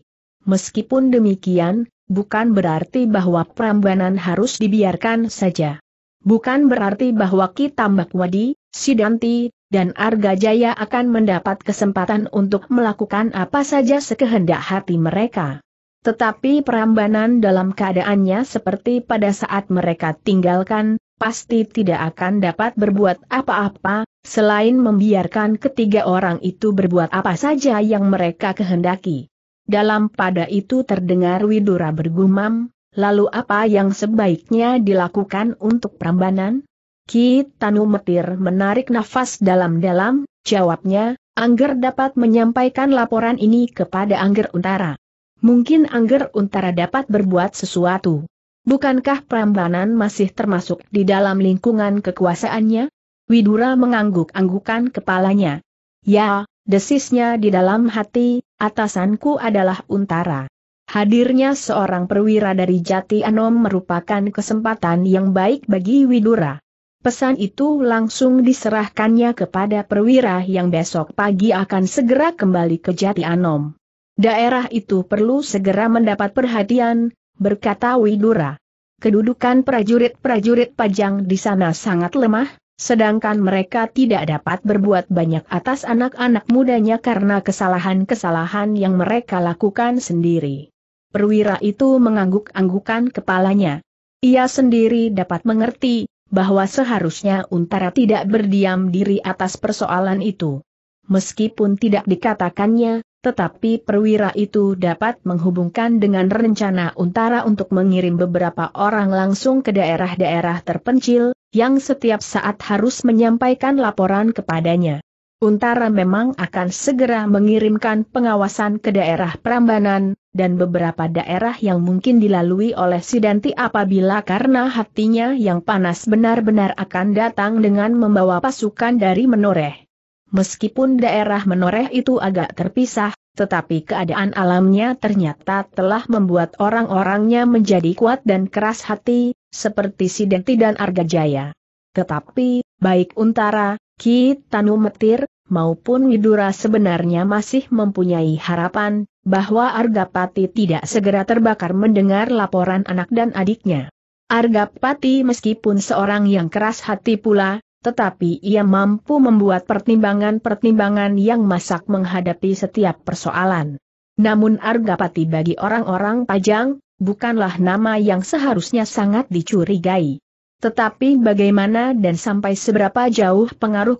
Meskipun demikian, bukan berarti bahwa perambanan harus dibiarkan saja. Bukan berarti bahwa Ki Tambak Wadi, Sidanti, dan Arga Jaya akan mendapat kesempatan untuk melakukan apa saja sekehendak hati mereka. Tetapi perambanan dalam keadaannya seperti pada saat mereka tinggalkan, pasti tidak akan dapat berbuat apa-apa, selain membiarkan ketiga orang itu berbuat apa saja yang mereka kehendaki. Dalam pada itu terdengar Widura bergumam, lalu apa yang sebaiknya dilakukan untuk Prambanan? Ki Tanu Metir menarik nafas dalam-dalam, jawabnya, Angger dapat menyampaikan laporan ini kepada Angger Untara. Mungkin Angger Untara dapat berbuat sesuatu. Bukankah Prambanan masih termasuk di dalam lingkungan kekuasaannya? Widura mengangguk-anggukan kepalanya. Ya, Desisnya di dalam hati, atasanku adalah untara. Hadirnya seorang perwira dari Jati Anom merupakan kesempatan yang baik bagi Widura. Pesan itu langsung diserahkannya kepada perwira yang besok pagi akan segera kembali ke Jati Anom. Daerah itu perlu segera mendapat perhatian, berkata Widura. Kedudukan prajurit-prajurit pajang di sana sangat lemah, sedangkan mereka tidak dapat berbuat banyak atas anak-anak mudanya karena kesalahan-kesalahan yang mereka lakukan sendiri. Perwira itu mengangguk-anggukan kepalanya. Ia sendiri dapat mengerti bahwa seharusnya Untara tidak berdiam diri atas persoalan itu. Meskipun tidak dikatakannya, tetapi perwira itu dapat menghubungkan dengan rencana Untara untuk mengirim beberapa orang langsung ke daerah-daerah terpencil, yang setiap saat harus menyampaikan laporan kepadanya. Untara memang akan segera mengirimkan pengawasan ke daerah Prambanan, dan beberapa daerah yang mungkin dilalui oleh Sidanti apabila karena hatinya yang panas benar-benar akan datang dengan membawa pasukan dari Menoreh. Meskipun daerah Menoreh itu agak terpisah, tetapi keadaan alamnya ternyata telah membuat orang-orangnya menjadi kuat dan keras hati, seperti Sidenti dan Jaya. Tetapi, baik Untara, Ki Tanu Metir, maupun Widura sebenarnya masih mempunyai harapan, bahwa Arga Pati tidak segera terbakar mendengar laporan anak dan adiknya. Arga Pati meskipun seorang yang keras hati pula, tetapi ia mampu membuat pertimbangan-pertimbangan yang masak menghadapi setiap persoalan. Namun Arga Pati bagi orang-orang Pajang, bukanlah nama yang seharusnya sangat dicurigai. Tetapi bagaimana dan sampai seberapa jauh pengaruh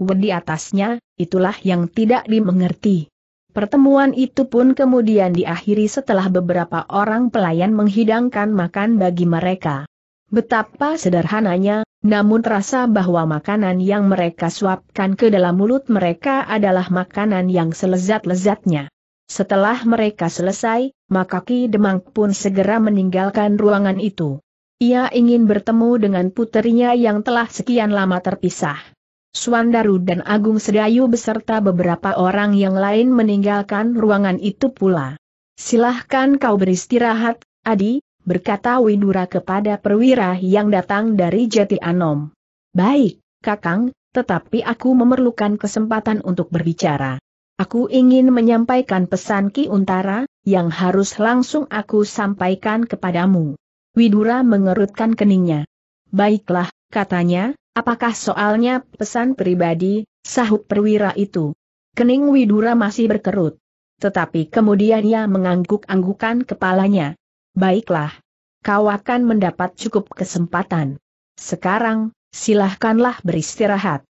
Wen di atasnya, itulah yang tidak dimengerti. Pertemuan itu pun kemudian diakhiri setelah beberapa orang pelayan menghidangkan makan bagi mereka. Betapa sederhananya, namun terasa bahwa makanan yang mereka suapkan ke dalam mulut mereka adalah makanan yang selezat-lezatnya. Setelah mereka selesai, maka Ki Demang pun segera meninggalkan ruangan itu. Ia ingin bertemu dengan puterinya yang telah sekian lama terpisah. Suandaru dan Agung Sedayu beserta beberapa orang yang lain meninggalkan ruangan itu pula. Silahkan kau beristirahat, Adi, berkata Widura kepada perwira yang datang dari Jati Anom. Baik, Kakang, tetapi aku memerlukan kesempatan untuk berbicara. Aku ingin menyampaikan pesan Ki Untara, yang harus langsung aku sampaikan kepadamu. Widura mengerutkan keningnya. Baiklah, katanya, apakah soalnya pesan pribadi, sahut perwira itu. Kening Widura masih berkerut. Tetapi kemudian ia mengangguk-anggukan kepalanya. Baiklah. Kau akan mendapat cukup kesempatan. Sekarang, silahkanlah beristirahat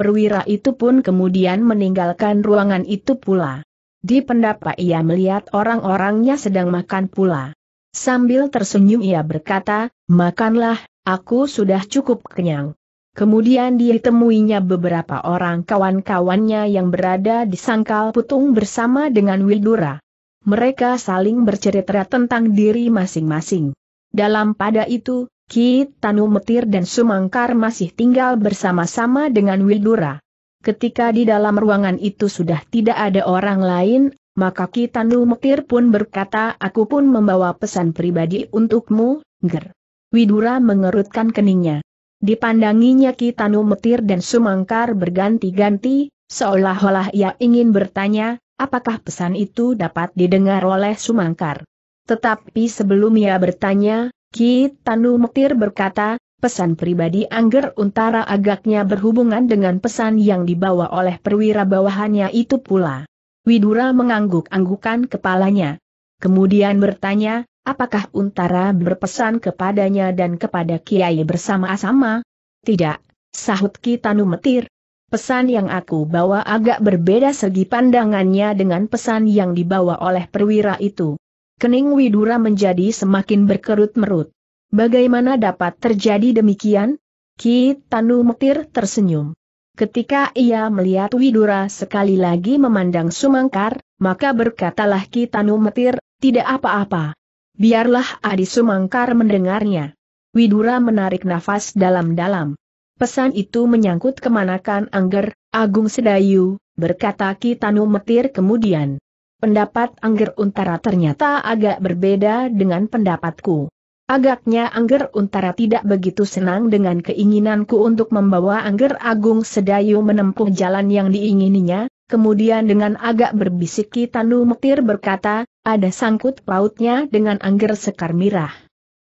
perwira itu pun kemudian meninggalkan ruangan itu pula. Di pendapa ia melihat orang-orangnya sedang makan pula. Sambil tersenyum ia berkata, makanlah, aku sudah cukup kenyang. Kemudian ditemuinya beberapa orang kawan-kawannya yang berada di sangkal putung bersama dengan Wildura. Mereka saling bercerita tentang diri masing-masing. Dalam pada itu, Ki Tanu Metir dan Sumangkar masih tinggal bersama-sama dengan Widura. Ketika di dalam ruangan itu sudah tidak ada orang lain, maka Ki Tanu Metir pun berkata aku pun membawa pesan pribadi untukmu, Ger. Widura mengerutkan keningnya. Dipandanginya Ki Tanu Metir dan Sumangkar berganti-ganti, seolah-olah ia ingin bertanya, apakah pesan itu dapat didengar oleh Sumangkar. Tetapi sebelum ia bertanya, Ki Tanu Mektir berkata, pesan pribadi Angger Untara agaknya berhubungan dengan pesan yang dibawa oleh perwira bawahannya itu pula. Widura mengangguk-anggukan kepalanya. Kemudian bertanya, apakah Untara berpesan kepadanya dan kepada Kiai bersama-sama? Tidak, sahut Ki Tanu Metir. Pesan yang aku bawa agak berbeda segi pandangannya dengan pesan yang dibawa oleh perwira itu. Kening Widura menjadi semakin berkerut-merut. Bagaimana dapat terjadi demikian? Ki Tanu Metir tersenyum. Ketika ia melihat Widura sekali lagi memandang Sumangkar, maka berkatalah Ki Tanu Metir, tidak apa-apa. Biarlah Adi Sumangkar mendengarnya. Widura menarik nafas dalam-dalam. Pesan itu menyangkut kemanakan Angger, Agung Sedayu, berkata Ki Tanu Metir kemudian. Pendapat Angger Untara ternyata agak berbeda dengan pendapatku. Agaknya Angger Untara tidak begitu senang dengan keinginanku untuk membawa Angger Agung Sedayu menempuh jalan yang diingininya, kemudian dengan agak berbisik kita Mektir berkata, ada sangkut pautnya dengan Angger Sekar Mirah.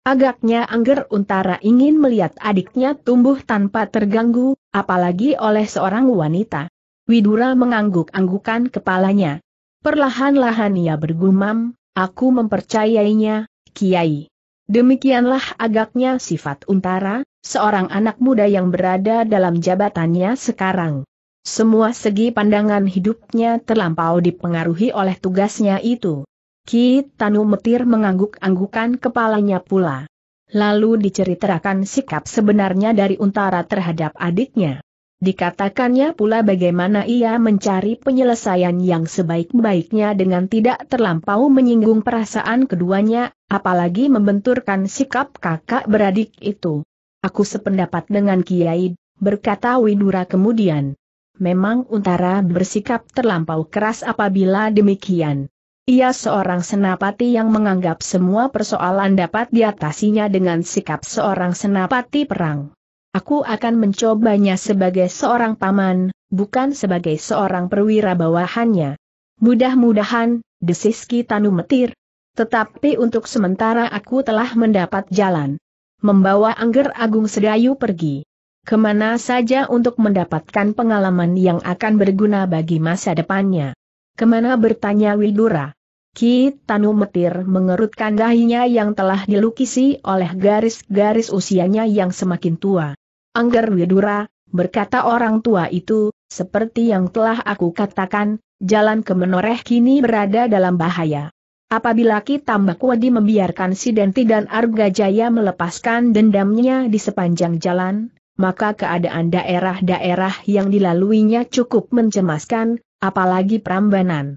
Agaknya Angger Untara ingin melihat adiknya tumbuh tanpa terganggu, apalagi oleh seorang wanita. Widura mengangguk-anggukan kepalanya. Perlahan-lahan ia bergumam, aku mempercayainya, Kiai. Demikianlah agaknya sifat untara, seorang anak muda yang berada dalam jabatannya sekarang. Semua segi pandangan hidupnya terlampau dipengaruhi oleh tugasnya itu. Ki Tanu Metir mengangguk-anggukan kepalanya pula. Lalu diceritakan sikap sebenarnya dari Untara terhadap adiknya. Dikatakannya pula bagaimana ia mencari penyelesaian yang sebaik-baiknya dengan tidak terlampau menyinggung perasaan keduanya, apalagi membenturkan sikap kakak beradik itu. Aku sependapat dengan Kiai, berkata Widura kemudian. Memang Untara bersikap terlampau keras apabila demikian. Ia seorang senapati yang menganggap semua persoalan dapat diatasinya dengan sikap seorang senapati perang. Aku akan mencobanya sebagai seorang paman, bukan sebagai seorang perwira bawahannya. Mudah-mudahan, desiski Tanu Metir. Tetapi untuk sementara aku telah mendapat jalan. Membawa Angger Agung Sedayu pergi. Kemana saja untuk mendapatkan pengalaman yang akan berguna bagi masa depannya. Kemana bertanya Widura. Ki Tanu Metir mengerutkan dahinya yang telah dilukisi oleh garis-garis usianya yang semakin tua. Angger Widura, berkata orang tua itu, seperti yang telah aku katakan, jalan ke menoreh kini berada dalam bahaya. Apabila Ki Tambakwadi membiarkan si dan Arga Jaya melepaskan dendamnya di sepanjang jalan, maka keadaan daerah-daerah yang dilaluinya cukup mencemaskan, apalagi Prambanan.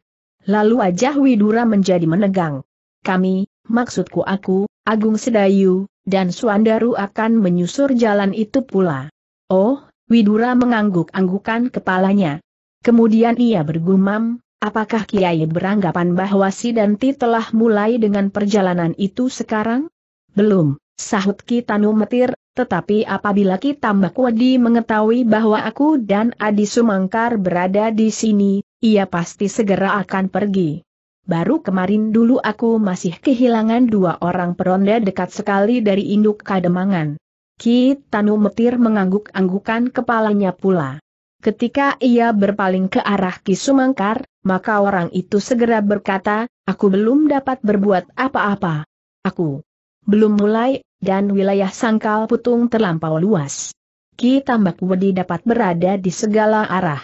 Lalu wajah Widura menjadi menegang. Kami, maksudku aku, Agung Sedayu, dan Suandaru akan menyusur jalan itu pula. Oh, Widura mengangguk-anggukan kepalanya. Kemudian ia bergumam, apakah Kiai beranggapan bahwa si Danti telah mulai dengan perjalanan itu sekarang? Belum, sahut Kitanu Metir, tetapi apabila kita, Wadi mengetahui bahwa aku dan Adi Sumangkar berada di sini, ia pasti segera akan pergi. Baru kemarin dulu aku masih kehilangan dua orang peronda dekat sekali dari induk kademangan. Ki Tanu Metir mengangguk-anggukan kepalanya pula. Ketika ia berpaling ke arah Ki Sumangkar, maka orang itu segera berkata, aku belum dapat berbuat apa-apa. Aku belum mulai dan wilayah sangkal putung terlampau luas. Ki Tambak Wedi dapat berada di segala arah.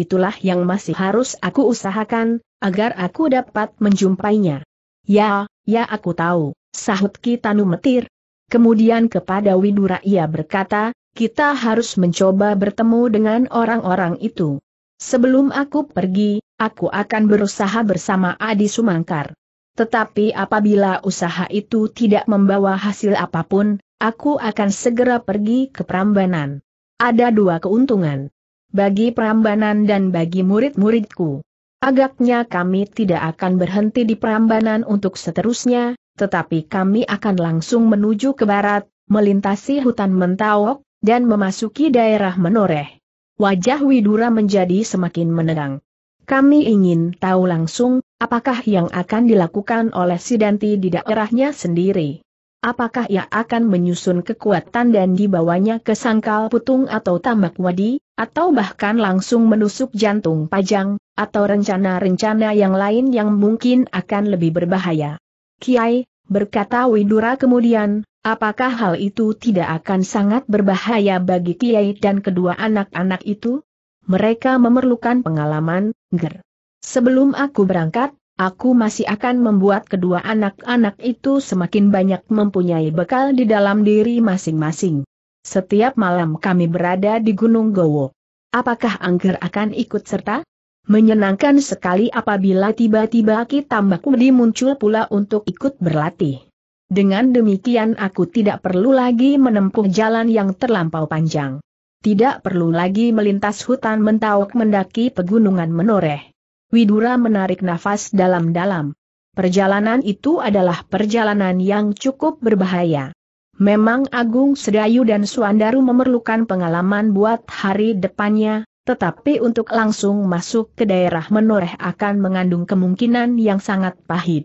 Itulah yang masih harus aku usahakan, agar aku dapat menjumpainya. Ya, ya aku tahu, sahut Ki Tanu Metir. Kemudian kepada Widura ia berkata, kita harus mencoba bertemu dengan orang-orang itu. Sebelum aku pergi, aku akan berusaha bersama Adi Sumangkar. Tetapi apabila usaha itu tidak membawa hasil apapun, aku akan segera pergi ke Prambanan. Ada dua keuntungan. Bagi Prambanan dan bagi murid-muridku. Agaknya kami tidak akan berhenti di Prambanan untuk seterusnya, tetapi kami akan langsung menuju ke barat, melintasi hutan mentawok, dan memasuki daerah menoreh. Wajah Widura menjadi semakin menerang. Kami ingin tahu langsung, apakah yang akan dilakukan oleh Sidanti di daerahnya sendiri. Apakah ia akan menyusun kekuatan dan dibawanya ke sangkal putung atau tambak wadi, atau bahkan langsung menusuk jantung pajang, atau rencana-rencana yang lain yang mungkin akan lebih berbahaya. Kiai, berkata Widura kemudian, apakah hal itu tidak akan sangat berbahaya bagi Kiai dan kedua anak-anak itu? mereka memerlukan pengalaman, ger. Sebelum aku berangkat, aku masih akan membuat kedua anak-anak itu semakin banyak mempunyai bekal di dalam diri masing-masing. Setiap malam kami berada di Gunung Gowo. Apakah Angger akan ikut serta? Menyenangkan sekali apabila tiba-tiba Kitambak Budi muncul pula untuk ikut berlatih. Dengan demikian aku tidak perlu lagi menempuh jalan yang terlampau panjang tidak perlu lagi melintas hutan mentauk mendaki pegunungan menoreh. Widura menarik nafas dalam-dalam. Perjalanan itu adalah perjalanan yang cukup berbahaya. Memang Agung Sedayu dan Suandaru memerlukan pengalaman buat hari depannya, tetapi untuk langsung masuk ke daerah menoreh akan mengandung kemungkinan yang sangat pahit.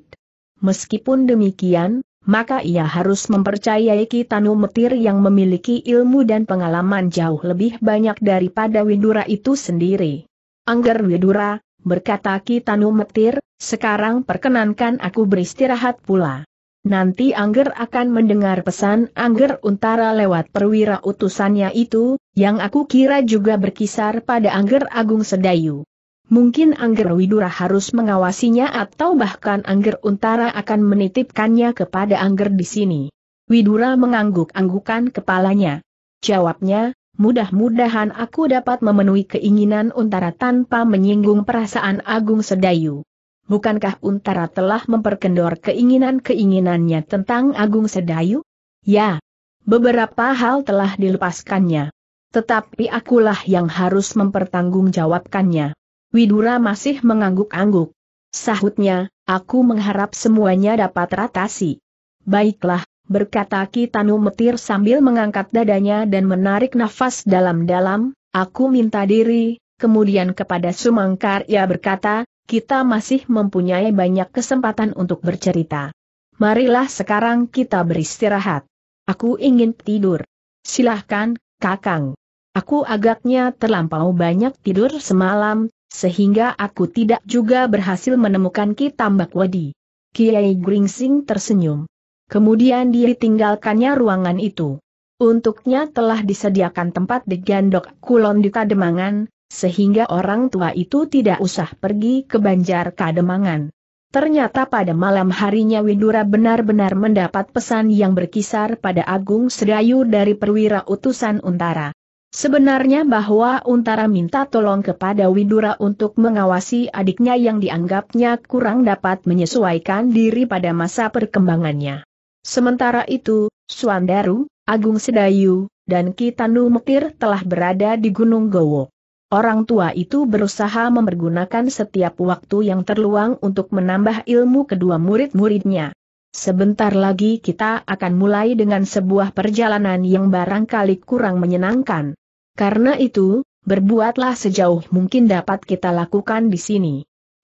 Meskipun demikian, maka ia harus mempercayai Kitanu Metir yang memiliki ilmu dan pengalaman jauh lebih banyak daripada Widura itu sendiri. Angger Widura, berkata Kitanu Metir, sekarang perkenankan aku beristirahat pula. Nanti Angger akan mendengar pesan Angger Untara lewat perwira utusannya itu, yang aku kira juga berkisar pada Angger Agung Sedayu. Mungkin Angger Widura harus mengawasinya atau bahkan Angger Untara akan menitipkannya kepada Angger di sini. Widura mengangguk-anggukan kepalanya. Jawabnya, mudah-mudahan aku dapat memenuhi keinginan Untara tanpa menyinggung perasaan Agung Sedayu. Bukankah Untara telah memperkendor keinginan-keinginannya tentang Agung Sedayu? Ya, beberapa hal telah dilepaskannya. Tetapi akulah yang harus mempertanggungjawabkannya. Widura masih mengangguk-angguk. Sahutnya, aku mengharap semuanya dapat ratasi. Baiklah, berkata Kitanu Metir sambil mengangkat dadanya dan menarik nafas dalam-dalam, aku minta diri, kemudian kepada Sumangkar ia berkata, kita masih mempunyai banyak kesempatan untuk bercerita. Marilah sekarang kita beristirahat. Aku ingin tidur. Silahkan, Kakang. Aku agaknya terlampau banyak tidur semalam, sehingga aku tidak juga berhasil menemukan Tambak Wadi. Kiai Gringsing tersenyum. Kemudian dia tinggalkannya ruangan itu. Untuknya telah disediakan tempat di Gandok Kulon di Kademangan, sehingga orang tua itu tidak usah pergi ke Banjar Kademangan. Ternyata pada malam harinya Widura benar-benar mendapat pesan yang berkisar pada Agung Sedayu dari perwira utusan Untara. Sebenarnya bahwa Untara minta tolong kepada Widura untuk mengawasi adiknya yang dianggapnya kurang dapat menyesuaikan diri pada masa perkembangannya. Sementara itu, Suandaru, Agung Sedayu, dan Kitanu Mekir telah berada di Gunung Gowo. Orang tua itu berusaha mempergunakan setiap waktu yang terluang untuk menambah ilmu kedua murid-muridnya. Sebentar lagi kita akan mulai dengan sebuah perjalanan yang barangkali kurang menyenangkan. Karena itu, berbuatlah sejauh mungkin dapat kita lakukan di sini.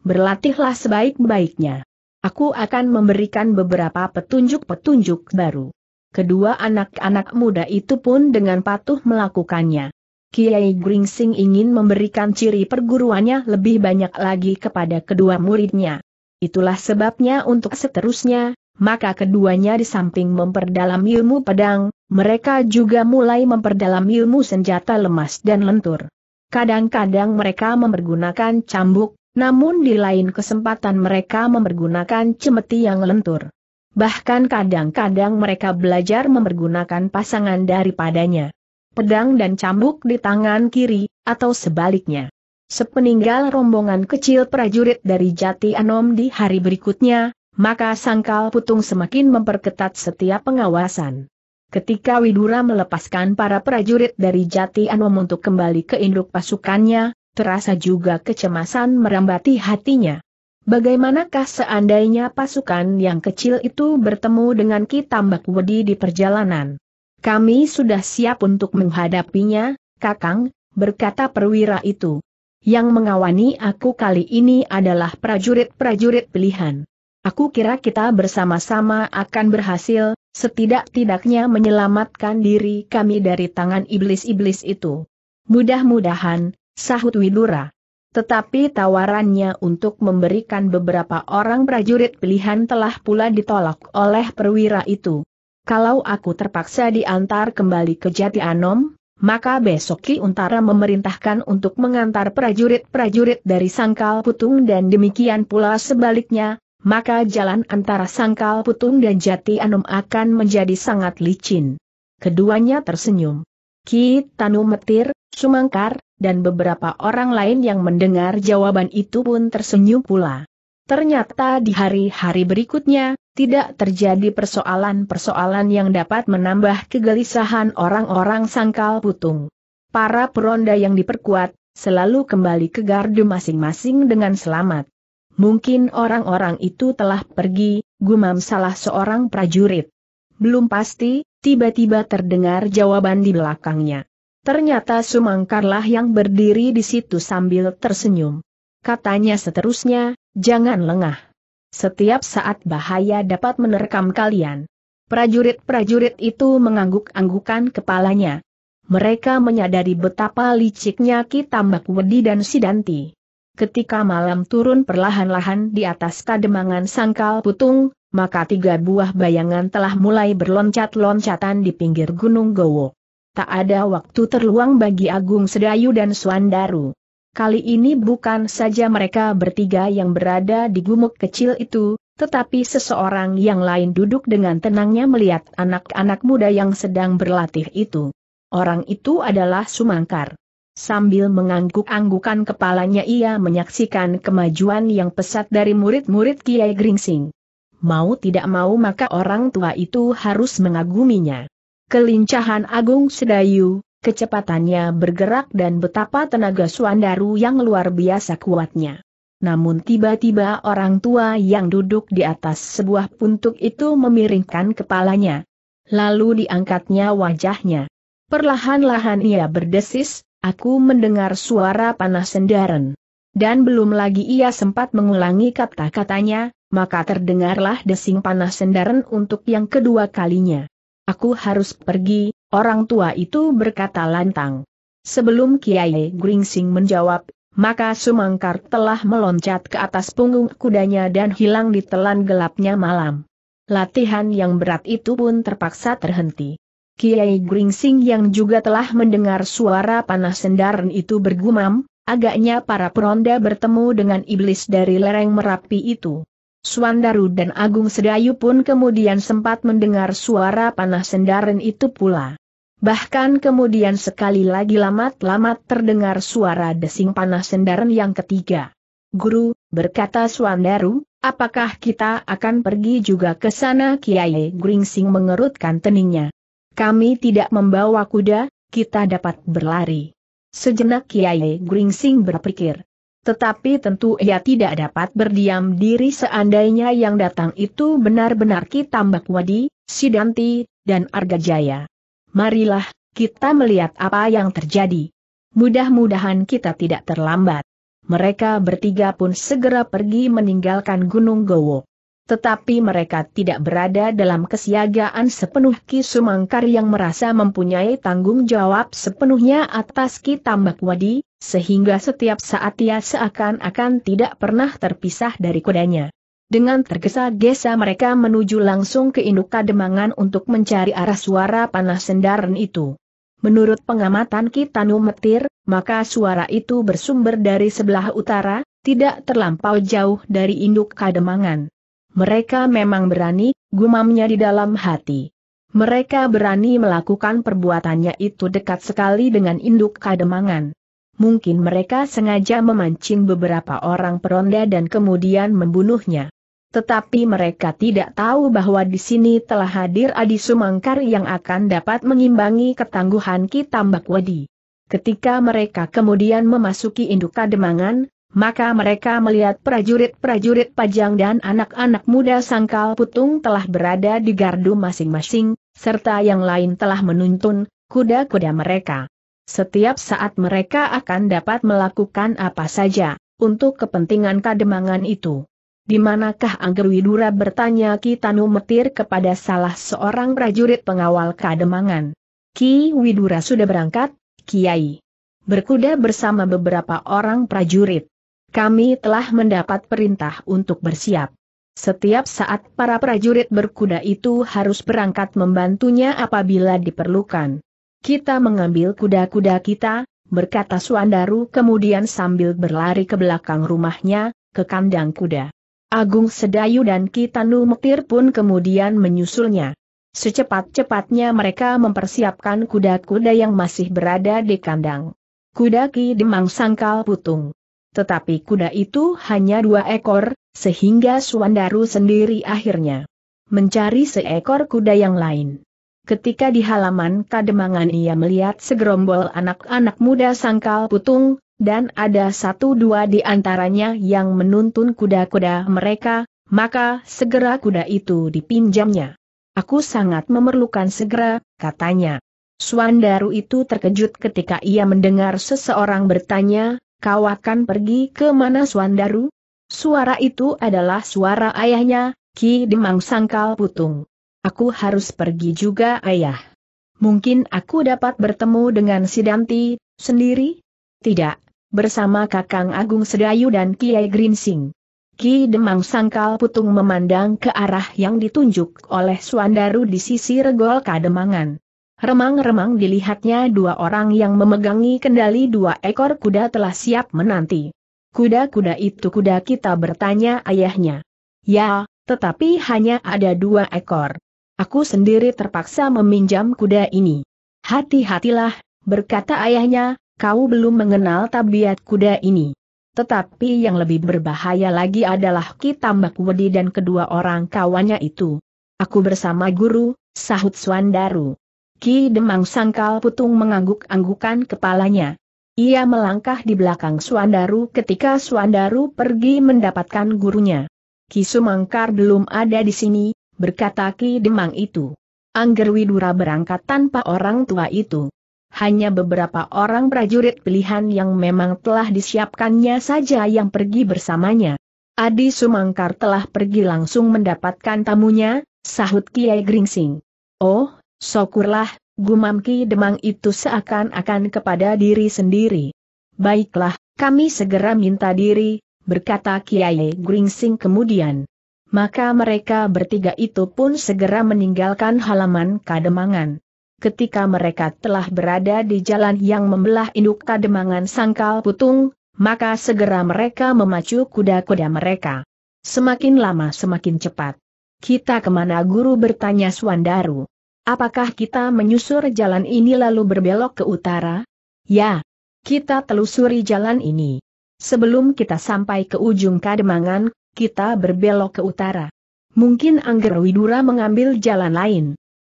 Berlatihlah sebaik-baiknya. Aku akan memberikan beberapa petunjuk-petunjuk baru. Kedua anak-anak muda itu pun dengan patuh melakukannya. Kiai Gringsing ingin memberikan ciri perguruannya lebih banyak lagi kepada kedua muridnya. Itulah sebabnya untuk seterusnya, maka keduanya di samping memperdalam ilmu pedang, mereka juga mulai memperdalam ilmu senjata lemas dan lentur. Kadang-kadang mereka mempergunakan cambuk, namun di lain kesempatan mereka mempergunakan cemeti yang lentur. Bahkan kadang-kadang mereka belajar mempergunakan pasangan daripadanya. Pedang dan cambuk di tangan kiri, atau sebaliknya. Sepeninggal rombongan kecil prajurit dari Jati Anom di hari berikutnya, maka sangkal putung semakin memperketat setiap pengawasan. Ketika Widura melepaskan para prajurit dari Jati Anom untuk kembali ke induk pasukannya, terasa juga kecemasan merambati hatinya. Bagaimanakah seandainya pasukan yang kecil itu bertemu dengan Ki Tambak Wedi di perjalanan? Kami sudah siap untuk menghadapinya, Kakang, berkata perwira itu. Yang mengawani aku kali ini adalah prajurit-prajurit pilihan. Aku kira kita bersama-sama akan berhasil, setidak-tidaknya menyelamatkan diri kami dari tangan iblis-iblis itu. Mudah-mudahan, sahut Widura. Tetapi tawarannya untuk memberikan beberapa orang prajurit pilihan telah pula ditolak oleh perwira itu. Kalau aku terpaksa diantar kembali ke Jati Anom, maka besok Ki Untara memerintahkan untuk mengantar prajurit-prajurit dari Sangkal Putung dan demikian pula sebaliknya, maka jalan antara Sangkal Putung dan Jati Anom akan menjadi sangat licin. Keduanya tersenyum. Ki Tanu Metir, Sumangkar, dan beberapa orang lain yang mendengar jawaban itu pun tersenyum pula. Ternyata di hari-hari berikutnya, tidak terjadi persoalan-persoalan yang dapat menambah kegelisahan orang-orang sangkal putung. Para peronda yang diperkuat, selalu kembali ke gardu masing-masing dengan selamat. Mungkin orang-orang itu telah pergi, gumam salah seorang prajurit. Belum pasti, tiba-tiba terdengar jawaban di belakangnya. Ternyata Sumangkarlah yang berdiri di situ sambil tersenyum. Katanya seterusnya, jangan lengah. Setiap saat bahaya dapat menerkam kalian. Prajurit-prajurit itu mengangguk-anggukan kepalanya. Mereka menyadari betapa liciknya Ki Tambak Wedi dan Sidanti ketika malam turun perlahan-lahan di atas kademangan sangkal putung, maka tiga buah bayangan telah mulai berloncat-loncatan di pinggir Gunung Gowo. Tak ada waktu terluang bagi Agung Sedayu dan Suandaru. Kali ini bukan saja mereka bertiga yang berada di gumuk kecil itu, tetapi seseorang yang lain duduk dengan tenangnya melihat anak-anak muda yang sedang berlatih itu. Orang itu adalah Sumangkar. Sambil mengangguk-anggukan kepalanya ia menyaksikan kemajuan yang pesat dari murid-murid Kiai Gringsing. Mau tidak mau maka orang tua itu harus mengaguminya. Kelincahan Agung Sedayu, kecepatannya bergerak dan betapa tenaga Suandaru yang luar biasa kuatnya. Namun tiba-tiba orang tua yang duduk di atas sebuah puntuk itu memiringkan kepalanya. Lalu diangkatnya wajahnya. Perlahan-lahan ia berdesis, aku mendengar suara panas sendaran. Dan belum lagi ia sempat mengulangi kata-katanya, maka terdengarlah desing panas sendaran untuk yang kedua kalinya. Aku harus pergi, orang tua itu berkata lantang. Sebelum Kiai Gringsing menjawab, maka Sumangkar telah meloncat ke atas punggung kudanya dan hilang di telan gelapnya malam. Latihan yang berat itu pun terpaksa terhenti. Kiai Gringsing yang juga telah mendengar suara panah sendaran itu bergumam, agaknya para peronda bertemu dengan iblis dari lereng Merapi itu. Suandaru dan Agung Sedayu pun kemudian sempat mendengar suara panah sendaran itu pula. Bahkan kemudian sekali lagi lamat-lamat terdengar suara desing panah sendaran yang ketiga. Guru, berkata Suandaru, apakah kita akan pergi juga ke sana Kiai Gringsing mengerutkan teningnya. Kami tidak membawa kuda, kita dapat berlari. Sejenak Kiai Gringsing berpikir. Tetapi tentu ia tidak dapat berdiam diri seandainya yang datang itu benar-benar Kitambak Wadi, Sidanti, dan Argajaya. Marilah, kita melihat apa yang terjadi. Mudah-mudahan kita tidak terlambat. Mereka bertiga pun segera pergi meninggalkan Gunung Gowok tetapi mereka tidak berada dalam kesiagaan sepenuh Ki Sumangkar yang merasa mempunyai tanggung jawab sepenuhnya atas Ki Tambak Wadi, sehingga setiap saat ia seakan-akan tidak pernah terpisah dari kudanya. Dengan tergesa-gesa mereka menuju langsung ke induk kademangan untuk mencari arah suara panah sendaran itu. Menurut pengamatan Ki Tanu Metir, maka suara itu bersumber dari sebelah utara, tidak terlampau jauh dari induk kademangan. Mereka memang berani, gumamnya di dalam hati. Mereka berani melakukan perbuatannya itu dekat sekali dengan induk kademangan. Mungkin mereka sengaja memancing beberapa orang peronda dan kemudian membunuhnya. Tetapi mereka tidak tahu bahwa di sini telah hadir Adi Sumangkar yang akan dapat mengimbangi ketangguhan Ki Ketika mereka kemudian memasuki induk kademangan, maka mereka melihat prajurit-prajurit pajang dan anak-anak muda sangkal putung telah berada di gardu masing-masing, serta yang lain telah menuntun kuda-kuda mereka. Setiap saat mereka akan dapat melakukan apa saja, untuk kepentingan kademangan itu. Di manakah Angger Widura bertanya Ki Tanu Metir kepada salah seorang prajurit pengawal Kademangan. Ki Widura sudah berangkat, Kiai. Berkuda bersama beberapa orang prajurit kami telah mendapat perintah untuk bersiap. Setiap saat para prajurit berkuda itu harus berangkat membantunya apabila diperlukan. Kita mengambil kuda-kuda kita, berkata Suandaru kemudian sambil berlari ke belakang rumahnya, ke kandang kuda. Agung Sedayu dan Kitanu Mektir pun kemudian menyusulnya. Secepat-cepatnya mereka mempersiapkan kuda-kuda yang masih berada di kandang. Kuda Ki Demang Sangkal Putung. Tetapi kuda itu hanya dua ekor, sehingga Suandaru sendiri akhirnya mencari seekor kuda yang lain. Ketika di halaman kademangan ia melihat segerombol anak-anak muda sangkal putung, dan ada satu dua di antaranya yang menuntun kuda-kuda mereka, maka segera kuda itu dipinjamnya. Aku sangat memerlukan segera, katanya. Suandaru itu terkejut ketika ia mendengar seseorang bertanya, kau akan pergi ke mana Suandaru? Suara itu adalah suara ayahnya, Ki Demang Sangkal Putung. Aku harus pergi juga ayah. Mungkin aku dapat bertemu dengan Sidanti, sendiri? Tidak, bersama Kakang Agung Sedayu dan Kiai Grinsing. Ki Demang Sangkal Putung memandang ke arah yang ditunjuk oleh Suandaru di sisi regol Kademangan. Remang-remang dilihatnya dua orang yang memegangi kendali dua ekor kuda telah siap menanti. Kuda-kuda itu kuda kita bertanya ayahnya. Ya, tetapi hanya ada dua ekor. Aku sendiri terpaksa meminjam kuda ini. Hati-hatilah, berkata ayahnya, kau belum mengenal tabiat kuda ini. Tetapi yang lebih berbahaya lagi adalah kita Tambak Wedi dan kedua orang kawannya itu. Aku bersama guru, sahut Swandaru. Ki Demang Sangkal Putung mengangguk-anggukan kepalanya. Ia melangkah di belakang Suandaru ketika Suandaru pergi mendapatkan gurunya. Ki Sumangkar belum ada di sini, berkata Ki Demang itu. Angger Widura berangkat tanpa orang tua itu. Hanya beberapa orang prajurit pilihan yang memang telah disiapkannya saja yang pergi bersamanya. Adi Sumangkar telah pergi langsung mendapatkan tamunya, sahut Kiai Gringsing. Oh, Sokurlah, gumam Ki Demang itu seakan-akan kepada diri sendiri. Baiklah, kami segera minta diri, berkata Kiai Gringsing kemudian. Maka mereka bertiga itu pun segera meninggalkan halaman Kademangan. Ketika mereka telah berada di jalan yang membelah induk Kademangan Sangkal Putung, maka segera mereka memacu kuda-kuda mereka. Semakin lama semakin cepat. Kita kemana guru bertanya Swandaru. Apakah kita menyusur jalan ini lalu berbelok ke utara? Ya. Kita telusuri jalan ini. Sebelum kita sampai ke ujung Kademangan, kita berbelok ke utara. Mungkin Angger Widura mengambil jalan lain.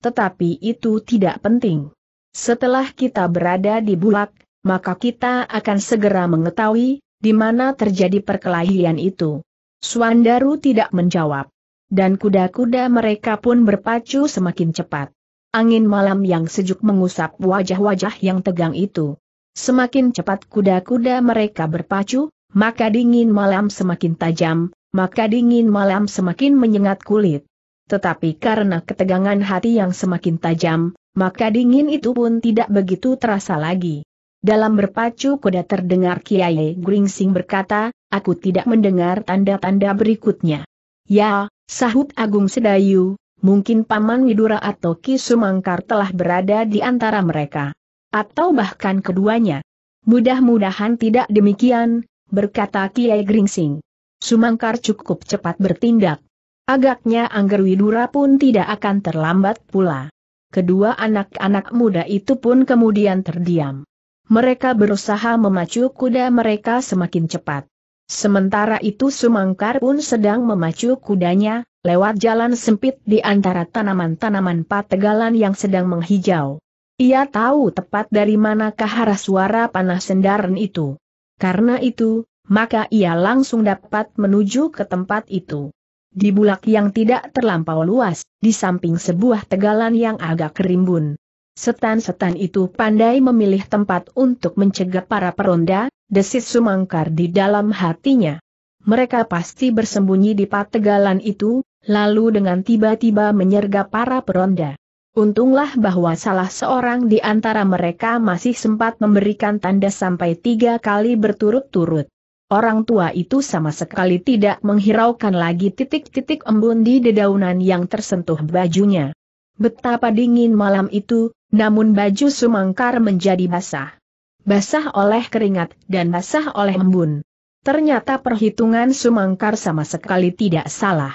Tetapi itu tidak penting. Setelah kita berada di Bulak, maka kita akan segera mengetahui di mana terjadi perkelahian itu. Suandaru tidak menjawab. Dan kuda-kuda mereka pun berpacu semakin cepat. Angin malam yang sejuk mengusap wajah-wajah yang tegang itu. Semakin cepat kuda-kuda mereka berpacu, maka dingin malam semakin tajam, maka dingin malam semakin menyengat kulit. Tetapi karena ketegangan hati yang semakin tajam, maka dingin itu pun tidak begitu terasa lagi. Dalam berpacu kuda terdengar Kiai Gringsing berkata, aku tidak mendengar tanda-tanda berikutnya. Ya, sahut Agung Sedayu, mungkin Paman Widura atau Ki Sumangkar telah berada di antara mereka. Atau bahkan keduanya. Mudah-mudahan tidak demikian, berkata Kiai Gringsing. Sumangkar cukup cepat bertindak. Agaknya Angger Widura pun tidak akan terlambat pula. Kedua anak-anak muda itu pun kemudian terdiam. Mereka berusaha memacu kuda mereka semakin cepat. Sementara itu Sumangkar pun sedang memacu kudanya, lewat jalan sempit di antara tanaman-tanaman pategalan yang sedang menghijau. Ia tahu tepat dari manakah arah suara panah sendaran itu. Karena itu, maka ia langsung dapat menuju ke tempat itu. Di bulak yang tidak terlampau luas, di samping sebuah tegalan yang agak rimbun, Setan-setan itu pandai memilih tempat untuk mencegah para peronda, desis Sumangkar di dalam hatinya. Mereka pasti bersembunyi di pategalan itu, lalu dengan tiba-tiba menyergap para peronda. Untunglah bahwa salah seorang di antara mereka masih sempat memberikan tanda sampai tiga kali berturut-turut. Orang tua itu sama sekali tidak menghiraukan lagi titik-titik embun di dedaunan yang tersentuh bajunya. Betapa dingin malam itu, namun baju Sumangkar menjadi basah. Basah oleh keringat dan basah oleh embun. Ternyata perhitungan Sumangkar sama sekali tidak salah.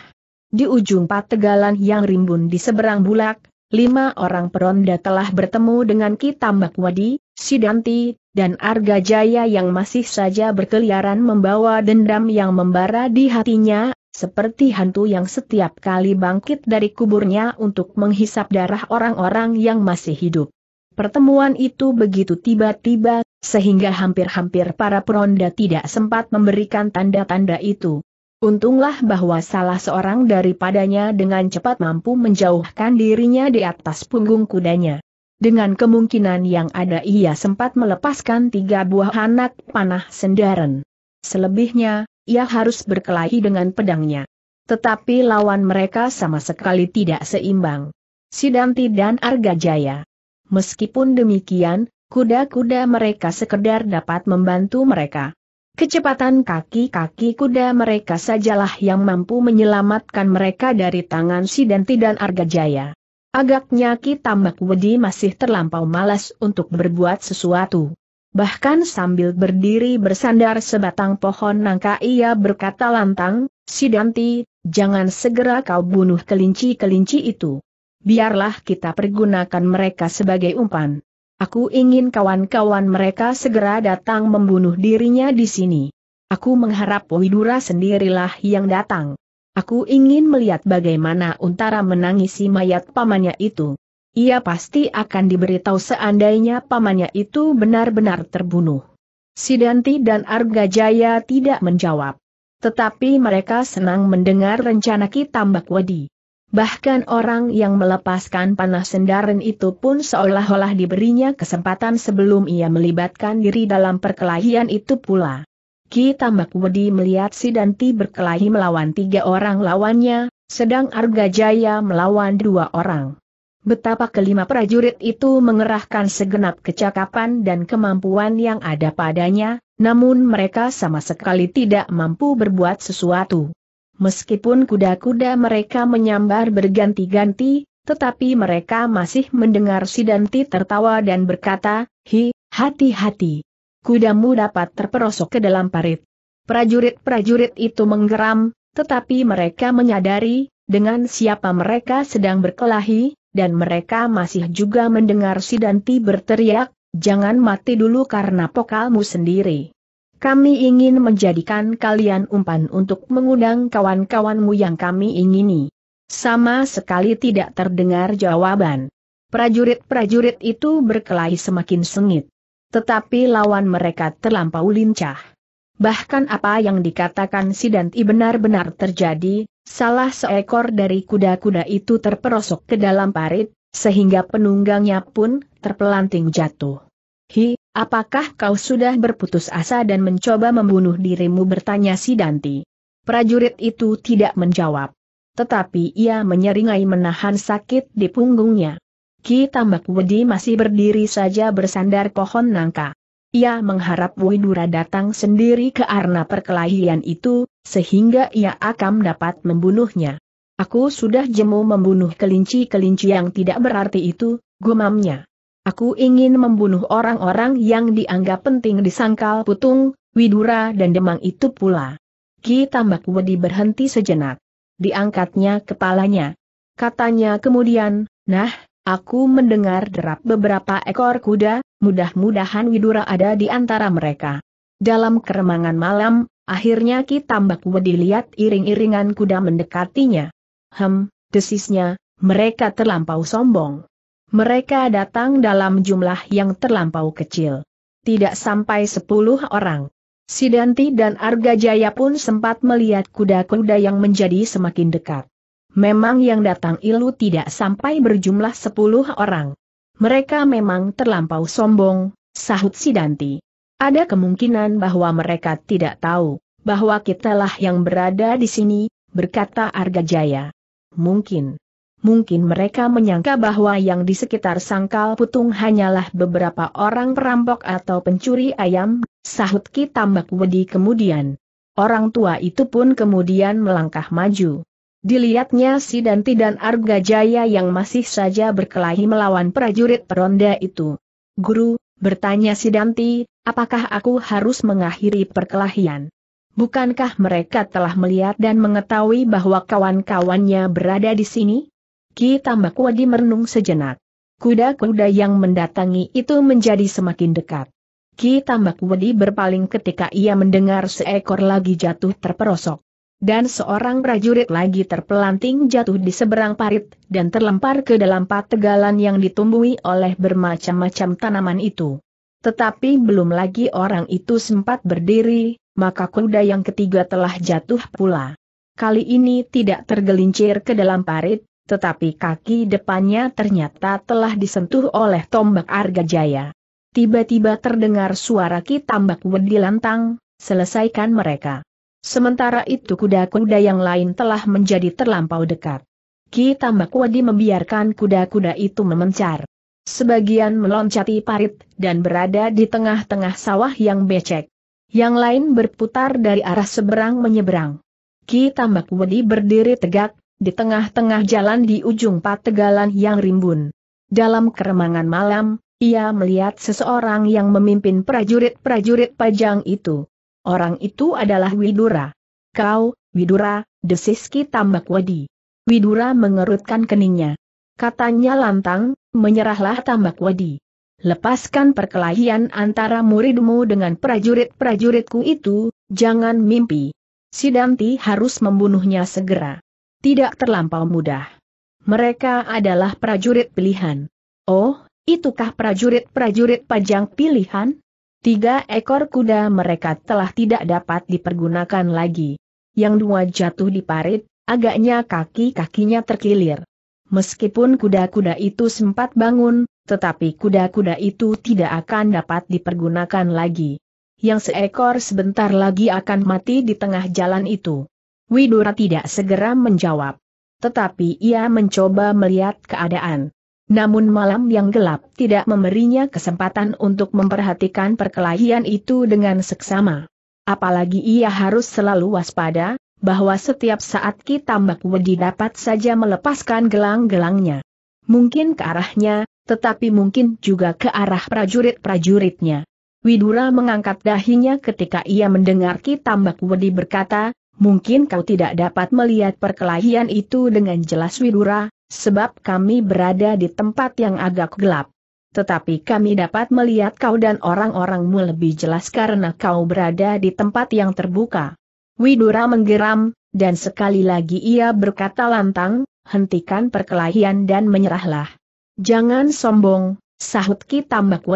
Di ujung pategalan yang rimbun di seberang bulak, lima orang peronda telah bertemu dengan Ki Tambak Wadi, Sidanti, dan Arga Jaya yang masih saja berkeliaran membawa dendam yang membara di hatinya, seperti hantu yang setiap kali bangkit dari kuburnya untuk menghisap darah orang-orang yang masih hidup. Pertemuan itu begitu tiba-tiba, sehingga hampir-hampir para peronda tidak sempat memberikan tanda-tanda itu. Untunglah bahwa salah seorang daripadanya dengan cepat mampu menjauhkan dirinya di atas punggung kudanya. Dengan kemungkinan yang ada ia sempat melepaskan tiga buah anak panah sendaren. Selebihnya, ia harus berkelahi dengan pedangnya. Tetapi lawan mereka sama sekali tidak seimbang. Sidanti dan Argajaya. Meskipun demikian, kuda-kuda mereka sekedar dapat membantu mereka. Kecepatan kaki-kaki kuda mereka sajalah yang mampu menyelamatkan mereka dari tangan Sidanti dan Argajaya. Agaknya Ki Tambak Wedi masih terlampau malas untuk berbuat sesuatu. Bahkan sambil berdiri bersandar sebatang pohon nangka ia berkata lantang, Sidanti, jangan segera kau bunuh kelinci-kelinci itu. Biarlah kita pergunakan mereka sebagai umpan. Aku ingin kawan-kawan mereka segera datang membunuh dirinya di sini. Aku mengharap Widura sendirilah yang datang. Aku ingin melihat bagaimana Untara menangisi mayat pamannya itu ia pasti akan diberitahu seandainya pamannya itu benar-benar terbunuh. Sidanti dan Arga Jaya tidak menjawab. Tetapi mereka senang mendengar rencana Ki Tambak Wedi. Bahkan orang yang melepaskan panah sendaren itu pun seolah-olah diberinya kesempatan sebelum ia melibatkan diri dalam perkelahian itu pula. Ki Tambak Wedi melihat Sidanti berkelahi melawan tiga orang lawannya, sedang Arga Jaya melawan dua orang. Betapa kelima prajurit itu mengerahkan segenap kecakapan dan kemampuan yang ada padanya, namun mereka sama sekali tidak mampu berbuat sesuatu. Meskipun kuda-kuda mereka menyambar berganti-ganti, tetapi mereka masih mendengar si Danti tertawa dan berkata, Hi, hati-hati. Kudamu dapat terperosok ke dalam parit. Prajurit-prajurit itu menggeram, tetapi mereka menyadari, dengan siapa mereka sedang berkelahi, dan mereka masih juga mendengar si Danti berteriak, jangan mati dulu karena pokalmu sendiri. Kami ingin menjadikan kalian umpan untuk mengundang kawan-kawanmu yang kami ingini. Sama sekali tidak terdengar jawaban. Prajurit-prajurit itu berkelahi semakin sengit. Tetapi lawan mereka terlampau lincah. Bahkan apa yang dikatakan Sidanti benar-benar terjadi, salah seekor dari kuda-kuda itu terperosok ke dalam parit, sehingga penunggangnya pun terpelanting jatuh. Hi, apakah kau sudah berputus asa dan mencoba membunuh dirimu bertanya Sidanti. Prajurit itu tidak menjawab. Tetapi ia menyeringai menahan sakit di punggungnya. Ki Tambak Wedi masih berdiri saja bersandar pohon nangka. Ia mengharap Widura datang sendiri ke arena perkelahian itu, sehingga ia akan dapat membunuhnya. Aku sudah jemu membunuh kelinci-kelinci yang tidak berarti itu, gumamnya. Aku ingin membunuh orang-orang yang dianggap penting di sangkal putung, Widura dan Demang itu pula. Ki Tambak Wedi berhenti sejenak. Diangkatnya kepalanya. Katanya kemudian, nah, Aku mendengar derap beberapa ekor kuda, mudah-mudahan Widura ada di antara mereka. Dalam keremangan malam, akhirnya Ki Tambak Wedi lihat iring-iringan kuda mendekatinya. Hem, desisnya, mereka terlampau sombong. Mereka datang dalam jumlah yang terlampau kecil. Tidak sampai sepuluh orang. Sidanti dan Arga Jaya pun sempat melihat kuda-kuda yang menjadi semakin dekat. Memang yang datang ilu tidak sampai berjumlah sepuluh orang mereka memang terlampau sombong, sahut Sidanti. Ada kemungkinan bahwa mereka tidak tahu, bahwa kitalah yang berada di sini, berkata Arga Jaya. Mungkin. Mungkin mereka menyangka bahwa yang di sekitar sangkal putung hanyalah beberapa orang perampok atau pencuri ayam, sahut Ki Tambak Wedi kemudian. Orang tua itu pun kemudian melangkah maju. Dilihatnya si Danti dan Arga Jaya yang masih saja berkelahi melawan prajurit peronda itu. Guru, bertanya si Danti, apakah aku harus mengakhiri perkelahian? Bukankah mereka telah melihat dan mengetahui bahwa kawan-kawannya berada di sini? Ki Tambakwadi merenung sejenak. Kuda-kuda yang mendatangi itu menjadi semakin dekat. Ki Tambakwadi berpaling ketika ia mendengar seekor lagi jatuh terperosok dan seorang prajurit lagi terpelanting jatuh di seberang parit, dan terlempar ke dalam pategalan yang ditumbuhi oleh bermacam-macam tanaman itu. Tetapi belum lagi orang itu sempat berdiri, maka kuda yang ketiga telah jatuh pula. Kali ini tidak tergelincir ke dalam parit, tetapi kaki depannya ternyata telah disentuh oleh tombak Arga Jaya. Tiba-tiba terdengar suara ki tambak wedi lantang, selesaikan mereka. Sementara itu kuda-kuda yang lain telah menjadi terlampau dekat. Ki Tambak Wadi membiarkan kuda-kuda itu memencar. Sebagian meloncati parit dan berada di tengah-tengah sawah yang becek. Yang lain berputar dari arah seberang menyeberang. Ki Tambak Wadi berdiri tegak, di tengah-tengah jalan di ujung pategalan yang rimbun. Dalam keremangan malam, ia melihat seseorang yang memimpin prajurit-prajurit pajang itu. Orang itu adalah Widura. Kau, Widura, desiski tambak wadi. Widura mengerutkan keningnya. Katanya lantang, menyerahlah tambak wadi. Lepaskan perkelahian antara muridmu dengan prajurit-prajuritku itu, jangan mimpi. Sidanti harus membunuhnya segera. Tidak terlampau mudah. Mereka adalah prajurit pilihan. Oh, itukah prajurit-prajurit pajang pilihan? Tiga ekor kuda mereka telah tidak dapat dipergunakan lagi. Yang dua jatuh di parit, agaknya kaki-kakinya terkilir. Meskipun kuda-kuda itu sempat bangun, tetapi kuda-kuda itu tidak akan dapat dipergunakan lagi. Yang seekor sebentar lagi akan mati di tengah jalan itu. Widura tidak segera menjawab. Tetapi ia mencoba melihat keadaan. Namun malam yang gelap tidak memberinya kesempatan untuk memperhatikan perkelahian itu dengan seksama. Apalagi ia harus selalu waspada, bahwa setiap saat Ki Tambak Wedi dapat saja melepaskan gelang-gelangnya. Mungkin ke arahnya, tetapi mungkin juga ke arah prajurit-prajuritnya. Widura mengangkat dahinya ketika ia mendengar Ki Tambak Wedi berkata, Mungkin kau tidak dapat melihat perkelahian itu dengan jelas Widura, sebab kami berada di tempat yang agak gelap. Tetapi kami dapat melihat kau dan orang-orangmu lebih jelas karena kau berada di tempat yang terbuka. Widura menggeram, dan sekali lagi ia berkata lantang, hentikan perkelahian dan menyerahlah. Jangan sombong, sahut Ki Tambak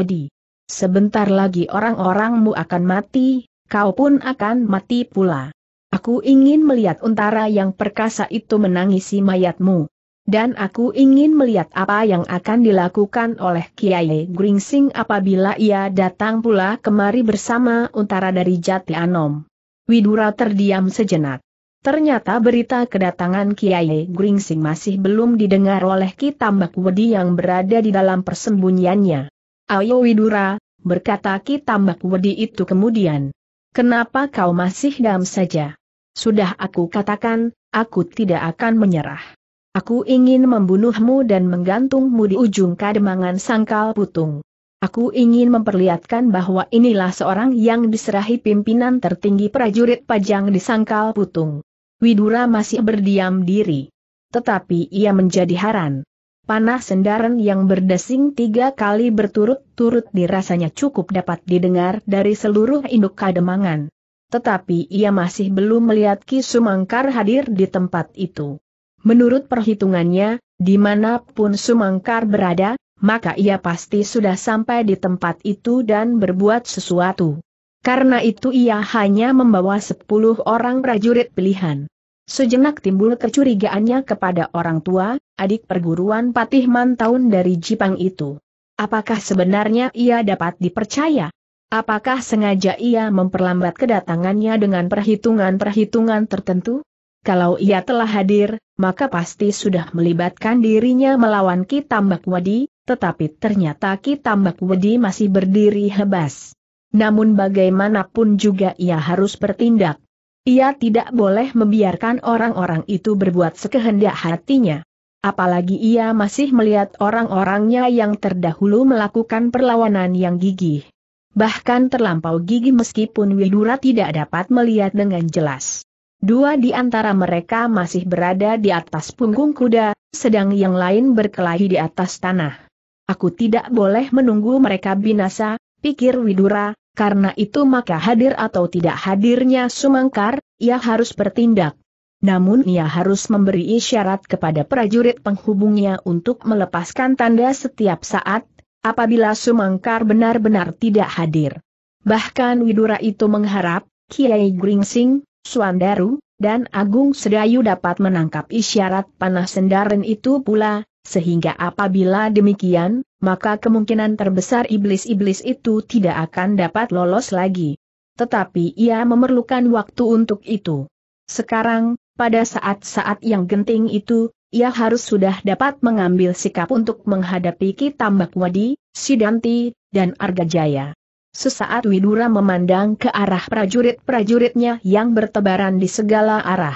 Sebentar lagi orang-orangmu akan mati, kau pun akan mati pula. Aku ingin melihat untara yang perkasa itu menangisi mayatmu. Dan aku ingin melihat apa yang akan dilakukan oleh Kiai Gringsing apabila ia datang pula kemari bersama Untara dari Jati Anom. Widura terdiam sejenak. Ternyata berita kedatangan Kiai Gringsing masih belum didengar oleh Kitambak Wedi yang berada di dalam persembunyiannya. Ayo Widura, berkata Kitambak Wedi itu kemudian. Kenapa kau masih diam saja? Sudah aku katakan, aku tidak akan menyerah. Aku ingin membunuhmu dan menggantungmu di ujung kademangan sangkal putung. Aku ingin memperlihatkan bahwa inilah seorang yang diserahi pimpinan tertinggi prajurit pajang di sangkal putung. Widura masih berdiam diri. Tetapi ia menjadi haran. Panah sendaran yang berdesing tiga kali berturut-turut dirasanya cukup dapat didengar dari seluruh induk kademangan. Tetapi ia masih belum melihat Ki Sumangkar hadir di tempat itu. Menurut perhitungannya, dimanapun Sumangkar berada, maka ia pasti sudah sampai di tempat itu dan berbuat sesuatu. Karena itu ia hanya membawa sepuluh orang prajurit pilihan. Sejenak timbul kecurigaannya kepada orang tua, adik perguruan Patih Mantaun dari Jipang itu. Apakah sebenarnya ia dapat dipercaya? Apakah sengaja ia memperlambat kedatangannya dengan perhitungan-perhitungan tertentu? kalau ia telah hadir, maka pasti sudah melibatkan dirinya melawan Ki Tambak tetapi ternyata Ki Tambak masih berdiri hebas. Namun bagaimanapun juga ia harus bertindak. Ia tidak boleh membiarkan orang-orang itu berbuat sekehendak hatinya. Apalagi ia masih melihat orang-orangnya yang terdahulu melakukan perlawanan yang gigih. Bahkan terlampau gigih meskipun Widura tidak dapat melihat dengan jelas. Dua di antara mereka masih berada di atas punggung kuda, sedang yang lain berkelahi di atas tanah. Aku tidak boleh menunggu mereka binasa, pikir Widura, karena itu maka hadir atau tidak hadirnya Sumangkar, ia harus bertindak. Namun ia harus memberi isyarat kepada prajurit penghubungnya untuk melepaskan tanda setiap saat, apabila Sumangkar benar-benar tidak hadir. Bahkan Widura itu mengharap, Kiai Gringsing, Suandaru, dan Agung Sedayu dapat menangkap isyarat panah sendaren itu pula, sehingga apabila demikian, maka kemungkinan terbesar iblis-iblis itu tidak akan dapat lolos lagi. Tetapi ia memerlukan waktu untuk itu. Sekarang, pada saat-saat yang genting itu, ia harus sudah dapat mengambil sikap untuk menghadapi Kitambak Wadi, Sidanti, dan Argajaya. Sesaat Widura memandang ke arah prajurit-prajuritnya yang bertebaran di segala arah.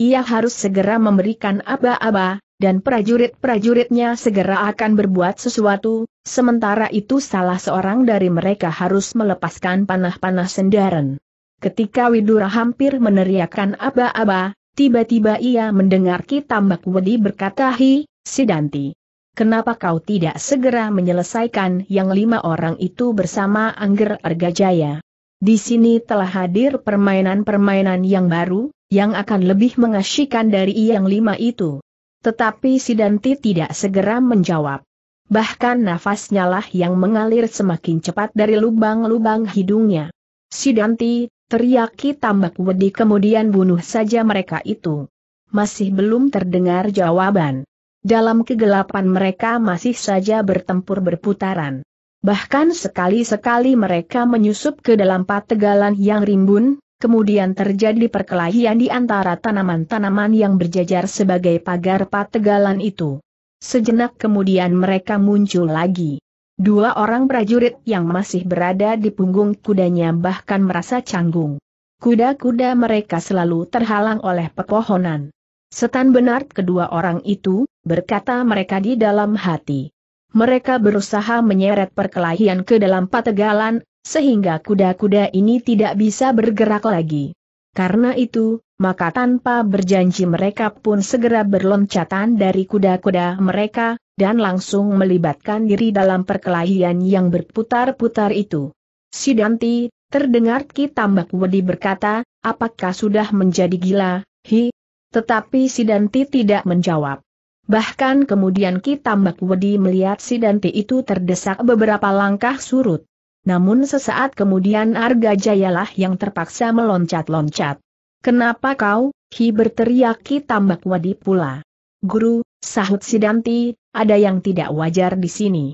Ia harus segera memberikan aba-aba, dan prajurit-prajuritnya segera akan berbuat sesuatu, sementara itu salah seorang dari mereka harus melepaskan panah-panah sendaran. Ketika Widura hampir meneriakkan aba-aba, tiba-tiba ia mendengar Ki Tambak Wedi berkata hi, Sidanti kenapa kau tidak segera menyelesaikan yang lima orang itu bersama Angger Argajaya? Di sini telah hadir permainan-permainan yang baru, yang akan lebih mengasyikan dari yang lima itu. Tetapi Sidanti tidak segera menjawab. Bahkan nafasnya lah yang mengalir semakin cepat dari lubang-lubang hidungnya. Sidanti, teriaki tambak wedi kemudian bunuh saja mereka itu. Masih belum terdengar jawaban. Dalam kegelapan mereka masih saja bertempur berputaran. Bahkan sekali-sekali mereka menyusup ke dalam pategalan yang rimbun, kemudian terjadi perkelahian di antara tanaman-tanaman yang berjajar sebagai pagar pategalan itu. Sejenak kemudian mereka muncul lagi. Dua orang prajurit yang masih berada di punggung kudanya bahkan merasa canggung. Kuda-kuda mereka selalu terhalang oleh pepohonan. Setan benar kedua orang itu, berkata mereka di dalam hati. Mereka berusaha menyeret perkelahian ke dalam pategalan, sehingga kuda-kuda ini tidak bisa bergerak lagi. Karena itu, maka tanpa berjanji mereka pun segera berloncatan dari kuda-kuda mereka, dan langsung melibatkan diri dalam perkelahian yang berputar-putar itu. Sidanti, terdengar Ki Tambak Wedi berkata, apakah sudah menjadi gila, hi, tetapi Sidanti tidak menjawab. Bahkan kemudian Ki Tambak Wedi melihat Sidanti itu terdesak beberapa langkah surut. Namun sesaat kemudian Arga Jayalah yang terpaksa meloncat-loncat. Kenapa kau, Ki berteriak Ki Tambak Wedi pula. Guru, sahut Sidanti, ada yang tidak wajar di sini.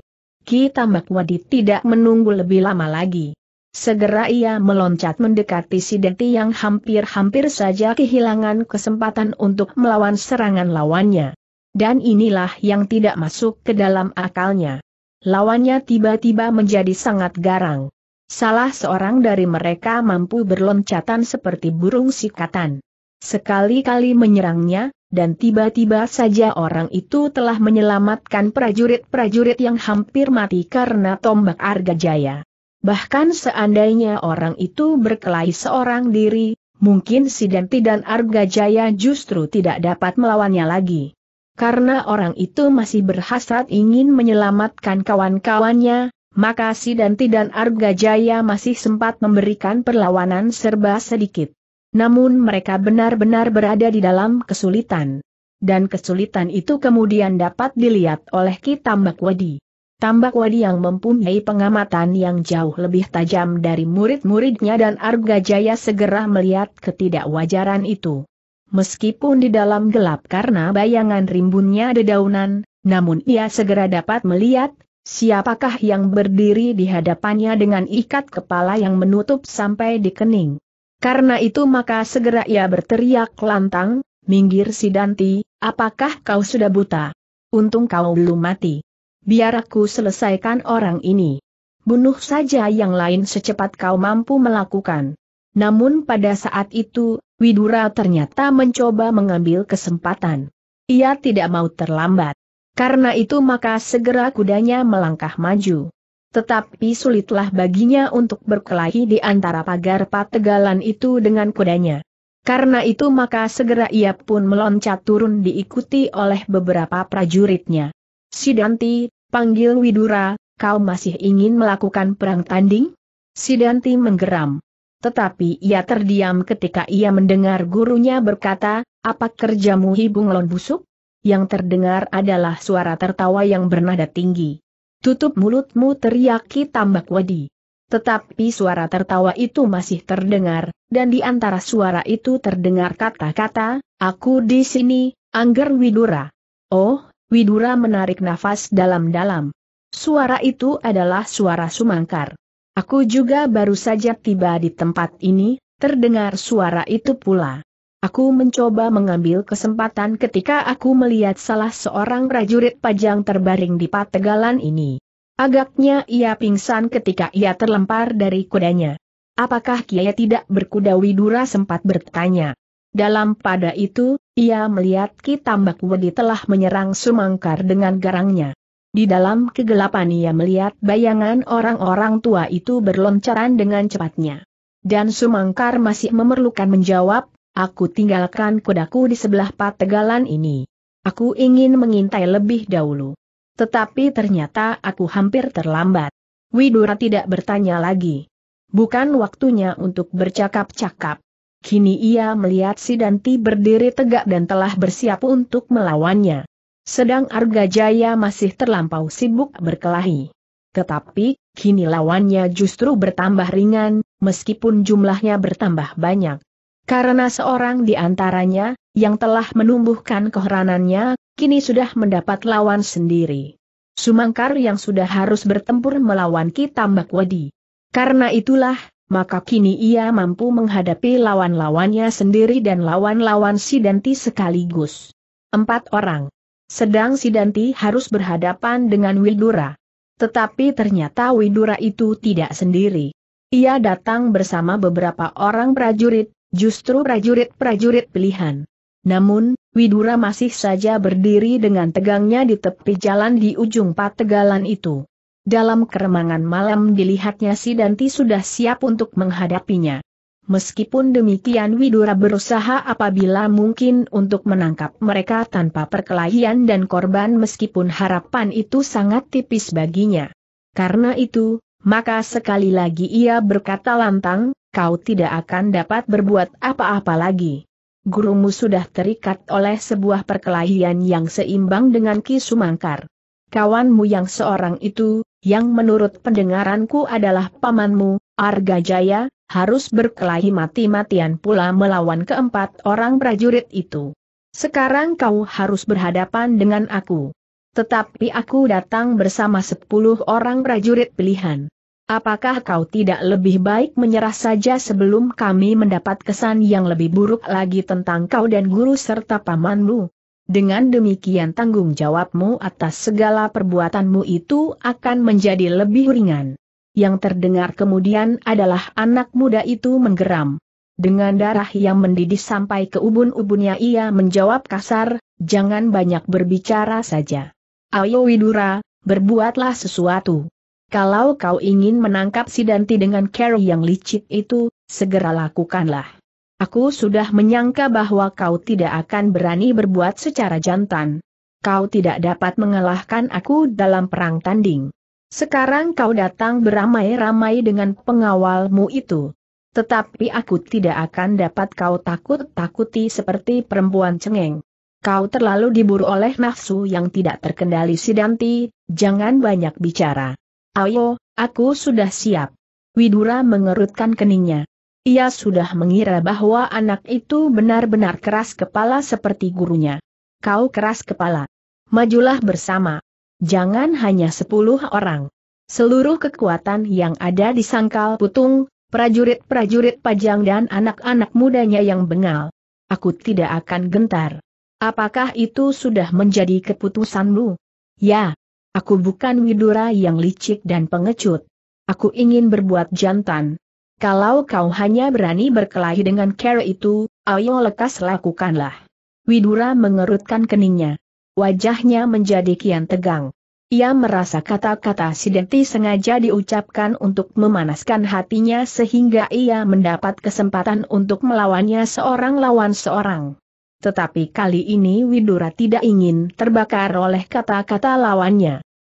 Ki Tambak Wedi tidak menunggu lebih lama lagi. Segera ia meloncat mendekati si Deti yang hampir-hampir saja kehilangan kesempatan untuk melawan serangan lawannya. Dan inilah yang tidak masuk ke dalam akalnya. Lawannya tiba-tiba menjadi sangat garang. Salah seorang dari mereka mampu berloncatan seperti burung sikatan. Sekali-kali menyerangnya, dan tiba-tiba saja orang itu telah menyelamatkan prajurit-prajurit yang hampir mati karena tombak Arga Jaya. Bahkan seandainya orang itu berkelahi seorang diri, mungkin Denti dan Arga Jaya justru tidak dapat melawannya lagi. Karena orang itu masih berhasrat ingin menyelamatkan kawan-kawannya, maka Sidanti dan Arga Jaya masih sempat memberikan perlawanan serba sedikit. Namun mereka benar-benar berada di dalam kesulitan. Dan kesulitan itu kemudian dapat dilihat oleh Kitambak Wadi. Tambak Wadi yang mempunyai pengamatan yang jauh lebih tajam dari murid-muridnya dan Arga Jaya segera melihat ketidakwajaran itu. Meskipun di dalam gelap karena bayangan rimbunnya dedaunan, namun ia segera dapat melihat, siapakah yang berdiri di hadapannya dengan ikat kepala yang menutup sampai di kening. Karena itu maka segera ia berteriak lantang, minggir si Danti, apakah kau sudah buta? Untung kau belum mati. Biar aku selesaikan orang ini. Bunuh saja yang lain secepat kau mampu melakukan. Namun pada saat itu, Widura ternyata mencoba mengambil kesempatan. Ia tidak mau terlambat. Karena itu maka segera kudanya melangkah maju. Tetapi sulitlah baginya untuk berkelahi di antara pagar pategalan itu dengan kudanya. Karena itu maka segera ia pun meloncat turun diikuti oleh beberapa prajuritnya. Sidanti, Panggil Widura, kau masih ingin melakukan perang tanding? Sidanti menggeram. Tetapi ia terdiam ketika ia mendengar gurunya berkata, apa kerjamu hibung hibunglon busuk? Yang terdengar adalah suara tertawa yang bernada tinggi. Tutup mulutmu teriaki tambak wadi. Tetapi suara tertawa itu masih terdengar, dan di antara suara itu terdengar kata-kata, aku di sini, Angger Widura. Oh, Widura menarik nafas dalam-dalam. Suara itu adalah suara Sumangkar. Aku juga baru saja tiba di tempat ini, terdengar suara itu pula. Aku mencoba mengambil kesempatan ketika aku melihat salah seorang prajurit pajang terbaring di pategalan ini. Agaknya ia pingsan ketika ia terlempar dari kudanya. Apakah Kiai tidak berkuda Widura sempat bertanya. Dalam pada itu, ia melihat Ki Tambak Wedi telah menyerang Sumangkar dengan garangnya. Di dalam kegelapan ia melihat bayangan orang-orang tua itu berloncaran dengan cepatnya. Dan Sumangkar masih memerlukan menjawab, aku tinggalkan kudaku di sebelah pategalan ini. Aku ingin mengintai lebih dahulu. Tetapi ternyata aku hampir terlambat. Widura tidak bertanya lagi. Bukan waktunya untuk bercakap-cakap. Kini ia melihat si Danti berdiri tegak dan telah bersiap untuk melawannya. Sedang Arga Jaya masih terlampau sibuk berkelahi. Tetapi, kini lawannya justru bertambah ringan, meskipun jumlahnya bertambah banyak. Karena seorang di antaranya, yang telah menumbuhkan keheranannya, kini sudah mendapat lawan sendiri. Sumangkar yang sudah harus bertempur melawan Kitambak Wadi. Karena itulah, maka kini ia mampu menghadapi lawan-lawannya sendiri dan lawan-lawan Sidanti sekaligus. Empat orang. Sedang Sidanti harus berhadapan dengan Widura. Tetapi ternyata Widura itu tidak sendiri. Ia datang bersama beberapa orang prajurit, justru prajurit-prajurit pilihan. Namun, Widura masih saja berdiri dengan tegangnya di tepi jalan di ujung pategalan itu. Dalam keremangan malam dilihatnya si Danti sudah siap untuk menghadapinya. Meskipun demikian Widura berusaha apabila mungkin untuk menangkap mereka tanpa perkelahian dan korban meskipun harapan itu sangat tipis baginya. Karena itu, maka sekali lagi ia berkata lantang, kau tidak akan dapat berbuat apa-apa lagi. Gurumu sudah terikat oleh sebuah perkelahian yang seimbang dengan Ki Sumangkar. Kawanmu yang seorang itu, yang menurut pendengaranku adalah pamanmu, Arga Jaya, harus berkelahi mati-matian pula melawan keempat orang prajurit itu. Sekarang kau harus berhadapan dengan aku. Tetapi aku datang bersama sepuluh orang prajurit pilihan. Apakah kau tidak lebih baik menyerah saja sebelum kami mendapat kesan yang lebih buruk lagi tentang kau dan guru serta pamanmu? Dengan demikian tanggung jawabmu atas segala perbuatanmu itu akan menjadi lebih ringan. Yang terdengar kemudian adalah anak muda itu menggeram. Dengan darah yang mendidih sampai ke ubun-ubunnya ia menjawab kasar, jangan banyak berbicara saja. Ayo Widura, berbuatlah sesuatu. Kalau kau ingin menangkap si Danti dengan Carrie yang licik itu, segera lakukanlah. Aku sudah menyangka bahwa kau tidak akan berani berbuat secara jantan. Kau tidak dapat mengalahkan aku dalam perang tanding. Sekarang kau datang beramai-ramai dengan pengawalmu itu. Tetapi aku tidak akan dapat kau takut-takuti seperti perempuan cengeng. Kau terlalu diburu oleh nafsu yang tidak terkendali Sidanti, jangan banyak bicara. Ayo, aku sudah siap. Widura mengerutkan keningnya. Ia sudah mengira bahwa anak itu benar-benar keras kepala seperti gurunya. Kau keras kepala. Majulah bersama. Jangan hanya sepuluh orang. Seluruh kekuatan yang ada di sangkal putung, prajurit-prajurit pajang dan anak-anak mudanya yang bengal. Aku tidak akan gentar. Apakah itu sudah menjadi keputusanmu? Ya. Aku bukan Widura yang licik dan pengecut. Aku ingin berbuat jantan. Kalau kau hanya berani berkelahi dengan cara itu, ayo lekas lakukanlah. Widura mengerutkan keningnya. Wajahnya menjadi kian tegang. Ia merasa kata-kata Sidenti sengaja diucapkan untuk memanaskan hatinya sehingga ia mendapat kesempatan untuk melawannya seorang lawan seorang. Tetapi kali ini Widura tidak ingin terbakar oleh kata-kata lawannya.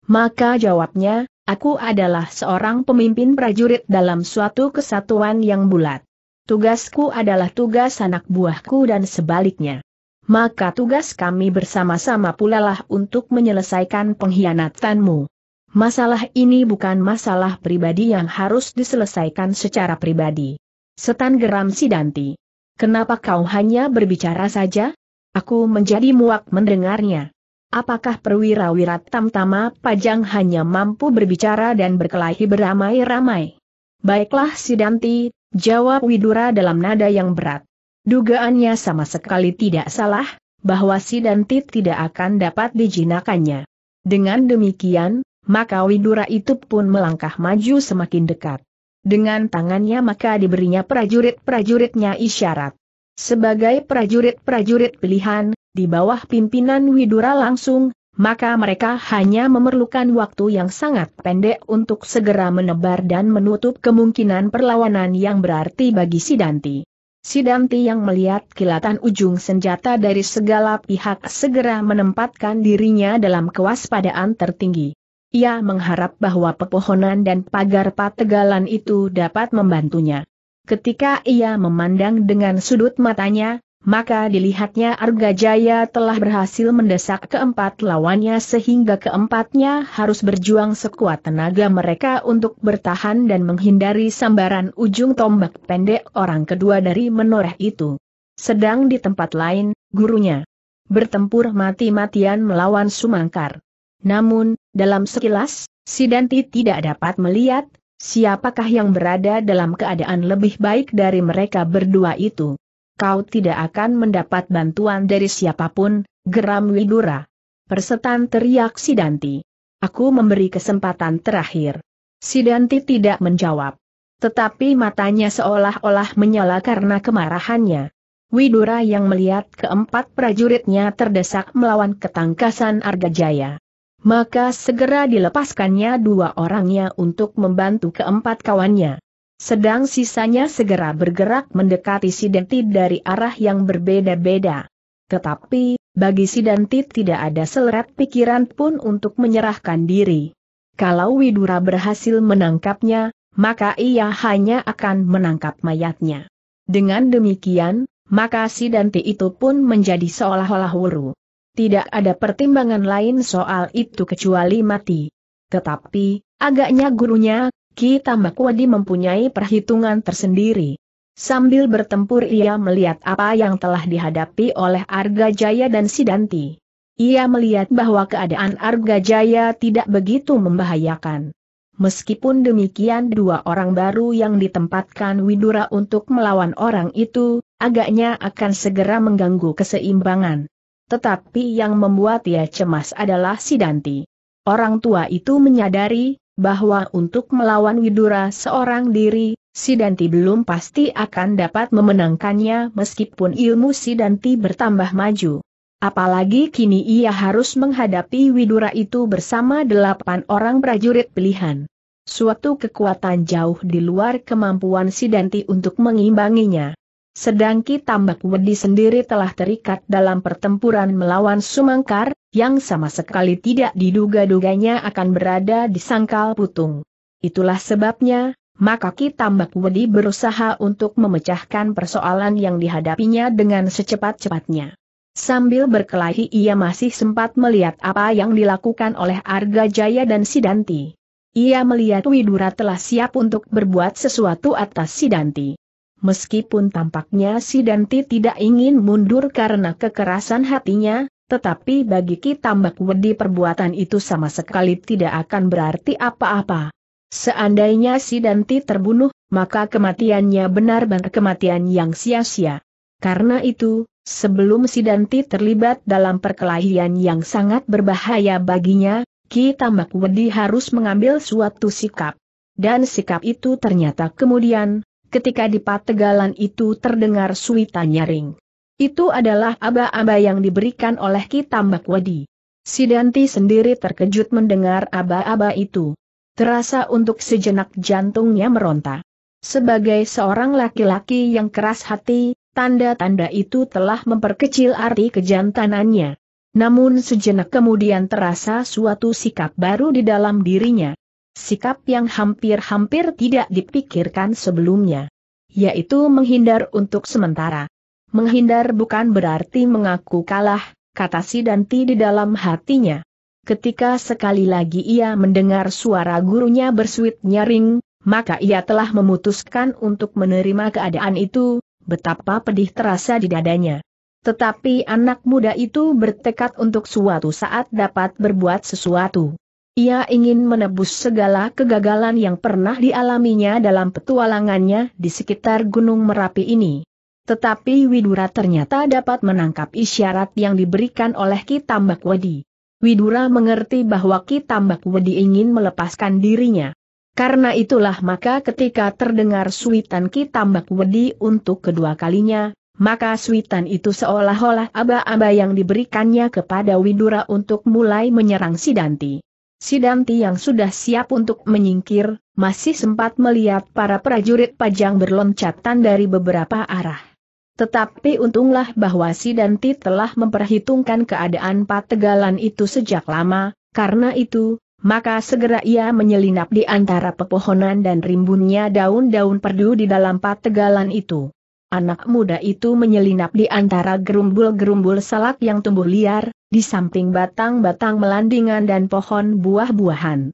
Maka jawabnya, Aku adalah seorang pemimpin prajurit dalam suatu kesatuan yang bulat. Tugasku adalah tugas anak buahku dan sebaliknya. Maka tugas kami bersama-sama pulalah untuk menyelesaikan pengkhianatanmu. Masalah ini bukan masalah pribadi yang harus diselesaikan secara pribadi. Setan geram Sidanti. Kenapa kau hanya berbicara saja? Aku menjadi muak mendengarnya. Apakah perwira wirat tamtama pajang hanya mampu berbicara dan berkelahi beramai-ramai? Baiklah Sidanti, jawab Widura dalam nada yang berat. Dugaannya sama sekali tidak salah, bahwa Sidanti tidak akan dapat dijinakannya. Dengan demikian, maka Widura itu pun melangkah maju semakin dekat. Dengan tangannya maka diberinya prajurit-prajuritnya isyarat. Sebagai prajurit-prajurit pilihan, di bawah pimpinan Widura langsung, maka mereka hanya memerlukan waktu yang sangat pendek untuk segera menebar dan menutup kemungkinan perlawanan yang berarti bagi Sidanti. Sidanti yang melihat kilatan ujung senjata dari segala pihak segera menempatkan dirinya dalam kewaspadaan tertinggi. Ia mengharap bahwa pepohonan dan pagar pategalan itu dapat membantunya. Ketika ia memandang dengan sudut matanya, maka dilihatnya Arga Jaya telah berhasil mendesak keempat lawannya sehingga keempatnya harus berjuang sekuat tenaga mereka untuk bertahan dan menghindari sambaran ujung tombak pendek orang kedua dari menoreh itu. Sedang di tempat lain, gurunya bertempur mati-matian melawan Sumangkar. Namun, dalam sekilas, Sidanti tidak dapat melihat siapakah yang berada dalam keadaan lebih baik dari mereka berdua itu kau tidak akan mendapat bantuan dari siapapun, geram Widura. Persetan teriak Sidanti. Aku memberi kesempatan terakhir. Sidanti tidak menjawab. Tetapi matanya seolah-olah menyala karena kemarahannya. Widura yang melihat keempat prajuritnya terdesak melawan ketangkasan Argajaya. Maka segera dilepaskannya dua orangnya untuk membantu keempat kawannya. Sedang sisanya segera bergerak mendekati Sidentit dari arah yang berbeda-beda. Tetapi, bagi Sidentit tidak ada seleret pikiran pun untuk menyerahkan diri. Kalau Widura berhasil menangkapnya, maka ia hanya akan menangkap mayatnya. Dengan demikian, maka Sidanti itu pun menjadi seolah-olah wuru. Tidak ada pertimbangan lain soal itu kecuali mati. Tetapi, agaknya gurunya, Ki Tambak mempunyai perhitungan tersendiri. Sambil bertempur ia melihat apa yang telah dihadapi oleh Arga Jaya dan Sidanti. Ia melihat bahwa keadaan Arga Jaya tidak begitu membahayakan. Meskipun demikian dua orang baru yang ditempatkan Widura untuk melawan orang itu, agaknya akan segera mengganggu keseimbangan. Tetapi yang membuat ia cemas adalah Sidanti. Orang tua itu menyadari bahwa untuk melawan Widura seorang diri, Sidanti belum pasti akan dapat memenangkannya meskipun ilmu Sidanti bertambah maju. Apalagi kini ia harus menghadapi Widura itu bersama delapan orang prajurit pilihan. Suatu kekuatan jauh di luar kemampuan Sidanti untuk mengimbanginya. Sedang Ki Tambak Wedi sendiri telah terikat dalam pertempuran melawan Sumangkar, yang sama sekali tidak diduga-duganya akan berada di sangkal putung. Itulah sebabnya, maka Tambak Wedi berusaha untuk memecahkan persoalan yang dihadapinya dengan secepat-cepatnya. Sambil berkelahi ia masih sempat melihat apa yang dilakukan oleh Arga Jaya dan Sidanti. Ia melihat Widura telah siap untuk berbuat sesuatu atas Sidanti. Meskipun tampaknya Sidanti tidak ingin mundur karena kekerasan hatinya, tetapi bagi kita, Tambak Wedi perbuatan itu sama sekali tidak akan berarti apa-apa. Seandainya si Danti terbunuh, maka kematiannya benar-benar kematian yang sia-sia. Karena itu, sebelum si Danti terlibat dalam perkelahian yang sangat berbahaya baginya, kita, Tambak Wedi harus mengambil suatu sikap. Dan sikap itu ternyata kemudian, ketika di pategalan itu terdengar suita nyaring. Itu adalah aba-aba yang diberikan oleh Kitambak Wadi. Sidanti sendiri terkejut mendengar aba-aba itu. Terasa untuk sejenak jantungnya meronta. Sebagai seorang laki-laki yang keras hati, tanda-tanda itu telah memperkecil arti kejantanannya. Namun sejenak kemudian terasa suatu sikap baru di dalam dirinya. Sikap yang hampir-hampir tidak dipikirkan sebelumnya. Yaitu menghindar untuk sementara. Menghindar bukan berarti mengaku kalah, kata si Danti di dalam hatinya. Ketika sekali lagi ia mendengar suara gurunya bersuit nyaring, maka ia telah memutuskan untuk menerima keadaan itu, betapa pedih terasa di dadanya. Tetapi anak muda itu bertekad untuk suatu saat dapat berbuat sesuatu. Ia ingin menebus segala kegagalan yang pernah dialaminya dalam petualangannya di sekitar Gunung Merapi ini. Tetapi Widura ternyata dapat menangkap isyarat yang diberikan oleh Kitambak Wedi. Widura mengerti bahwa Kitambak Wedi ingin melepaskan dirinya. Karena itulah maka ketika terdengar suitan Kitambak Wedi untuk kedua kalinya, maka suitan itu seolah-olah aba-aba yang diberikannya kepada Widura untuk mulai menyerang Sidanti. Sidanti yang sudah siap untuk menyingkir, masih sempat melihat para prajurit pajang berloncatan dari beberapa arah. Tetapi untunglah bahwa si Danti telah memperhitungkan keadaan pategalan itu sejak lama, karena itu, maka segera ia menyelinap di antara pepohonan dan rimbunnya daun-daun perdu di dalam pategalan itu. Anak muda itu menyelinap di antara gerumbul-gerumbul salak yang tumbuh liar, di samping batang-batang melandingan dan pohon buah-buahan.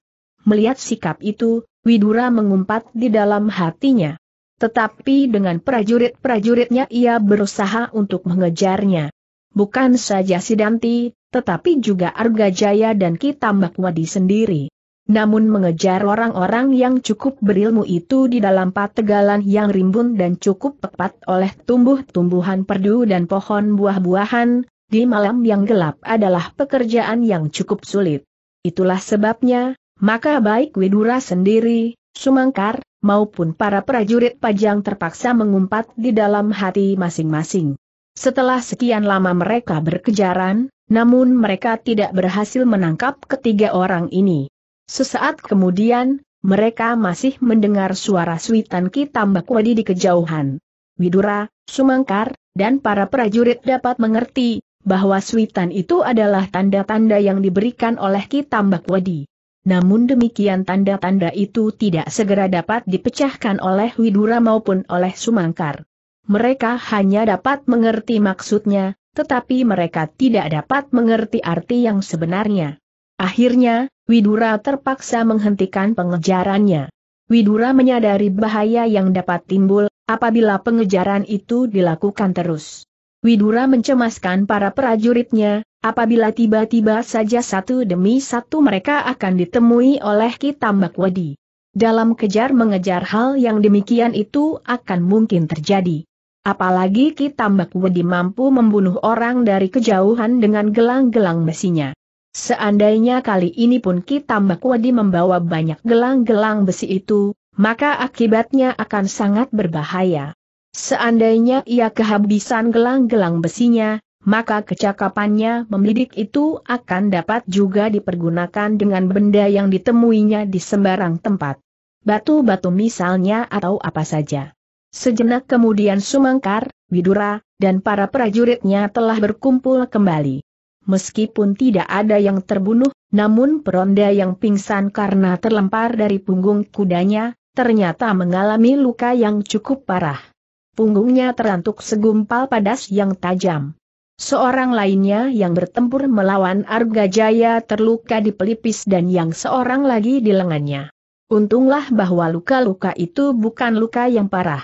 Melihat sikap itu, Widura mengumpat di dalam hatinya. Tetapi dengan prajurit-prajuritnya ia berusaha untuk mengejarnya. Bukan saja Sidanti, tetapi juga Arga Jaya dan Kitambakwadi sendiri. Namun mengejar orang-orang yang cukup berilmu itu di dalam pategalan yang rimbun dan cukup tepat oleh tumbuh-tumbuhan perdu dan pohon buah-buahan, di malam yang gelap adalah pekerjaan yang cukup sulit. Itulah sebabnya, maka baik Widura sendiri, Sumangkar, maupun para prajurit pajang terpaksa mengumpat di dalam hati masing-masing. Setelah sekian lama mereka berkejaran, namun mereka tidak berhasil menangkap ketiga orang ini. Sesaat kemudian, mereka masih mendengar suara suitan Ki Wadi di kejauhan. Widura, Sumangkar, dan para prajurit dapat mengerti bahwa suitan itu adalah tanda-tanda yang diberikan oleh Ki Wadi. Namun demikian tanda-tanda itu tidak segera dapat dipecahkan oleh Widura maupun oleh Sumangkar. Mereka hanya dapat mengerti maksudnya, tetapi mereka tidak dapat mengerti arti yang sebenarnya. Akhirnya, Widura terpaksa menghentikan pengejarannya. Widura menyadari bahaya yang dapat timbul apabila pengejaran itu dilakukan terus. Widura mencemaskan para prajuritnya, apabila tiba-tiba saja satu demi satu mereka akan ditemui oleh Kitambak Wadi. Dalam kejar-mengejar hal yang demikian itu akan mungkin terjadi. Apalagi Kitambak Wadi mampu membunuh orang dari kejauhan dengan gelang-gelang besinya. Seandainya kali ini pun Kitambak Wadi membawa banyak gelang-gelang besi itu, maka akibatnya akan sangat berbahaya. Seandainya ia kehabisan gelang-gelang besinya, maka kecakapannya membidik itu akan dapat juga dipergunakan dengan benda yang ditemuinya di sembarang tempat. Batu-batu misalnya atau apa saja. Sejenak kemudian Sumangkar, Widura, dan para prajuritnya telah berkumpul kembali. Meskipun tidak ada yang terbunuh, namun peronda yang pingsan karena terlempar dari punggung kudanya, ternyata mengalami luka yang cukup parah punggungnya terantuk segumpal padas yang tajam. Seorang lainnya yang bertempur melawan Arga Jaya terluka di pelipis dan yang seorang lagi di lengannya. Untunglah bahwa luka-luka itu bukan luka yang parah.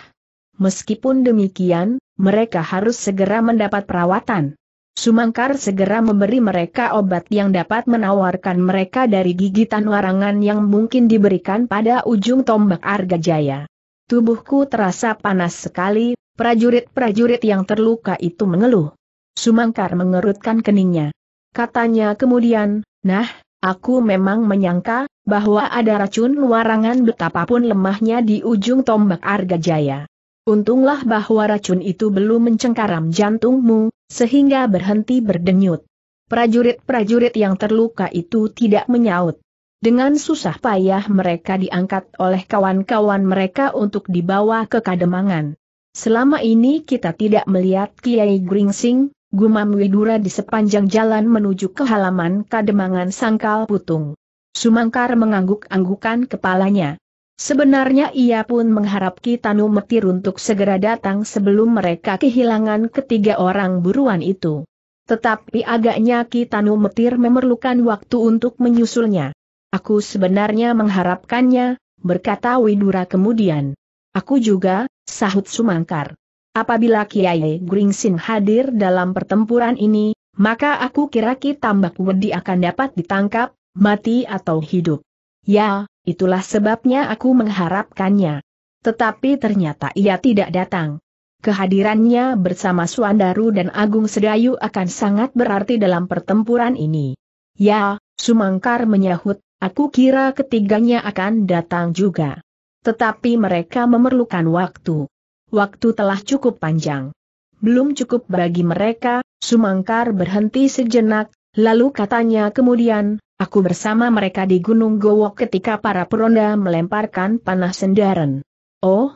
Meskipun demikian, mereka harus segera mendapat perawatan. Sumangkar segera memberi mereka obat yang dapat menawarkan mereka dari gigitan warangan yang mungkin diberikan pada ujung tombak Arga Jaya. Tubuhku terasa panas sekali, prajurit-prajurit yang terluka itu mengeluh. Sumangkar mengerutkan keningnya. Katanya kemudian, nah, aku memang menyangka, bahwa ada racun warangan betapapun lemahnya di ujung tombak Arga Jaya. Untunglah bahwa racun itu belum mencengkaram jantungmu, sehingga berhenti berdenyut. Prajurit-prajurit yang terluka itu tidak menyaut. Dengan susah payah mereka diangkat oleh kawan-kawan mereka untuk dibawa ke kademangan. Selama ini kita tidak melihat Kiai Gringsing, gumam Widura di sepanjang jalan menuju ke halaman kademangan Sangkal Putung. Sumangkar mengangguk-anggukan kepalanya. Sebenarnya ia pun mengharap Kitanu Metir untuk segera datang sebelum mereka kehilangan ketiga orang buruan itu. Tetapi agaknya Kitanu Metir memerlukan waktu untuk menyusulnya. Aku sebenarnya mengharapkannya, berkata Widura kemudian. Aku juga, sahut Sumangkar. Apabila Kiai Gringsin hadir dalam pertempuran ini, maka aku kira Ki Tambak Wedi akan dapat ditangkap, mati atau hidup. Ya, itulah sebabnya aku mengharapkannya. Tetapi ternyata ia tidak datang. Kehadirannya bersama Suandaru dan Agung Sedayu akan sangat berarti dalam pertempuran ini. Ya, Sumangkar menyahut, Aku kira ketiganya akan datang juga. Tetapi mereka memerlukan waktu. Waktu telah cukup panjang. Belum cukup bagi mereka, Sumangkar berhenti sejenak, lalu katanya kemudian, aku bersama mereka di Gunung Gowok ketika para peronda melemparkan panah sendaren. Oh,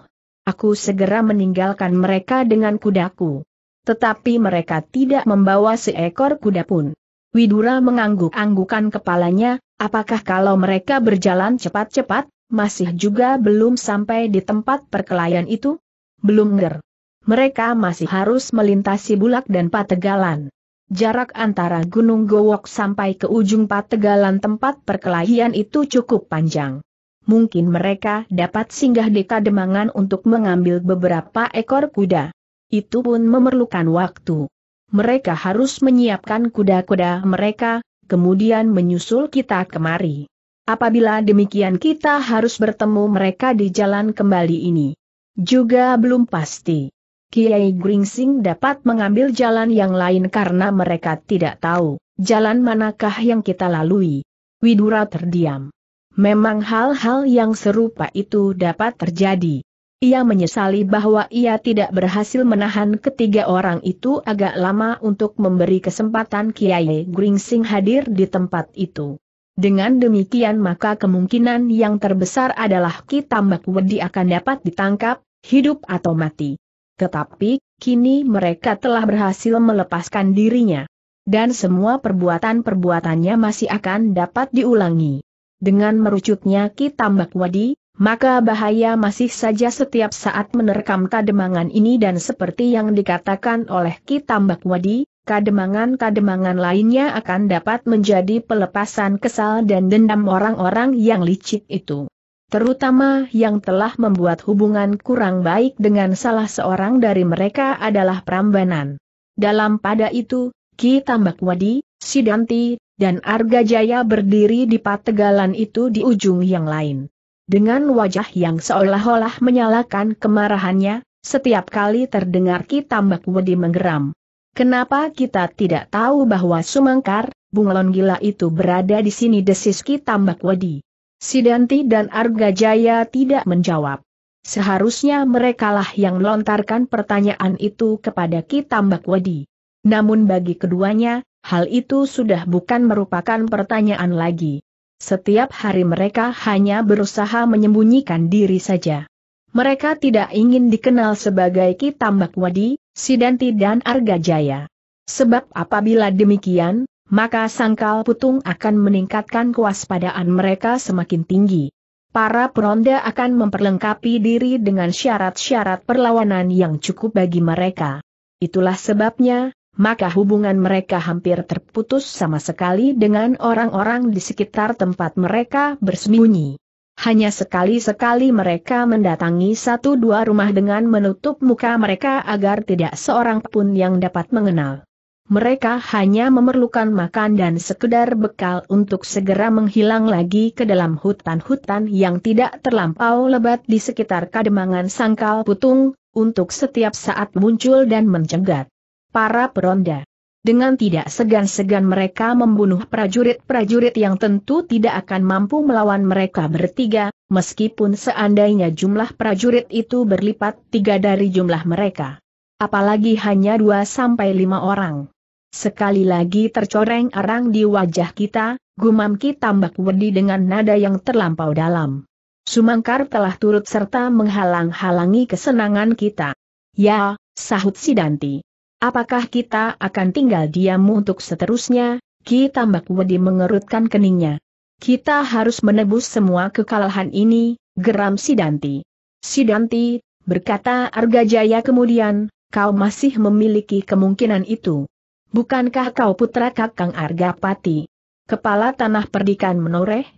aku segera meninggalkan mereka dengan kudaku. Tetapi mereka tidak membawa seekor kuda pun. Widura mengangguk-anggukan kepalanya, apakah kalau mereka berjalan cepat-cepat, masih juga belum sampai di tempat perkelahian itu? Belum nger. Mereka masih harus melintasi Bulak dan Pategalan. Jarak antara Gunung Gowok sampai ke ujung Pategalan tempat perkelahian itu cukup panjang. Mungkin mereka dapat singgah di Kademangan untuk mengambil beberapa ekor kuda. Itu pun memerlukan waktu mereka harus menyiapkan kuda-kuda mereka, kemudian menyusul kita kemari. Apabila demikian kita harus bertemu mereka di jalan kembali ini. Juga belum pasti. Kiai Gringsing dapat mengambil jalan yang lain karena mereka tidak tahu jalan manakah yang kita lalui. Widura terdiam. Memang hal-hal yang serupa itu dapat terjadi. Ia menyesali bahwa ia tidak berhasil menahan ketiga orang itu agak lama untuk memberi kesempatan Kiai Gringsing hadir di tempat itu. Dengan demikian maka kemungkinan yang terbesar adalah Ki Tambak Wedi akan dapat ditangkap, hidup atau mati. Tetapi, kini mereka telah berhasil melepaskan dirinya. Dan semua perbuatan-perbuatannya masih akan dapat diulangi. Dengan merucutnya Ki Tambak Wedi, maka bahaya masih saja setiap saat menerkam kademangan ini dan seperti yang dikatakan oleh Ki Tambak Wadi, kademangan-kademangan lainnya akan dapat menjadi pelepasan kesal dan dendam orang-orang yang licik itu. Terutama yang telah membuat hubungan kurang baik dengan salah seorang dari mereka adalah Prambanan. Dalam pada itu, Ki Tambak Wadi, Sidanti, dan Arga Jaya berdiri di pategalan itu di ujung yang lain dengan wajah yang seolah-olah menyalakan kemarahannya, setiap kali terdengar Kitambak Wedi menggeram. Kenapa kita tidak tahu bahwa Sumangkar, bunglon gila itu berada di sini desis Kitambak Wedi? Sidanti dan Arga Jaya tidak menjawab. Seharusnya merekalah yang melontarkan pertanyaan itu kepada Kitambak Wedi. Namun bagi keduanya, hal itu sudah bukan merupakan pertanyaan lagi. Setiap hari mereka hanya berusaha menyembunyikan diri saja. Mereka tidak ingin dikenal sebagai Kitambak Wadi, Sidanti dan Argajaya. Sebab apabila demikian, maka sangkal putung akan meningkatkan kewaspadaan mereka semakin tinggi. Para peronda akan memperlengkapi diri dengan syarat-syarat perlawanan yang cukup bagi mereka. Itulah sebabnya, maka hubungan mereka hampir terputus sama sekali dengan orang-orang di sekitar tempat mereka bersembunyi. Hanya sekali-sekali mereka mendatangi satu dua rumah dengan menutup muka mereka agar tidak seorang pun yang dapat mengenal. Mereka hanya memerlukan makan dan sekedar bekal untuk segera menghilang lagi ke dalam hutan-hutan yang tidak terlampau lebat di sekitar kademangan sangkal putung, untuk setiap saat muncul dan mencegat para peronda. Dengan tidak segan-segan mereka membunuh prajurit-prajurit yang tentu tidak akan mampu melawan mereka bertiga, meskipun seandainya jumlah prajurit itu berlipat tiga dari jumlah mereka. Apalagi hanya dua sampai lima orang. Sekali lagi tercoreng arang di wajah kita, gumam Ki Tambak Wedi dengan nada yang terlampau dalam. Sumangkar telah turut serta menghalang-halangi kesenangan kita. Ya, sahut Sidanti. Apakah kita akan tinggal diam untuk seterusnya? Ki Tambak Wedi mengerutkan keningnya. Kita harus menebus semua kekalahan ini, geram Sidanti. Sidanti, berkata Argajaya kemudian, kau masih memiliki kemungkinan itu. Bukankah kau putra Kakang Argapati? Kepala Tanah Perdikan Menoreh?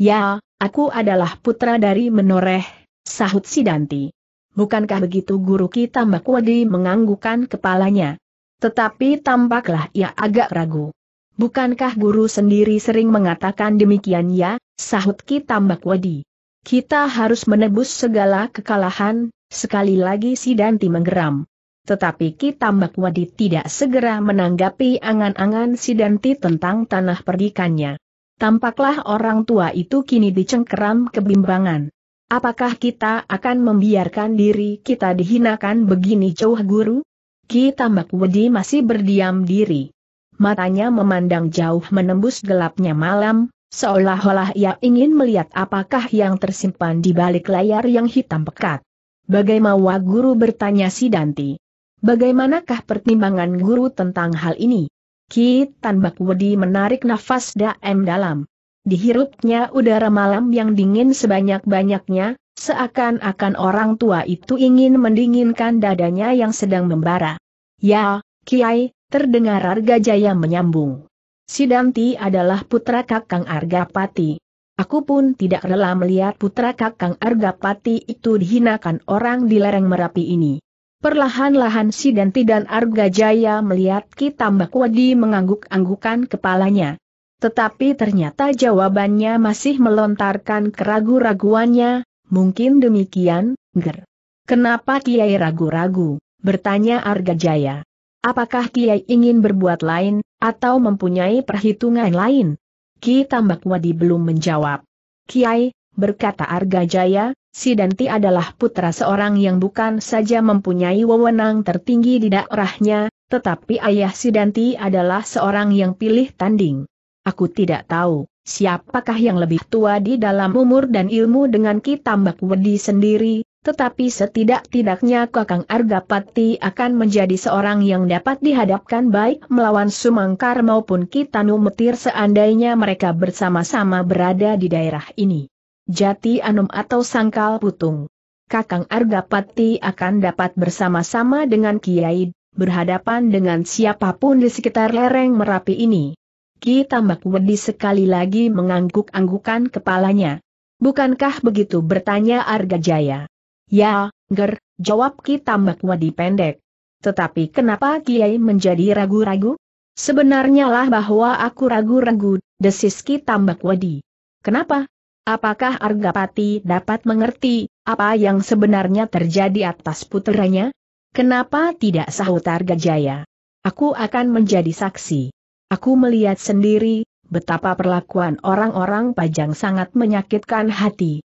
Ya, aku adalah putra dari Menoreh, sahut Sidanti. Bukankah begitu guru kita Mbak Wadi menganggukan kepalanya? Tetapi tampaklah ia agak ragu. Bukankah guru sendiri sering mengatakan demikian ya, sahut kita Mbak Wadi. Kita harus menebus segala kekalahan, sekali lagi si Danti menggeram. Tetapi kita Mbak Wadi tidak segera menanggapi angan-angan si Danti tentang tanah perdikannya. Tampaklah orang tua itu kini dicengkeram kebimbangan. Apakah kita akan membiarkan diri kita dihinakan begini jauh guru? Ki Tambak Wedi masih berdiam diri. Matanya memandang jauh menembus gelapnya malam, seolah-olah ia ingin melihat apakah yang tersimpan di balik layar yang hitam pekat. Bagaimana guru bertanya si Danti? Bagaimanakah pertimbangan guru tentang hal ini? Ki Tambak Wedi menarik nafas daem dalam dihirupnya udara malam yang dingin sebanyak-banyaknya, seakan-akan orang tua itu ingin mendinginkan dadanya yang sedang membara. Ya, Kiai, terdengar Arga Jaya menyambung. Sidanti adalah putra Kakang Arga Pati. Aku pun tidak rela melihat putra Kakang Arga Pati itu dihinakan orang di lereng Merapi ini. Perlahan-lahan Sidanti dan Arga Jaya melihat Ki Tambakwadi mengangguk-anggukan kepalanya. Tetapi ternyata jawabannya masih melontarkan keragu-raguannya, mungkin demikian, ger. Kenapa Kiai ragu-ragu? bertanya Arga Jaya. Apakah Kiai ingin berbuat lain, atau mempunyai perhitungan lain? Ki Tambak Wadi belum menjawab. Kiai, berkata Arga Jaya, Sidanti adalah putra seorang yang bukan saja mempunyai wewenang tertinggi di daerahnya, tetapi ayah Sidanti adalah seorang yang pilih tanding. Aku tidak tahu, siapakah yang lebih tua di dalam umur dan ilmu dengan Ki Tambak Wedi sendiri, tetapi setidak-tidaknya Kakang Argapati akan menjadi seorang yang dapat dihadapkan baik melawan Sumangkar maupun Kitanu Metir seandainya mereka bersama-sama berada di daerah ini. Jati Anum atau Sangkal Putung. Kakang Argapati akan dapat bersama-sama dengan Kiai, berhadapan dengan siapapun di sekitar lereng Merapi ini. Ki Tambak Wedi sekali lagi mengangguk-anggukan kepalanya. Bukankah begitu bertanya Arga Jaya. Ya, Ger, jawab Ki Tambak Wedi pendek. Tetapi kenapa Kiai menjadi ragu-ragu? Sebenarnya lah bahwa aku ragu-ragu, desis Ki Tambak Wedi. Kenapa? Apakah Arga Pati dapat mengerti apa yang sebenarnya terjadi atas putranya? Kenapa tidak sahut Arga Jaya. Aku akan menjadi saksi. Aku melihat sendiri, betapa perlakuan orang-orang pajang sangat menyakitkan hati.